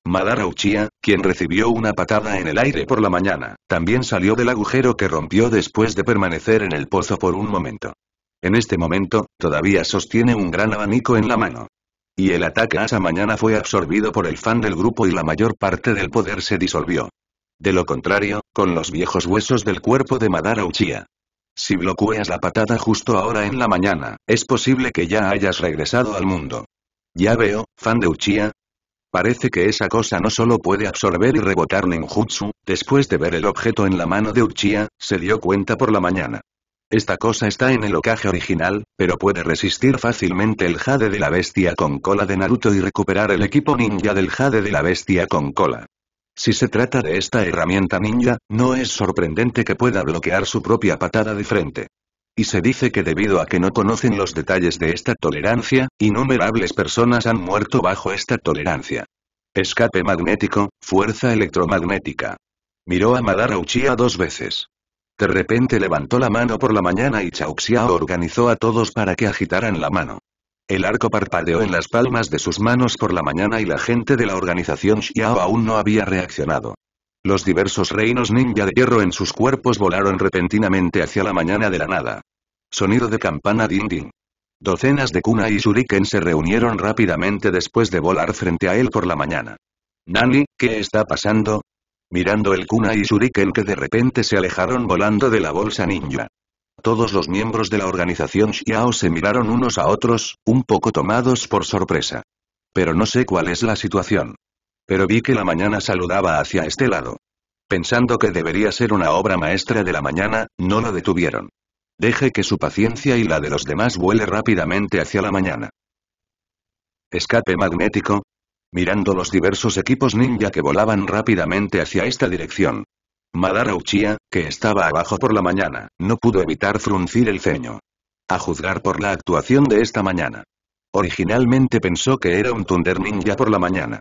Madara Uchiha, quien recibió una patada en el aire por la mañana, también salió del agujero que rompió después de permanecer en el pozo por un momento. En este momento, todavía sostiene un gran abanico en la mano. Y el ataque a esa mañana fue absorbido por el fan del grupo y la mayor parte del poder se disolvió. De lo contrario, con los viejos huesos del cuerpo de Madara Uchiha. Si bloqueas la patada justo ahora en la mañana, es posible que ya hayas regresado al mundo. Ya veo, fan de Uchiha. Parece que esa cosa no solo puede absorber y rebotar ninjutsu, después de ver el objeto en la mano de Uchiha, se dio cuenta por la mañana. Esta cosa está en el ocaje original, pero puede resistir fácilmente el jade de la bestia con cola de Naruto y recuperar el equipo ninja del jade de la bestia con cola. Si se trata de esta herramienta ninja, no es sorprendente que pueda bloquear su propia patada de frente. Y se dice que debido a que no conocen los detalles de esta tolerancia, innumerables personas han muerto bajo esta tolerancia. Escape magnético, fuerza electromagnética. Miró a Madara Uchiha dos veces. De repente levantó la mano por la mañana y Xiao organizó a todos para que agitaran la mano. El arco parpadeó en las palmas de sus manos por la mañana y la gente de la organización Xiao aún no había reaccionado. Los diversos reinos ninja de hierro en sus cuerpos volaron repentinamente hacia la mañana de la nada. Sonido de campana din din. Docenas de Kuna y Shuriken se reunieron rápidamente después de volar frente a él por la mañana. Nani, ¿qué está pasando? mirando el Kuna y Shuriken que de repente se alejaron volando de la bolsa ninja. Todos los miembros de la organización Xiao se miraron unos a otros, un poco tomados por sorpresa. Pero no sé cuál es la situación. Pero vi que la mañana saludaba hacia este lado. Pensando que debería ser una obra maestra de la mañana, no lo detuvieron. Deje que su paciencia y la de los demás vuele rápidamente hacia la mañana. Escape magnético, mirando los diversos equipos ninja que volaban rápidamente hacia esta dirección. Madara Uchiha, que estaba abajo por la mañana, no pudo evitar fruncir el ceño. A juzgar por la actuación de esta mañana. Originalmente pensó que era un Thunder Ninja por la mañana.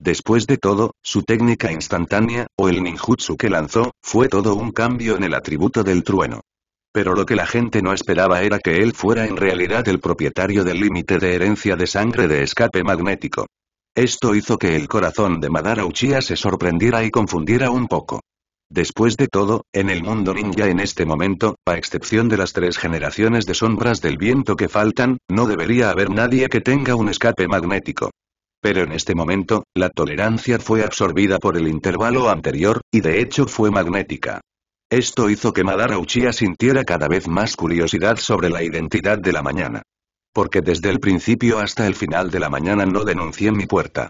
Después de todo, su técnica instantánea, o el ninjutsu que lanzó, fue todo un cambio en el atributo del trueno. Pero lo que la gente no esperaba era que él fuera en realidad el propietario del límite de herencia de sangre de escape magnético. Esto hizo que el corazón de Madara Uchiha se sorprendiera y confundiera un poco. Después de todo, en el mundo ninja en este momento, a excepción de las tres generaciones de sombras del viento que faltan, no debería haber nadie que tenga un escape magnético. Pero en este momento, la tolerancia fue absorbida por el intervalo anterior, y de hecho fue magnética. Esto hizo que Madara Uchiha sintiera cada vez más curiosidad sobre la identidad de la mañana. Porque desde el principio hasta el final de la mañana no denuncié mi puerta.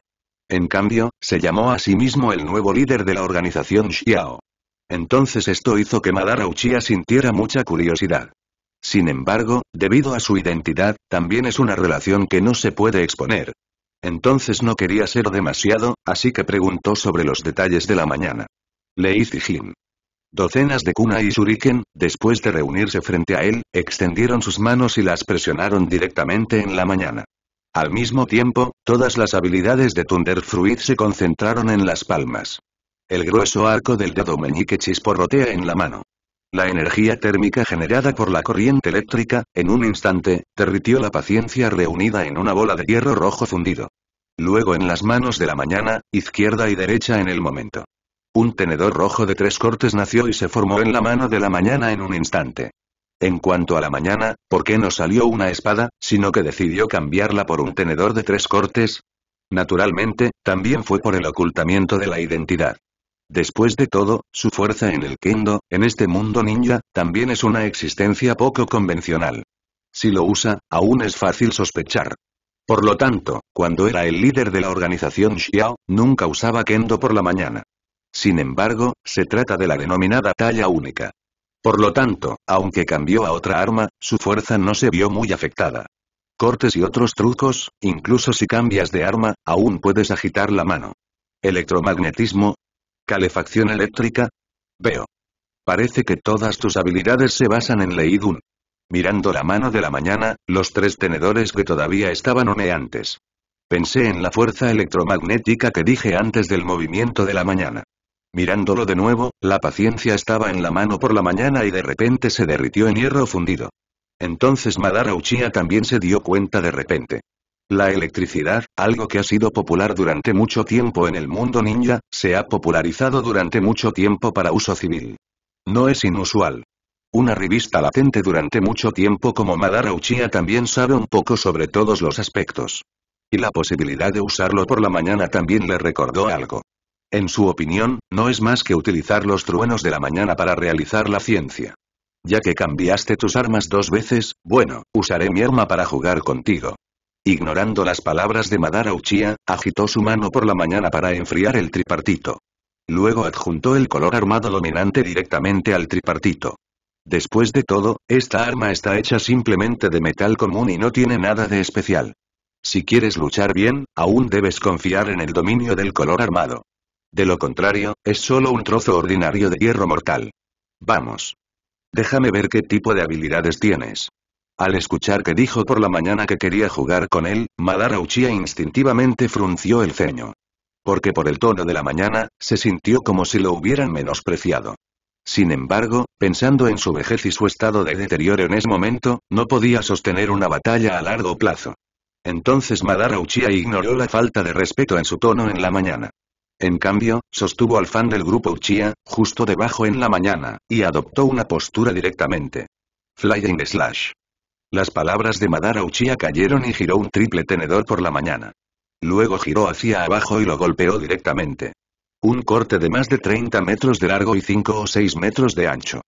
En cambio, se llamó a sí mismo el nuevo líder de la organización Xiao. Entonces esto hizo que Madara Uchiha sintiera mucha curiosidad. Sin embargo, debido a su identidad, también es una relación que no se puede exponer. Entonces no quería ser demasiado, así que preguntó sobre los detalles de la mañana. le hice Docenas de Kuna y Shuriken, después de reunirse frente a él, extendieron sus manos y las presionaron directamente en la mañana. Al mismo tiempo, todas las habilidades de Thunder Fruit se concentraron en las palmas. El grueso arco del dedo meñique chisporrotea en la mano. La energía térmica generada por la corriente eléctrica, en un instante, derritió la paciencia reunida en una bola de hierro rojo fundido. Luego en las manos de la mañana, izquierda y derecha en el momento. Un tenedor rojo de tres cortes nació y se formó en la mano de la mañana en un instante. En cuanto a la mañana, ¿por qué no salió una espada, sino que decidió cambiarla por un tenedor de tres cortes? Naturalmente, también fue por el ocultamiento de la identidad. Después de todo, su fuerza en el kendo, en este mundo ninja, también es una existencia poco convencional. Si lo usa, aún es fácil sospechar. Por lo tanto, cuando era el líder de la organización Xiao, nunca usaba kendo por la mañana. Sin embargo, se trata de la denominada talla única. Por lo tanto, aunque cambió a otra arma, su fuerza no se vio muy afectada. Cortes y otros trucos, incluso si cambias de arma, aún puedes agitar la mano. Electromagnetismo. Calefacción eléctrica. Veo. Parece que todas tus habilidades se basan en Leidun. Mirando la mano de la mañana, los tres tenedores que todavía estaban antes. Pensé en la fuerza electromagnética que dije antes del movimiento de la mañana. Mirándolo de nuevo, la paciencia estaba en la mano por la mañana y de repente se derritió en hierro fundido. Entonces Madara Uchiha también se dio cuenta de repente. La electricidad, algo que ha sido popular durante mucho tiempo en el mundo ninja, se ha popularizado durante mucho tiempo para uso civil. No es inusual. Una revista latente durante mucho tiempo como Madara Uchiha también sabe un poco sobre todos los aspectos. Y la posibilidad de usarlo por la mañana también le recordó algo. En su opinión, no es más que utilizar los truenos de la mañana para realizar la ciencia. Ya que cambiaste tus armas dos veces, bueno, usaré mi arma para jugar contigo. Ignorando las palabras de Madara Uchiha, agitó su mano por la mañana para enfriar el tripartito. Luego adjuntó el color armado dominante directamente al tripartito. Después de todo, esta arma está hecha simplemente de metal común y no tiene nada de especial. Si quieres luchar bien, aún debes confiar en el dominio del color armado. De lo contrario, es solo un trozo ordinario de hierro mortal. Vamos. Déjame ver qué tipo de habilidades tienes. Al escuchar que dijo por la mañana que quería jugar con él, Madara Uchiha instintivamente frunció el ceño. Porque por el tono de la mañana, se sintió como si lo hubieran menospreciado. Sin embargo, pensando en su vejez y su estado de deterioro en ese momento, no podía sostener una batalla a largo plazo. Entonces Madara Uchiha ignoró la falta de respeto en su tono en la mañana. En cambio, sostuvo al fan del grupo Uchiha, justo debajo en la mañana, y adoptó una postura directamente. Flying Slash. Las palabras de Madara Uchiha cayeron y giró un triple tenedor por la mañana. Luego giró hacia abajo y lo golpeó directamente. Un corte de más de 30 metros de largo y 5 o 6 metros de ancho.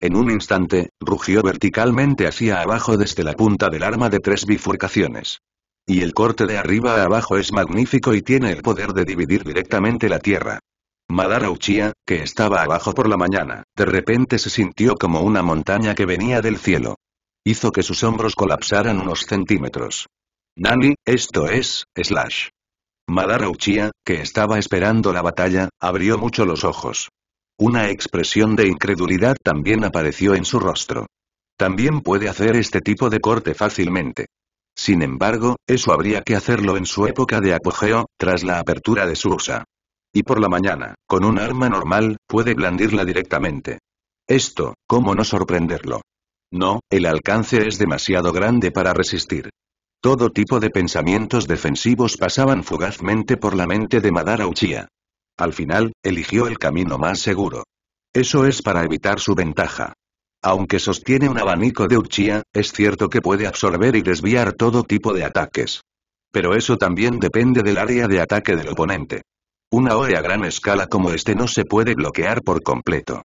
En un instante, rugió verticalmente hacia abajo desde la punta del arma de tres bifurcaciones. Y el corte de arriba a abajo es magnífico y tiene el poder de dividir directamente la tierra. Madara Uchiha, que estaba abajo por la mañana, de repente se sintió como una montaña que venía del cielo. Hizo que sus hombros colapsaran unos centímetros. Nani, esto es, Slash. Madara Uchiha, que estaba esperando la batalla, abrió mucho los ojos. Una expresión de incredulidad también apareció en su rostro. También puede hacer este tipo de corte fácilmente. Sin embargo, eso habría que hacerlo en su época de apogeo, tras la apertura de su usa. Y por la mañana, con un arma normal, puede blandirla directamente. Esto, ¿cómo no sorprenderlo? No, el alcance es demasiado grande para resistir. Todo tipo de pensamientos defensivos pasaban fugazmente por la mente de Madara Uchiha. Al final, eligió el camino más seguro. Eso es para evitar su ventaja. Aunque sostiene un abanico de Uchiha, es cierto que puede absorber y desviar todo tipo de ataques. Pero eso también depende del área de ataque del oponente. Una OE a gran escala como este no se puede bloquear por completo.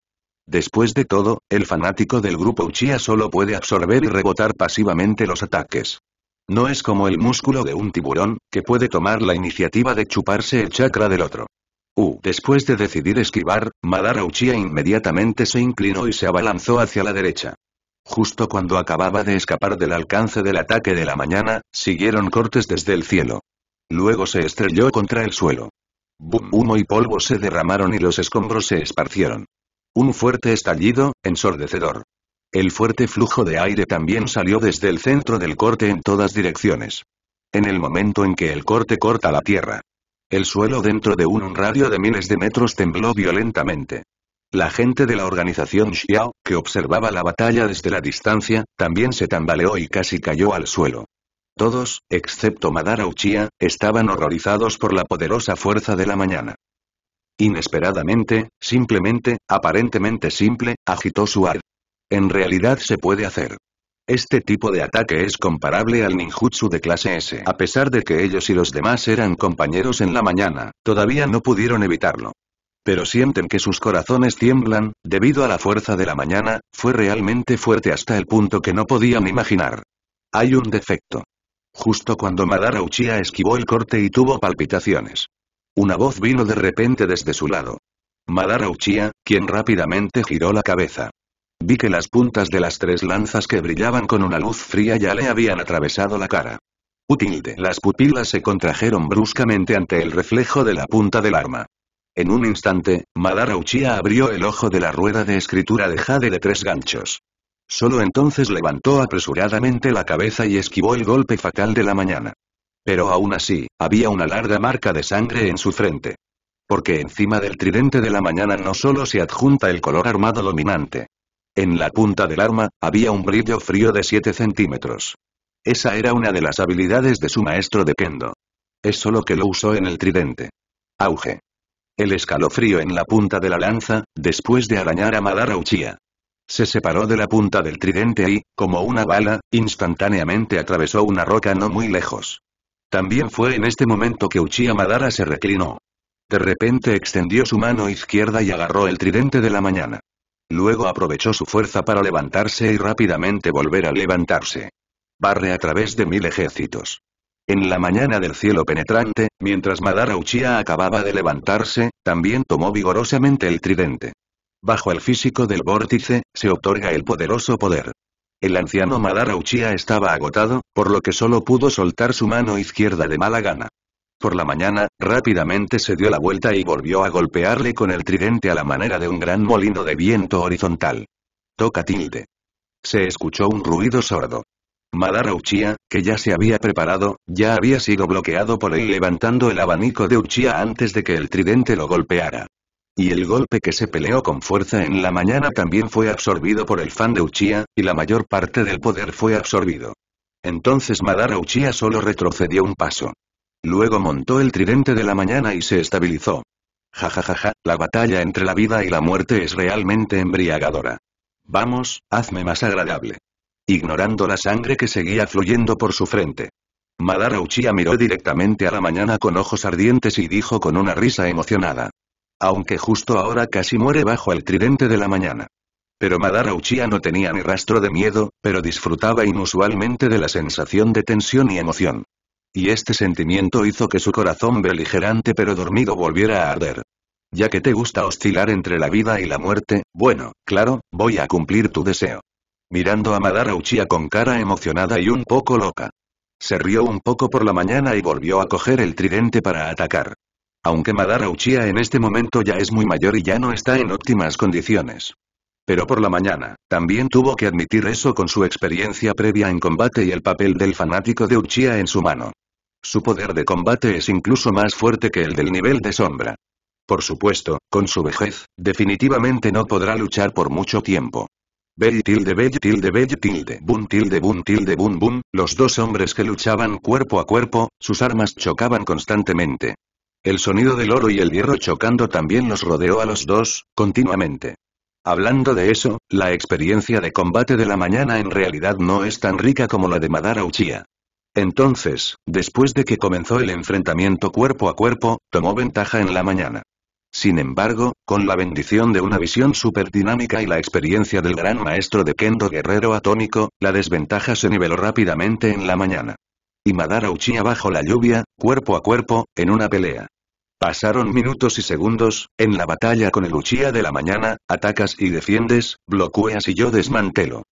Después de todo, el fanático del grupo Uchiha solo puede absorber y rebotar pasivamente los ataques. No es como el músculo de un tiburón, que puede tomar la iniciativa de chuparse el chakra del otro. Después de decidir esquivar, Madara Uchiha inmediatamente se inclinó y se abalanzó hacia la derecha. Justo cuando acababa de escapar del alcance del ataque de la mañana, siguieron cortes desde el cielo. Luego se estrelló contra el suelo. bum humo y polvo se derramaron y los escombros se esparcieron. Un fuerte estallido, ensordecedor. El fuerte flujo de aire también salió desde el centro del corte en todas direcciones. En el momento en que el corte corta la tierra, el suelo dentro de un, radio de miles de metros tembló violentamente. La gente de la organización Xiao, que observaba la batalla desde la distancia, también se tambaleó y casi cayó al suelo. Todos, excepto Madara Uchiha, estaban horrorizados por la poderosa fuerza de la mañana. Inesperadamente, simplemente, aparentemente simple, agitó su ar. En realidad se puede hacer. Este tipo de ataque es comparable al ninjutsu de clase S. A pesar de que ellos y los demás eran compañeros en la mañana, todavía no pudieron evitarlo. Pero sienten que sus corazones tiemblan, debido a la fuerza de la mañana, fue realmente fuerte hasta el punto que no podían imaginar. Hay un defecto. Justo cuando Madara Uchiha esquivó el corte y tuvo palpitaciones. Una voz vino de repente desde su lado. Madara Uchiha, quien rápidamente giró la cabeza. Vi que las puntas de las tres lanzas que brillaban con una luz fría ya le habían atravesado la cara. Utilde. Las pupilas se contrajeron bruscamente ante el reflejo de la punta del arma. En un instante, Madara Uchiha abrió el ojo de la rueda de escritura de jade de tres ganchos. Solo entonces levantó apresuradamente la cabeza y esquivó el golpe fatal de la mañana. Pero aún así, había una larga marca de sangre en su frente. Porque encima del tridente de la mañana no solo se adjunta el color armado dominante, en la punta del arma, había un brillo frío de 7 centímetros. Esa era una de las habilidades de su maestro de Kendo. Es solo que lo usó en el tridente. Auge. El escalofrío en la punta de la lanza, después de arañar a Madara Uchiha. Se separó de la punta del tridente y, como una bala, instantáneamente atravesó una roca no muy lejos. También fue en este momento que Uchiha Madara se reclinó. De repente extendió su mano izquierda y agarró el tridente de la mañana. Luego aprovechó su fuerza para levantarse y rápidamente volver a levantarse. Barre a través de mil ejércitos. En la mañana del cielo penetrante, mientras Madara Uchiha acababa de levantarse, también tomó vigorosamente el tridente. Bajo el físico del vórtice, se otorga el poderoso poder. El anciano Madara Uchiha estaba agotado, por lo que solo pudo soltar su mano izquierda de mala gana. Por la mañana, rápidamente se dio la vuelta y volvió a golpearle con el tridente a la manera de un gran molino de viento horizontal. Toca tilde. Se escuchó un ruido sordo. Madara Uchiha, que ya se había preparado, ya había sido bloqueado por él levantando el abanico de uchia antes de que el tridente lo golpeara. Y el golpe que se peleó con fuerza en la mañana también fue absorbido por el fan de uchia y la mayor parte del poder fue absorbido. Entonces Madara Uchiha solo retrocedió un paso. Luego montó el tridente de la mañana y se estabilizó. jajajaja la batalla entre la vida y la muerte es realmente embriagadora. Vamos, hazme más agradable. Ignorando la sangre que seguía fluyendo por su frente. Madara Uchiha miró directamente a la mañana con ojos ardientes y dijo con una risa emocionada. Aunque justo ahora casi muere bajo el tridente de la mañana. Pero Madara Uchiha no tenía ni rastro de miedo, pero disfrutaba inusualmente de la sensación de tensión y emoción. Y este sentimiento hizo que su corazón beligerante pero dormido volviera a arder. Ya que te gusta oscilar entre la vida y la muerte, bueno, claro, voy a cumplir tu deseo. Mirando a Madara Uchiha con cara emocionada y un poco loca. Se rió un poco por la mañana y volvió a coger el tridente para atacar. Aunque Madara Uchiha en este momento ya es muy mayor y ya no está en óptimas condiciones pero por la mañana, también tuvo que admitir eso con su experiencia previa en combate y el papel del fanático de Uchiha en su mano. Su poder de combate es incluso más fuerte que el del nivel de sombra. Por supuesto, con su vejez, definitivamente no podrá luchar por mucho tiempo. Bell tilde bell tilde bell tilde boom tilde boom tilde boom boom, los dos hombres que luchaban cuerpo a cuerpo, sus armas chocaban constantemente. El sonido del oro y el hierro chocando también los rodeó a los dos, continuamente. Hablando de eso, la experiencia de combate de la mañana en realidad no es tan rica como la de Madara Uchiha. Entonces, después de que comenzó el enfrentamiento cuerpo a cuerpo, tomó ventaja en la mañana. Sin embargo, con la bendición de una visión dinámica y la experiencia del gran maestro de Kendo guerrero atómico, la desventaja se niveló rápidamente en la mañana. Y Madara Uchiha bajo la lluvia, cuerpo a cuerpo, en una pelea. Pasaron minutos y segundos, en la batalla con el Uchía de la mañana, atacas y defiendes, bloqueas y yo desmantelo.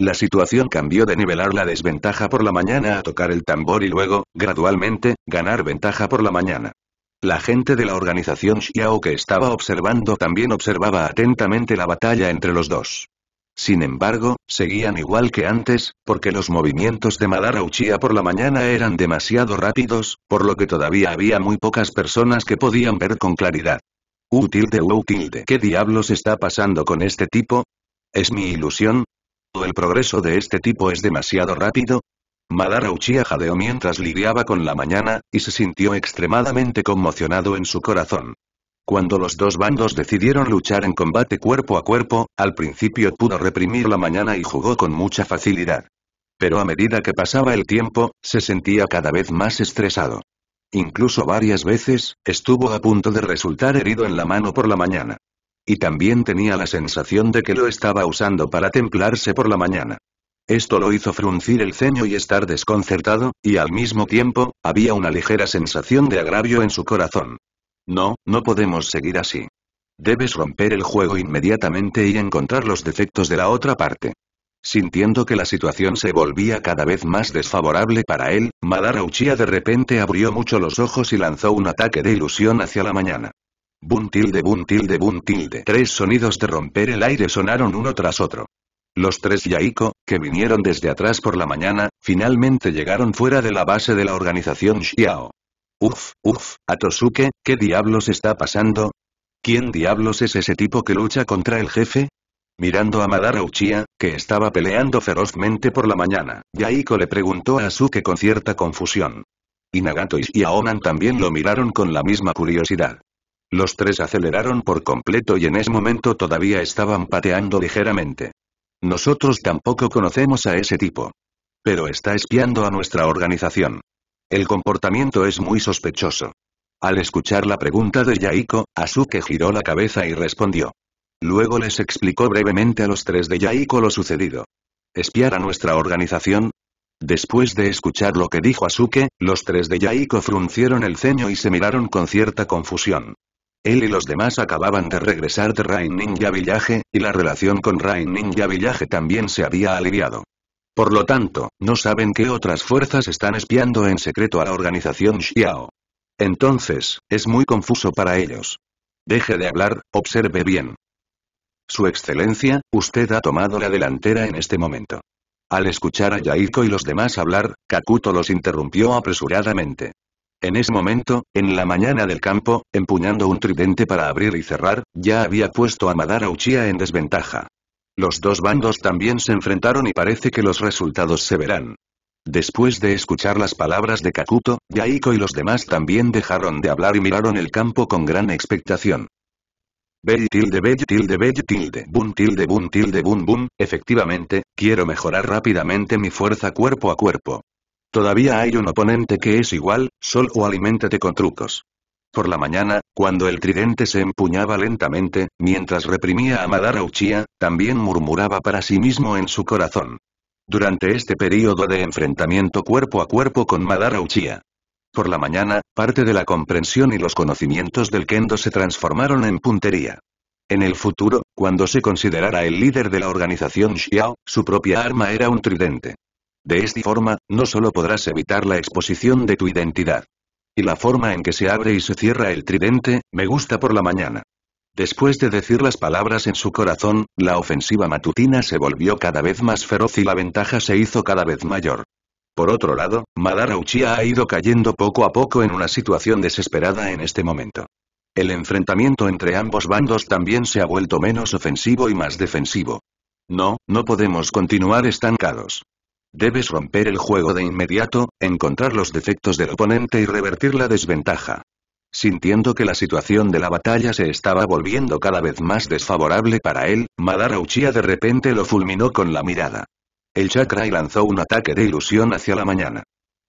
La situación cambió de nivelar la desventaja por la mañana a tocar el tambor y luego, gradualmente, ganar ventaja por la mañana. La gente de la organización Xiao que estaba observando también observaba atentamente la batalla entre los dos. Sin embargo, seguían igual que antes, porque los movimientos de Madara Uchiha por la mañana eran demasiado rápidos, por lo que todavía había muy pocas personas que podían ver con claridad. Utilde u Utilde. ¿Qué diablos está pasando con este tipo? ¿Es mi ilusión? ¿O el progreso de este tipo es demasiado rápido? Madara Uchiha jadeó mientras lidiaba con la mañana, y se sintió extremadamente conmocionado en su corazón. Cuando los dos bandos decidieron luchar en combate cuerpo a cuerpo, al principio pudo reprimir la mañana y jugó con mucha facilidad. Pero a medida que pasaba el tiempo, se sentía cada vez más estresado. Incluso varias veces, estuvo a punto de resultar herido en la mano por la mañana. Y también tenía la sensación de que lo estaba usando para templarse por la mañana. Esto lo hizo fruncir el ceño y estar desconcertado, y al mismo tiempo, había una ligera sensación de agravio en su corazón. No, no podemos seguir así. Debes romper el juego inmediatamente y encontrar los defectos de la otra parte. Sintiendo que la situación se volvía cada vez más desfavorable para él, Madara Uchiha de repente abrió mucho los ojos y lanzó un ataque de ilusión hacia la mañana. Bun tilde bun tilde bun tilde. Tres sonidos de romper el aire sonaron uno tras otro. Los tres Yaiko, que vinieron desde atrás por la mañana, finalmente llegaron fuera de la base de la organización Xiao. Uf, uf, Atosuke, ¿qué diablos está pasando? ¿Quién diablos es ese tipo que lucha contra el jefe? Mirando a Madara Uchiha, que estaba peleando ferozmente por la mañana, Yaiko le preguntó a Asuke con cierta confusión. Y Nagato y Aonan también lo miraron con la misma curiosidad. Los tres aceleraron por completo y en ese momento todavía estaban pateando ligeramente. Nosotros tampoco conocemos a ese tipo. Pero está espiando a nuestra organización. El comportamiento es muy sospechoso. Al escuchar la pregunta de Yaiko, Asuke giró la cabeza y respondió. Luego les explicó brevemente a los tres de Yaiko lo sucedido. ¿Espiar a nuestra organización? Después de escuchar lo que dijo Asuke, los tres de Yaiko fruncieron el ceño y se miraron con cierta confusión. Él y los demás acababan de regresar de Rain Ninja Villaje, y la relación con Rain Ninja Villaje también se había aliviado. Por lo tanto, no saben qué otras fuerzas están espiando en secreto a la organización Xiao. Entonces, es muy confuso para ellos. Deje de hablar, observe bien. Su excelencia, usted ha tomado la delantera en este momento. Al escuchar a Yaiko y los demás hablar, Kakuto los interrumpió apresuradamente. En ese momento, en la mañana del campo, empuñando un tridente para abrir y cerrar, ya había puesto a Madara Uchiha en desventaja. Los dos bandos también se enfrentaron y parece que los resultados se verán. Después de escuchar las palabras de Kakuto, Yaiko y los demás también dejaron de hablar y miraron el campo con gran expectación. Bell tilde bell tilde bell tilde boom tilde boom tilde boom boom, efectivamente, quiero mejorar rápidamente mi fuerza cuerpo a cuerpo. Todavía hay un oponente que es igual, sol o aliméntate con trucos. Por la mañana, cuando el tridente se empuñaba lentamente, mientras reprimía a Madara Uchiha, también murmuraba para sí mismo en su corazón. Durante este período de enfrentamiento cuerpo a cuerpo con Madara Uchiha. Por la mañana, parte de la comprensión y los conocimientos del kendo se transformaron en puntería. En el futuro, cuando se considerara el líder de la organización Xiao, su propia arma era un tridente. De esta forma, no solo podrás evitar la exposición de tu identidad, y la forma en que se abre y se cierra el tridente, me gusta por la mañana. Después de decir las palabras en su corazón, la ofensiva matutina se volvió cada vez más feroz y la ventaja se hizo cada vez mayor. Por otro lado, Madara Uchiha ha ido cayendo poco a poco en una situación desesperada en este momento. El enfrentamiento entre ambos bandos también se ha vuelto menos ofensivo y más defensivo. No, no podemos continuar estancados. Debes romper el juego de inmediato, encontrar los defectos del oponente y revertir la desventaja. Sintiendo que la situación de la batalla se estaba volviendo cada vez más desfavorable para él, Madara Uchiha de repente lo fulminó con la mirada. El chakra y lanzó un ataque de ilusión hacia la mañana.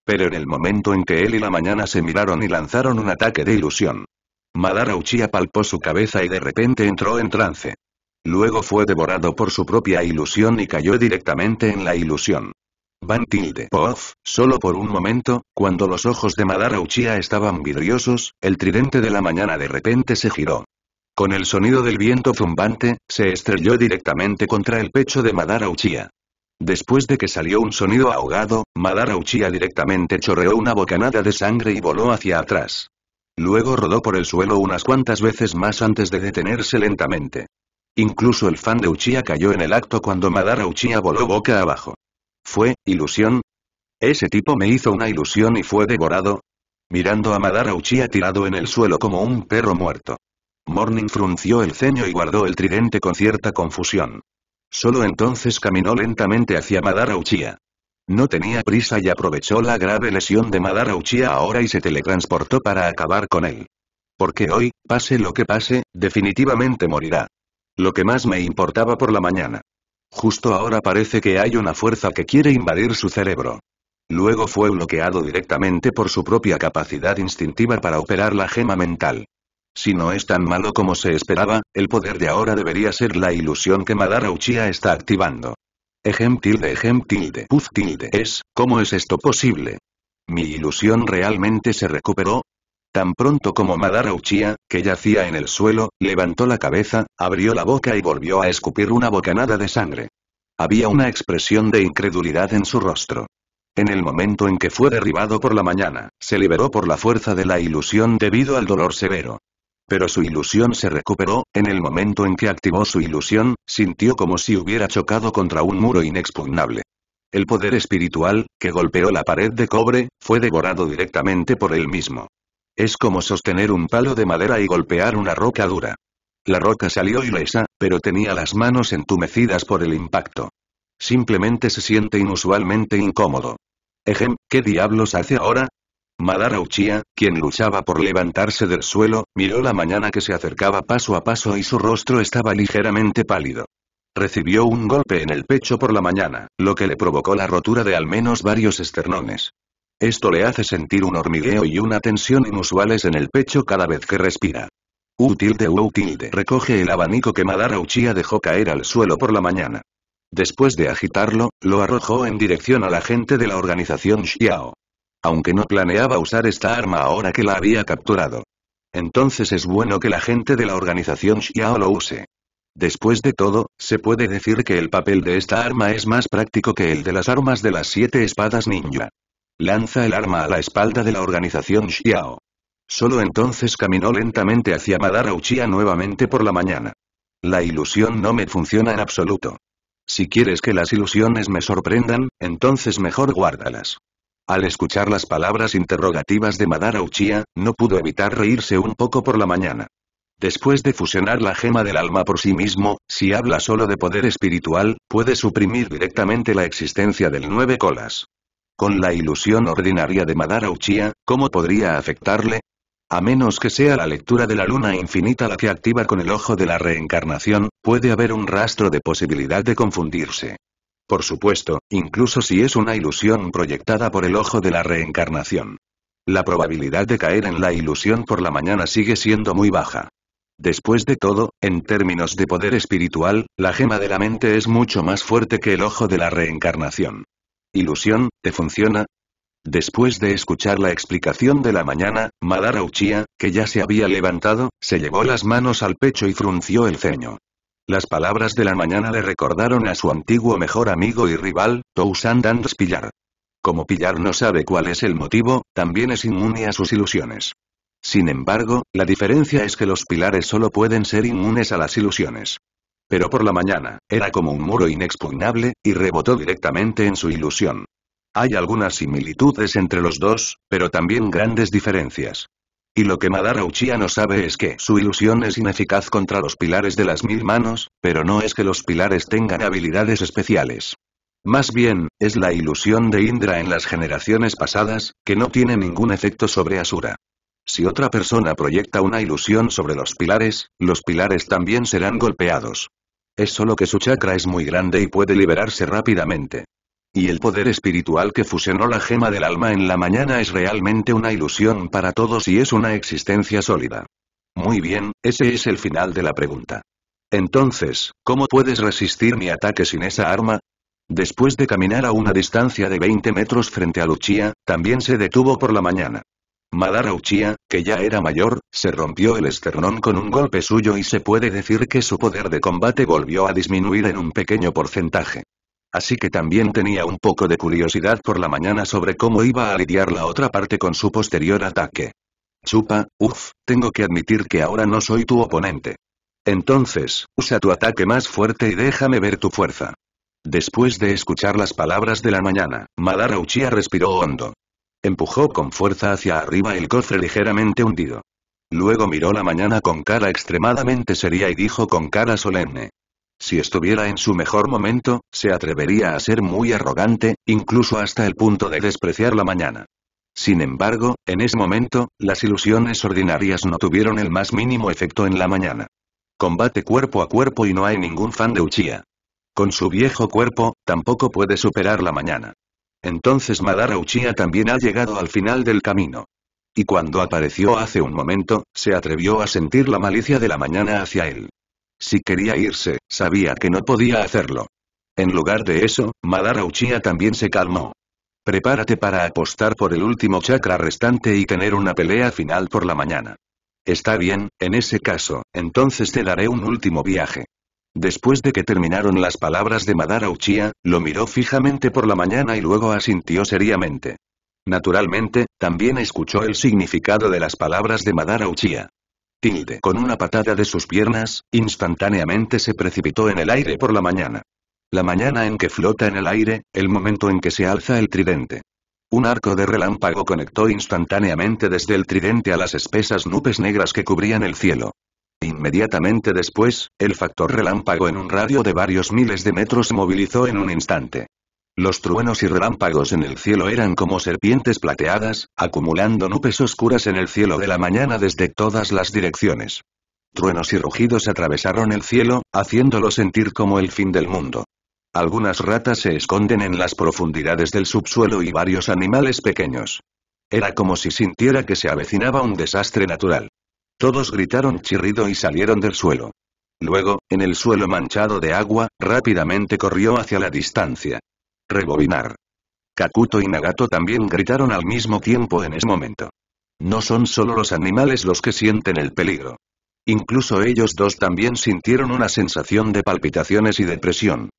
Pero en el momento en que él y la mañana se miraron y lanzaron un ataque de ilusión. Madara Uchiha palpó su cabeza y de repente entró en trance. Luego fue devorado por su propia ilusión y cayó directamente en la ilusión. Van Tilde Poof, solo por un momento, cuando los ojos de Madara Uchiha estaban vidriosos, el tridente de la mañana de repente se giró. Con el sonido del viento zumbante, se estrelló directamente contra el pecho de Madara Uchiha. Después de que salió un sonido ahogado, Madara Uchiha directamente chorreó una bocanada de sangre y voló hacia atrás. Luego rodó por el suelo unas cuantas veces más antes de detenerse lentamente. Incluso el fan de Uchiha cayó en el acto cuando Madara Uchiha voló boca abajo. ¿Fue, ilusión? Ese tipo me hizo una ilusión y fue devorado. Mirando a Madara Uchiha tirado en el suelo como un perro muerto. Morning frunció el ceño y guardó el tridente con cierta confusión. Solo entonces caminó lentamente hacia Madara Uchiha. No tenía prisa y aprovechó la grave lesión de Madara Uchiha ahora y se teletransportó para acabar con él. Porque hoy, pase lo que pase, definitivamente morirá. Lo que más me importaba por la mañana. Justo ahora parece que hay una fuerza que quiere invadir su cerebro. Luego fue bloqueado directamente por su propia capacidad instintiva para operar la gema mental. Si no es tan malo como se esperaba, el poder de ahora debería ser la ilusión que Madara Uchiha está activando. Ejem tilde ejem tilde puz tilde es, ¿cómo es esto posible? ¿Mi ilusión realmente se recuperó? Tan pronto como Madara Uchiha, que yacía en el suelo, levantó la cabeza, abrió la boca y volvió a escupir una bocanada de sangre. Había una expresión de incredulidad en su rostro. En el momento en que fue derribado por la mañana, se liberó por la fuerza de la ilusión debido al dolor severo. Pero su ilusión se recuperó, en el momento en que activó su ilusión, sintió como si hubiera chocado contra un muro inexpugnable. El poder espiritual, que golpeó la pared de cobre, fue devorado directamente por él mismo. Es como sostener un palo de madera y golpear una roca dura. La roca salió ilesa, pero tenía las manos entumecidas por el impacto. Simplemente se siente inusualmente incómodo. Ejem, ¿qué diablos hace ahora? Madara quien luchaba por levantarse del suelo, miró la mañana que se acercaba paso a paso y su rostro estaba ligeramente pálido. Recibió un golpe en el pecho por la mañana, lo que le provocó la rotura de al menos varios esternones. Esto le hace sentir un hormigueo y una tensión inusuales en el pecho cada vez que respira. U tilde U tilde recoge el abanico que Madara Uchiha dejó caer al suelo por la mañana. Después de agitarlo, lo arrojó en dirección a la gente de la organización Xiao. Aunque no planeaba usar esta arma ahora que la había capturado. Entonces es bueno que la gente de la organización Xiao lo use. Después de todo, se puede decir que el papel de esta arma es más práctico que el de las armas de las siete espadas ninja. Lanza el arma a la espalda de la organización Xiao. Solo entonces caminó lentamente hacia Madara Uchiha nuevamente por la mañana. La ilusión no me funciona en absoluto. Si quieres que las ilusiones me sorprendan, entonces mejor guárdalas. Al escuchar las palabras interrogativas de Madara Uchiha, no pudo evitar reírse un poco por la mañana. Después de fusionar la gema del alma por sí mismo, si habla solo de poder espiritual, puede suprimir directamente la existencia del nueve colas. Con la ilusión ordinaria de Madara Uchiha, ¿cómo podría afectarle? A menos que sea la lectura de la luna infinita la que activa con el ojo de la reencarnación, puede haber un rastro de posibilidad de confundirse. Por supuesto, incluso si es una ilusión proyectada por el ojo de la reencarnación. La probabilidad de caer en la ilusión por la mañana sigue siendo muy baja. Después de todo, en términos de poder espiritual, la gema de la mente es mucho más fuerte que el ojo de la reencarnación. ¿Ilusión, te funciona? Después de escuchar la explicación de la mañana, Madara Uchiha, que ya se había levantado, se llevó las manos al pecho y frunció el ceño. Las palabras de la mañana le recordaron a su antiguo mejor amigo y rival, Tousan and Pillar. Como Pillar no sabe cuál es el motivo, también es inmune a sus ilusiones. Sin embargo, la diferencia es que los pilares solo pueden ser inmunes a las ilusiones. Pero por la mañana, era como un muro inexpugnable, y rebotó directamente en su ilusión. Hay algunas similitudes entre los dos, pero también grandes diferencias. Y lo que Madara Uchiha no sabe es que su ilusión es ineficaz contra los pilares de las mil manos, pero no es que los pilares tengan habilidades especiales. Más bien, es la ilusión de Indra en las generaciones pasadas, que no tiene ningún efecto sobre Asura. Si otra persona proyecta una ilusión sobre los pilares, los pilares también serán golpeados. Es solo que su chakra es muy grande y puede liberarse rápidamente. Y el poder espiritual que fusionó la gema del alma en la mañana es realmente una ilusión para todos y es una existencia sólida. Muy bien, ese es el final de la pregunta. Entonces, ¿cómo puedes resistir mi ataque sin esa arma? Después de caminar a una distancia de 20 metros frente a Luchía, también se detuvo por la mañana. Madara que ya era mayor, se rompió el esternón con un golpe suyo y se puede decir que su poder de combate volvió a disminuir en un pequeño porcentaje. Así que también tenía un poco de curiosidad por la mañana sobre cómo iba a lidiar la otra parte con su posterior ataque. Chupa, uff, tengo que admitir que ahora no soy tu oponente. Entonces, usa tu ataque más fuerte y déjame ver tu fuerza. Después de escuchar las palabras de la mañana, Madara respiró hondo. Empujó con fuerza hacia arriba el cofre ligeramente hundido. Luego miró la mañana con cara extremadamente seria y dijo con cara solemne. Si estuviera en su mejor momento, se atrevería a ser muy arrogante, incluso hasta el punto de despreciar la mañana. Sin embargo, en ese momento, las ilusiones ordinarias no tuvieron el más mínimo efecto en la mañana. Combate cuerpo a cuerpo y no hay ningún fan de Uchiha. Con su viejo cuerpo, tampoco puede superar la mañana. Entonces Madara Uchiha también ha llegado al final del camino. Y cuando apareció hace un momento, se atrevió a sentir la malicia de la mañana hacia él. Si quería irse, sabía que no podía hacerlo. En lugar de eso, Madara Uchiha también se calmó. Prepárate para apostar por el último chakra restante y tener una pelea final por la mañana. Está bien, en ese caso, entonces te daré un último viaje. Después de que terminaron las palabras de Madara Uchiha, lo miró fijamente por la mañana y luego asintió seriamente. Naturalmente, también escuchó el significado de las palabras de Madara Uchiha. Tilde con una patada de sus piernas, instantáneamente se precipitó en el aire por la mañana. La mañana en que flota en el aire, el momento en que se alza el tridente. Un arco de relámpago conectó instantáneamente desde el tridente a las espesas nubes negras que cubrían el cielo. Inmediatamente después, el factor relámpago en un radio de varios miles de metros se movilizó en un instante. Los truenos y relámpagos en el cielo eran como serpientes plateadas, acumulando nubes oscuras en el cielo de la mañana desde todas las direcciones. Truenos y rugidos atravesaron el cielo, haciéndolo sentir como el fin del mundo. Algunas ratas se esconden en las profundidades del subsuelo y varios animales pequeños. Era como si sintiera que se avecinaba un desastre natural. Todos gritaron chirrido y salieron del suelo. Luego, en el suelo manchado de agua, rápidamente corrió hacia la distancia. Rebobinar. Kakuto y Nagato también gritaron al mismo tiempo en ese momento. No son solo los animales los que sienten el peligro. Incluso ellos dos también sintieron una sensación de palpitaciones y depresión.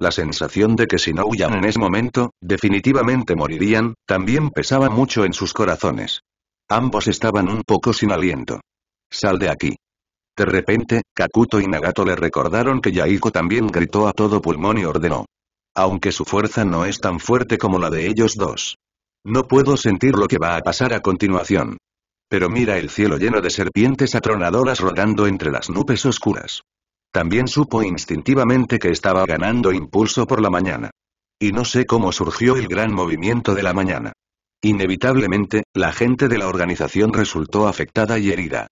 La sensación de que si no huyan en ese momento, definitivamente morirían, también pesaba mucho en sus corazones. Ambos estaban un poco sin aliento. ¡Sal de aquí! De repente, Kakuto y Nagato le recordaron que Yaiko también gritó a todo pulmón y ordenó. Aunque su fuerza no es tan fuerte como la de ellos dos. No puedo sentir lo que va a pasar a continuación. Pero mira el cielo lleno de serpientes atronadoras rodando entre las nubes oscuras. También supo instintivamente que estaba ganando impulso por la mañana. Y no sé cómo surgió el gran movimiento de la mañana. Inevitablemente, la gente de la organización resultó afectada y herida.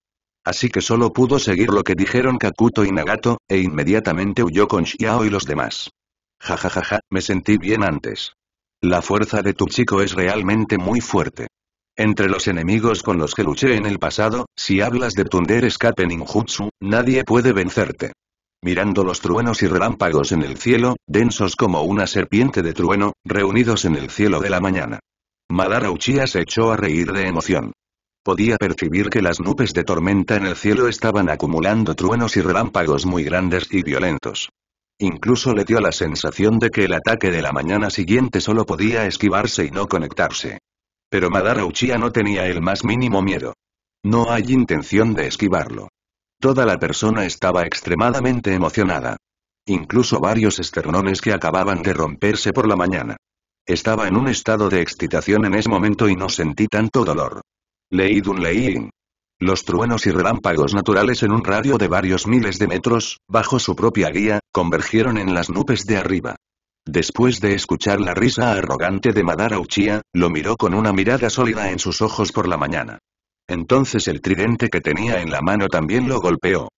Así que solo pudo seguir lo que dijeron Kakuto y Nagato, e inmediatamente huyó con Xiao y los demás. Jajajaja, ja, ja, me sentí bien antes. La fuerza de tu chico es realmente muy fuerte. Entre los enemigos con los que luché en el pasado, si hablas de tunder Escape Ninjutsu, nadie puede vencerte. Mirando los truenos y relámpagos en el cielo, densos como una serpiente de trueno, reunidos en el cielo de la mañana. Madara Uchiha se echó a reír de emoción. Podía percibir que las nubes de tormenta en el cielo estaban acumulando truenos y relámpagos muy grandes y violentos. Incluso le dio la sensación de que el ataque de la mañana siguiente solo podía esquivarse y no conectarse. Pero Madara no tenía el más mínimo miedo. No hay intención de esquivarlo. Toda la persona estaba extremadamente emocionada. Incluso varios esternones que acababan de romperse por la mañana. Estaba en un estado de excitación en ese momento y no sentí tanto dolor. Leidun Lein. Los truenos y relámpagos naturales en un radio de varios miles de metros, bajo su propia guía, convergieron en las nubes de arriba. Después de escuchar la risa arrogante de Madara Uchiha, lo miró con una mirada sólida en sus ojos por la mañana. Entonces el tridente que tenía en la mano también lo golpeó.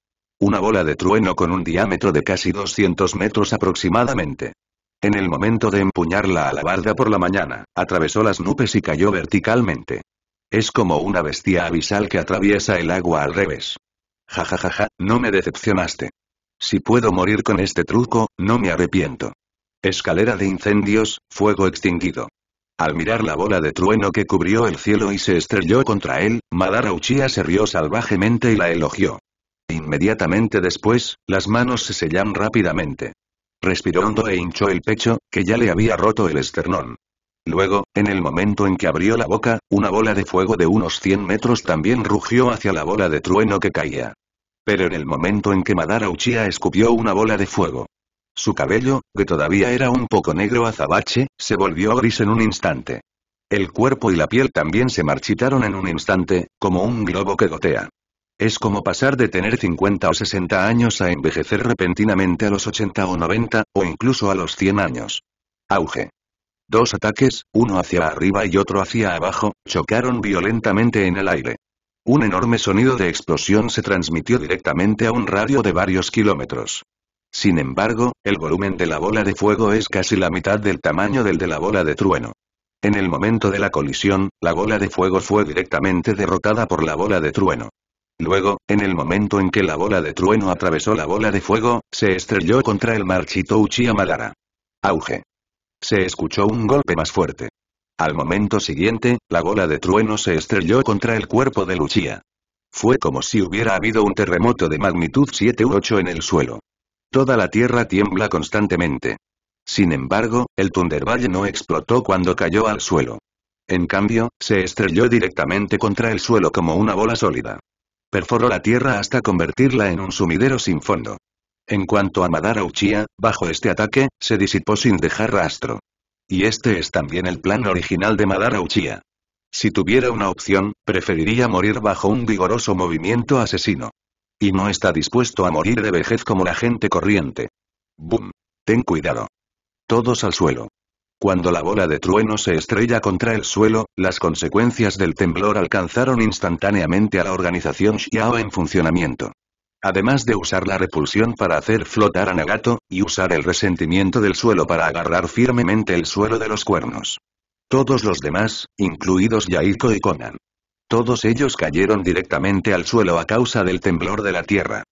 Una bola de trueno con un diámetro de casi 200 metros aproximadamente. En el momento de empuñarla a la barda por la mañana, atravesó las nubes y cayó verticalmente. Es como una bestia abisal que atraviesa el agua al revés. Ja ja no me decepcionaste. Si puedo morir con este truco, no me arrepiento. Escalera de incendios, fuego extinguido. Al mirar la bola de trueno que cubrió el cielo y se estrelló contra él, Madara Uchiha se rió salvajemente y la elogió. Inmediatamente después, las manos se sellan rápidamente. Respiró hondo e hinchó el pecho, que ya le había roto el esternón. Luego, en el momento en que abrió la boca, una bola de fuego de unos 100 metros también rugió hacia la bola de trueno que caía. Pero en el momento en que Madara Uchiha escupió una bola de fuego, su cabello, que todavía era un poco negro azabache, se volvió gris en un instante. El cuerpo y la piel también se marchitaron en un instante, como un globo que gotea. Es como pasar de tener 50 o 60 años a envejecer repentinamente a los 80 o 90, o incluso a los 100 años. Auge. Dos ataques, uno hacia arriba y otro hacia abajo, chocaron violentamente en el aire. Un enorme sonido de explosión se transmitió directamente a un radio de varios kilómetros. Sin embargo, el volumen de la bola de fuego es casi la mitad del tamaño del de la bola de trueno. En el momento de la colisión, la bola de fuego fue directamente derrotada por la bola de trueno. Luego, en el momento en que la bola de trueno atravesó la bola de fuego, se estrelló contra el marchito Uchiha Madara. Auge. Se escuchó un golpe más fuerte. Al momento siguiente, la bola de trueno se estrelló contra el cuerpo de Lucia. Fue como si hubiera habido un terremoto de magnitud 7 u 8 en el suelo. Toda la tierra tiembla constantemente. Sin embargo, el Thunderball no explotó cuando cayó al suelo. En cambio, se estrelló directamente contra el suelo como una bola sólida. Perforó la tierra hasta convertirla en un sumidero sin fondo. En cuanto a Madara Uchiha, bajo este ataque, se disipó sin dejar rastro. Y este es también el plan original de Madara Uchiha. Si tuviera una opción, preferiría morir bajo un vigoroso movimiento asesino. Y no está dispuesto a morir de vejez como la gente corriente. ¡Bum! Ten cuidado. Todos al suelo. Cuando la bola de trueno se estrella contra el suelo, las consecuencias del temblor alcanzaron instantáneamente a la organización Xiao en funcionamiento además de usar la repulsión para hacer flotar a Nagato, y usar el resentimiento del suelo para agarrar firmemente el suelo de los cuernos. Todos los demás, incluidos Yaiko y Conan. Todos ellos cayeron directamente al suelo a causa del temblor de la tierra.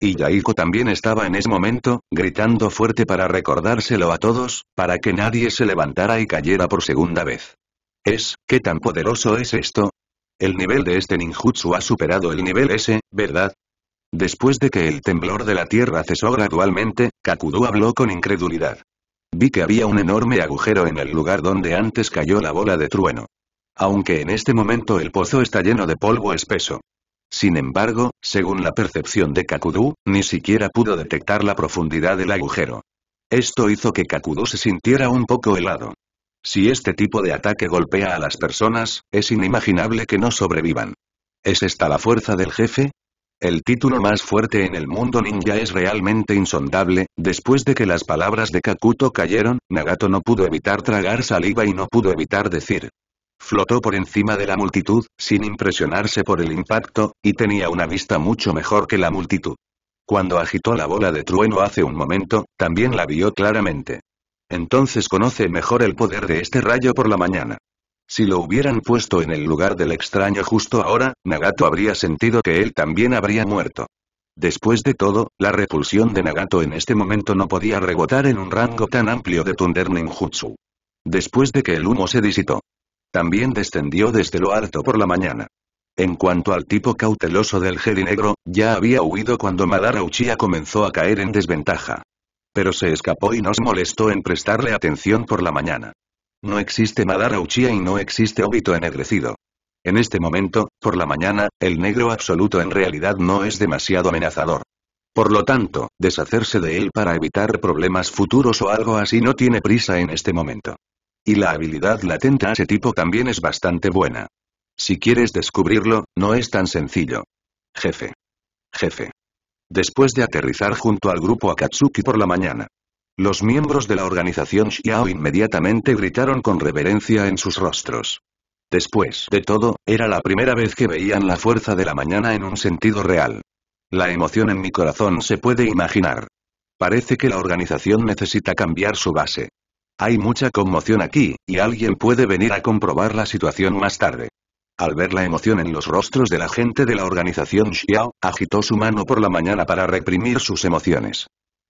Y Yaiko también estaba en ese momento, gritando fuerte para recordárselo a todos, para que nadie se levantara y cayera por segunda vez. Es, ¿qué tan poderoso es esto? El nivel de este ninjutsu ha superado el nivel S, ¿verdad? Después de que el temblor de la tierra cesó gradualmente, Kakudu habló con incredulidad. Vi que había un enorme agujero en el lugar donde antes cayó la bola de trueno. Aunque en este momento el pozo está lleno de polvo espeso. Sin embargo, según la percepción de Kakudu, ni siquiera pudo detectar la profundidad del agujero. Esto hizo que Kakudu se sintiera un poco helado. Si este tipo de ataque golpea a las personas, es inimaginable que no sobrevivan. ¿Es esta la fuerza del jefe? El título más fuerte en el mundo ninja es realmente insondable, después de que las palabras de Kakuto cayeron, Nagato no pudo evitar tragar saliva y no pudo evitar decir. Flotó por encima de la multitud, sin impresionarse por el impacto, y tenía una vista mucho mejor que la multitud. Cuando agitó la bola de trueno hace un momento, también la vio claramente. Entonces conoce mejor el poder de este rayo por la mañana. Si lo hubieran puesto en el lugar del extraño justo ahora, Nagato habría sentido que él también habría muerto. Después de todo, la repulsión de Nagato en este momento no podía rebotar en un rango tan amplio de Thunder Después de que el humo se disitó. También descendió desde lo alto por la mañana. En cuanto al tipo cauteloso del Jedi negro, ya había huido cuando Madara Uchiha comenzó a caer en desventaja. Pero se escapó y no se molestó en prestarle atención por la mañana. No existe Madara Uchiha y no existe Obito ennegrecido. En este momento, por la mañana, el negro absoluto en realidad no es demasiado amenazador. Por lo tanto, deshacerse de él para evitar problemas futuros o algo así no tiene prisa en este momento. Y la habilidad latente a ese tipo también es bastante buena. Si quieres descubrirlo, no es tan sencillo. Jefe. Jefe. Después de aterrizar junto al grupo Akatsuki por la mañana, los miembros de la organización Xiao inmediatamente gritaron con reverencia en sus rostros. Después de todo, era la primera vez que veían la fuerza de la mañana en un sentido real. La emoción en mi corazón se puede imaginar. Parece que la organización necesita cambiar su base. Hay mucha conmoción aquí, y alguien puede venir a comprobar la situación más tarde. Al ver la emoción en los rostros de la gente de la organización Xiao, agitó su mano por la mañana para reprimir sus emociones.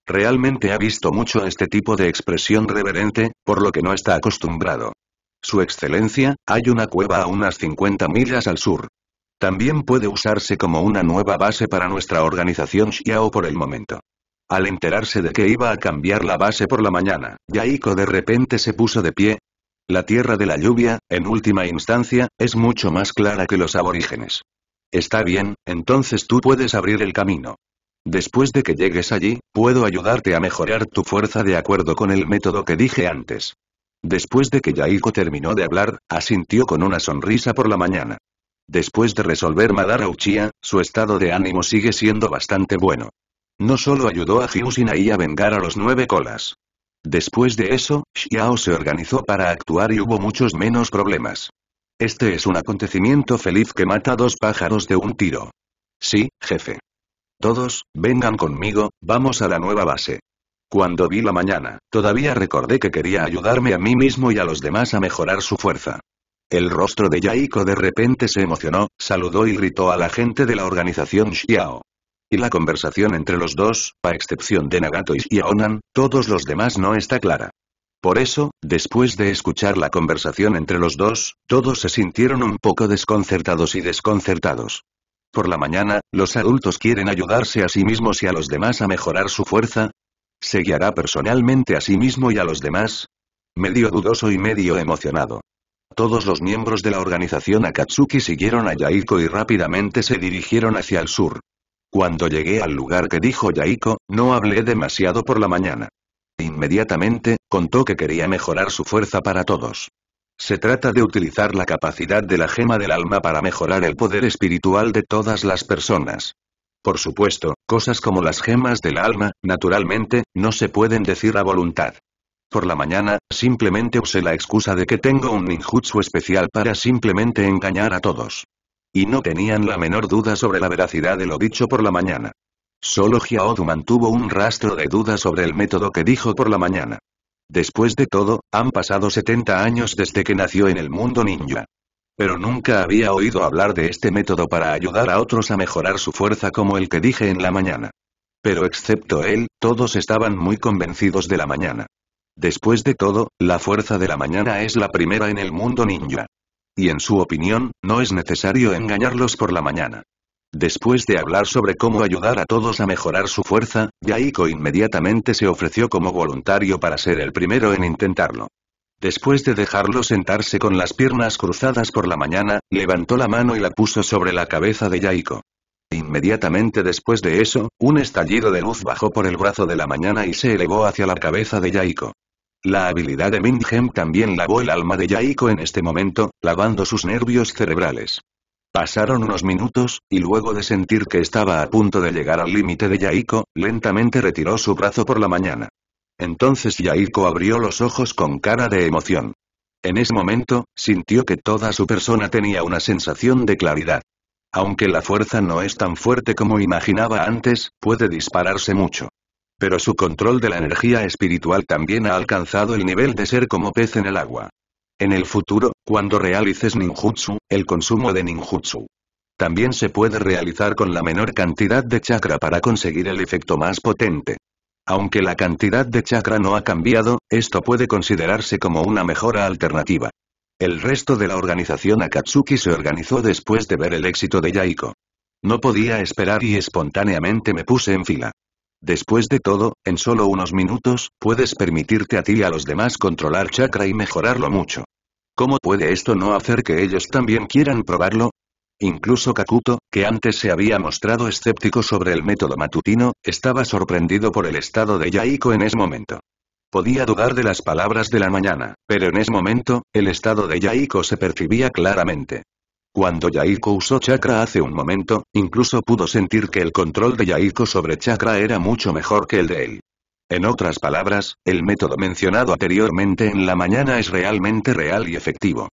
Realmente ha visto mucho este tipo de expresión reverente, por lo que no está acostumbrado. Su excelencia, hay una cueva a unas 50 millas al sur. También puede usarse como una nueva base para nuestra organización Xiao por el momento. Al enterarse de que iba a cambiar la base por la mañana, Yaiko de repente se puso de pie. La tierra de la lluvia, en última instancia, es mucho más clara que los aborígenes. Está bien, entonces tú puedes abrir el camino. Después de que llegues allí, puedo ayudarte a mejorar tu fuerza de acuerdo con el método que dije antes. Después de que Yaiko terminó de hablar, asintió con una sonrisa por la mañana. Después de resolver Madara Uchiha, su estado de ánimo sigue siendo bastante bueno. No solo ayudó a y a vengar a los nueve colas. Después de eso, Xiao se organizó para actuar y hubo muchos menos problemas. Este es un acontecimiento feliz que mata dos pájaros de un tiro. Sí, jefe. Todos, vengan conmigo, vamos a la nueva base. Cuando vi la mañana, todavía recordé que quería ayudarme a mí mismo y a los demás a mejorar su fuerza. El rostro de Yaiko de repente se emocionó, saludó y gritó a la gente de la organización Xiao. Y la conversación entre los dos, a excepción de Nagato y Xiaonan, todos los demás no está clara. Por eso, después de escuchar la conversación entre los dos, todos se sintieron un poco desconcertados y desconcertados. Por la mañana, los adultos quieren ayudarse a sí mismos y a los demás a mejorar su fuerza. ¿Se guiará personalmente a sí mismo y a los demás? Medio dudoso y medio emocionado. Todos los miembros de la organización Akatsuki siguieron a Yaiko y rápidamente se dirigieron hacia el sur. Cuando llegué al lugar que dijo Yaiko, no hablé demasiado por la mañana. Inmediatamente, contó que quería mejorar su fuerza para todos. Se trata de utilizar la capacidad de la gema del alma para mejorar el poder espiritual de todas las personas. Por supuesto, cosas como las gemas del alma, naturalmente, no se pueden decir a voluntad. Por la mañana, simplemente usé la excusa de que tengo un ninjutsu especial para simplemente engañar a todos. Y no tenían la menor duda sobre la veracidad de lo dicho por la mañana. Solo Giaodu mantuvo un rastro de duda sobre el método que dijo por la mañana. Después de todo, han pasado 70 años desde que nació en el mundo ninja. Pero nunca había oído hablar de este método para ayudar a otros a mejorar su fuerza como el que dije en la mañana. Pero excepto él, todos estaban muy convencidos de la mañana. Después de todo, la fuerza de la mañana es la primera en el mundo ninja. Y en su opinión, no es necesario engañarlos por la mañana. Después de hablar sobre cómo ayudar a todos a mejorar su fuerza, Yaiko inmediatamente se ofreció como voluntario para ser el primero en intentarlo. Después de dejarlo sentarse con las piernas cruzadas por la mañana, levantó la mano y la puso sobre la cabeza de Yaiko. Inmediatamente después de eso, un estallido de luz bajó por el brazo de la mañana y se elevó hacia la cabeza de Yaiko. La habilidad de Mindhem también lavó el alma de Yaiko en este momento, lavando sus nervios cerebrales. Pasaron unos minutos, y luego de sentir que estaba a punto de llegar al límite de Yaiko, lentamente retiró su brazo por la mañana. Entonces Yaiko abrió los ojos con cara de emoción. En ese momento, sintió que toda su persona tenía una sensación de claridad. Aunque la fuerza no es tan fuerte como imaginaba antes, puede dispararse mucho. Pero su control de la energía espiritual también ha alcanzado el nivel de ser como pez en el agua. En el futuro, cuando realices ninjutsu, el consumo de ninjutsu también se puede realizar con la menor cantidad de chakra para conseguir el efecto más potente. Aunque la cantidad de chakra no ha cambiado, esto puede considerarse como una mejora alternativa. El resto de la organización Akatsuki se organizó después de ver el éxito de Yaiko. No podía esperar y espontáneamente me puse en fila. Después de todo, en solo unos minutos, puedes permitirte a ti y a los demás controlar chakra y mejorarlo mucho. ¿Cómo puede esto no hacer que ellos también quieran probarlo? Incluso Kakuto, que antes se había mostrado escéptico sobre el método matutino, estaba sorprendido por el estado de Yaiko en ese momento. Podía dudar de las palabras de la mañana, pero en ese momento, el estado de Yaiko se percibía claramente. Cuando Yaiko usó chakra hace un momento, incluso pudo sentir que el control de Yaiko sobre chakra era mucho mejor que el de él. En otras palabras, el método mencionado anteriormente en la mañana es realmente real y efectivo.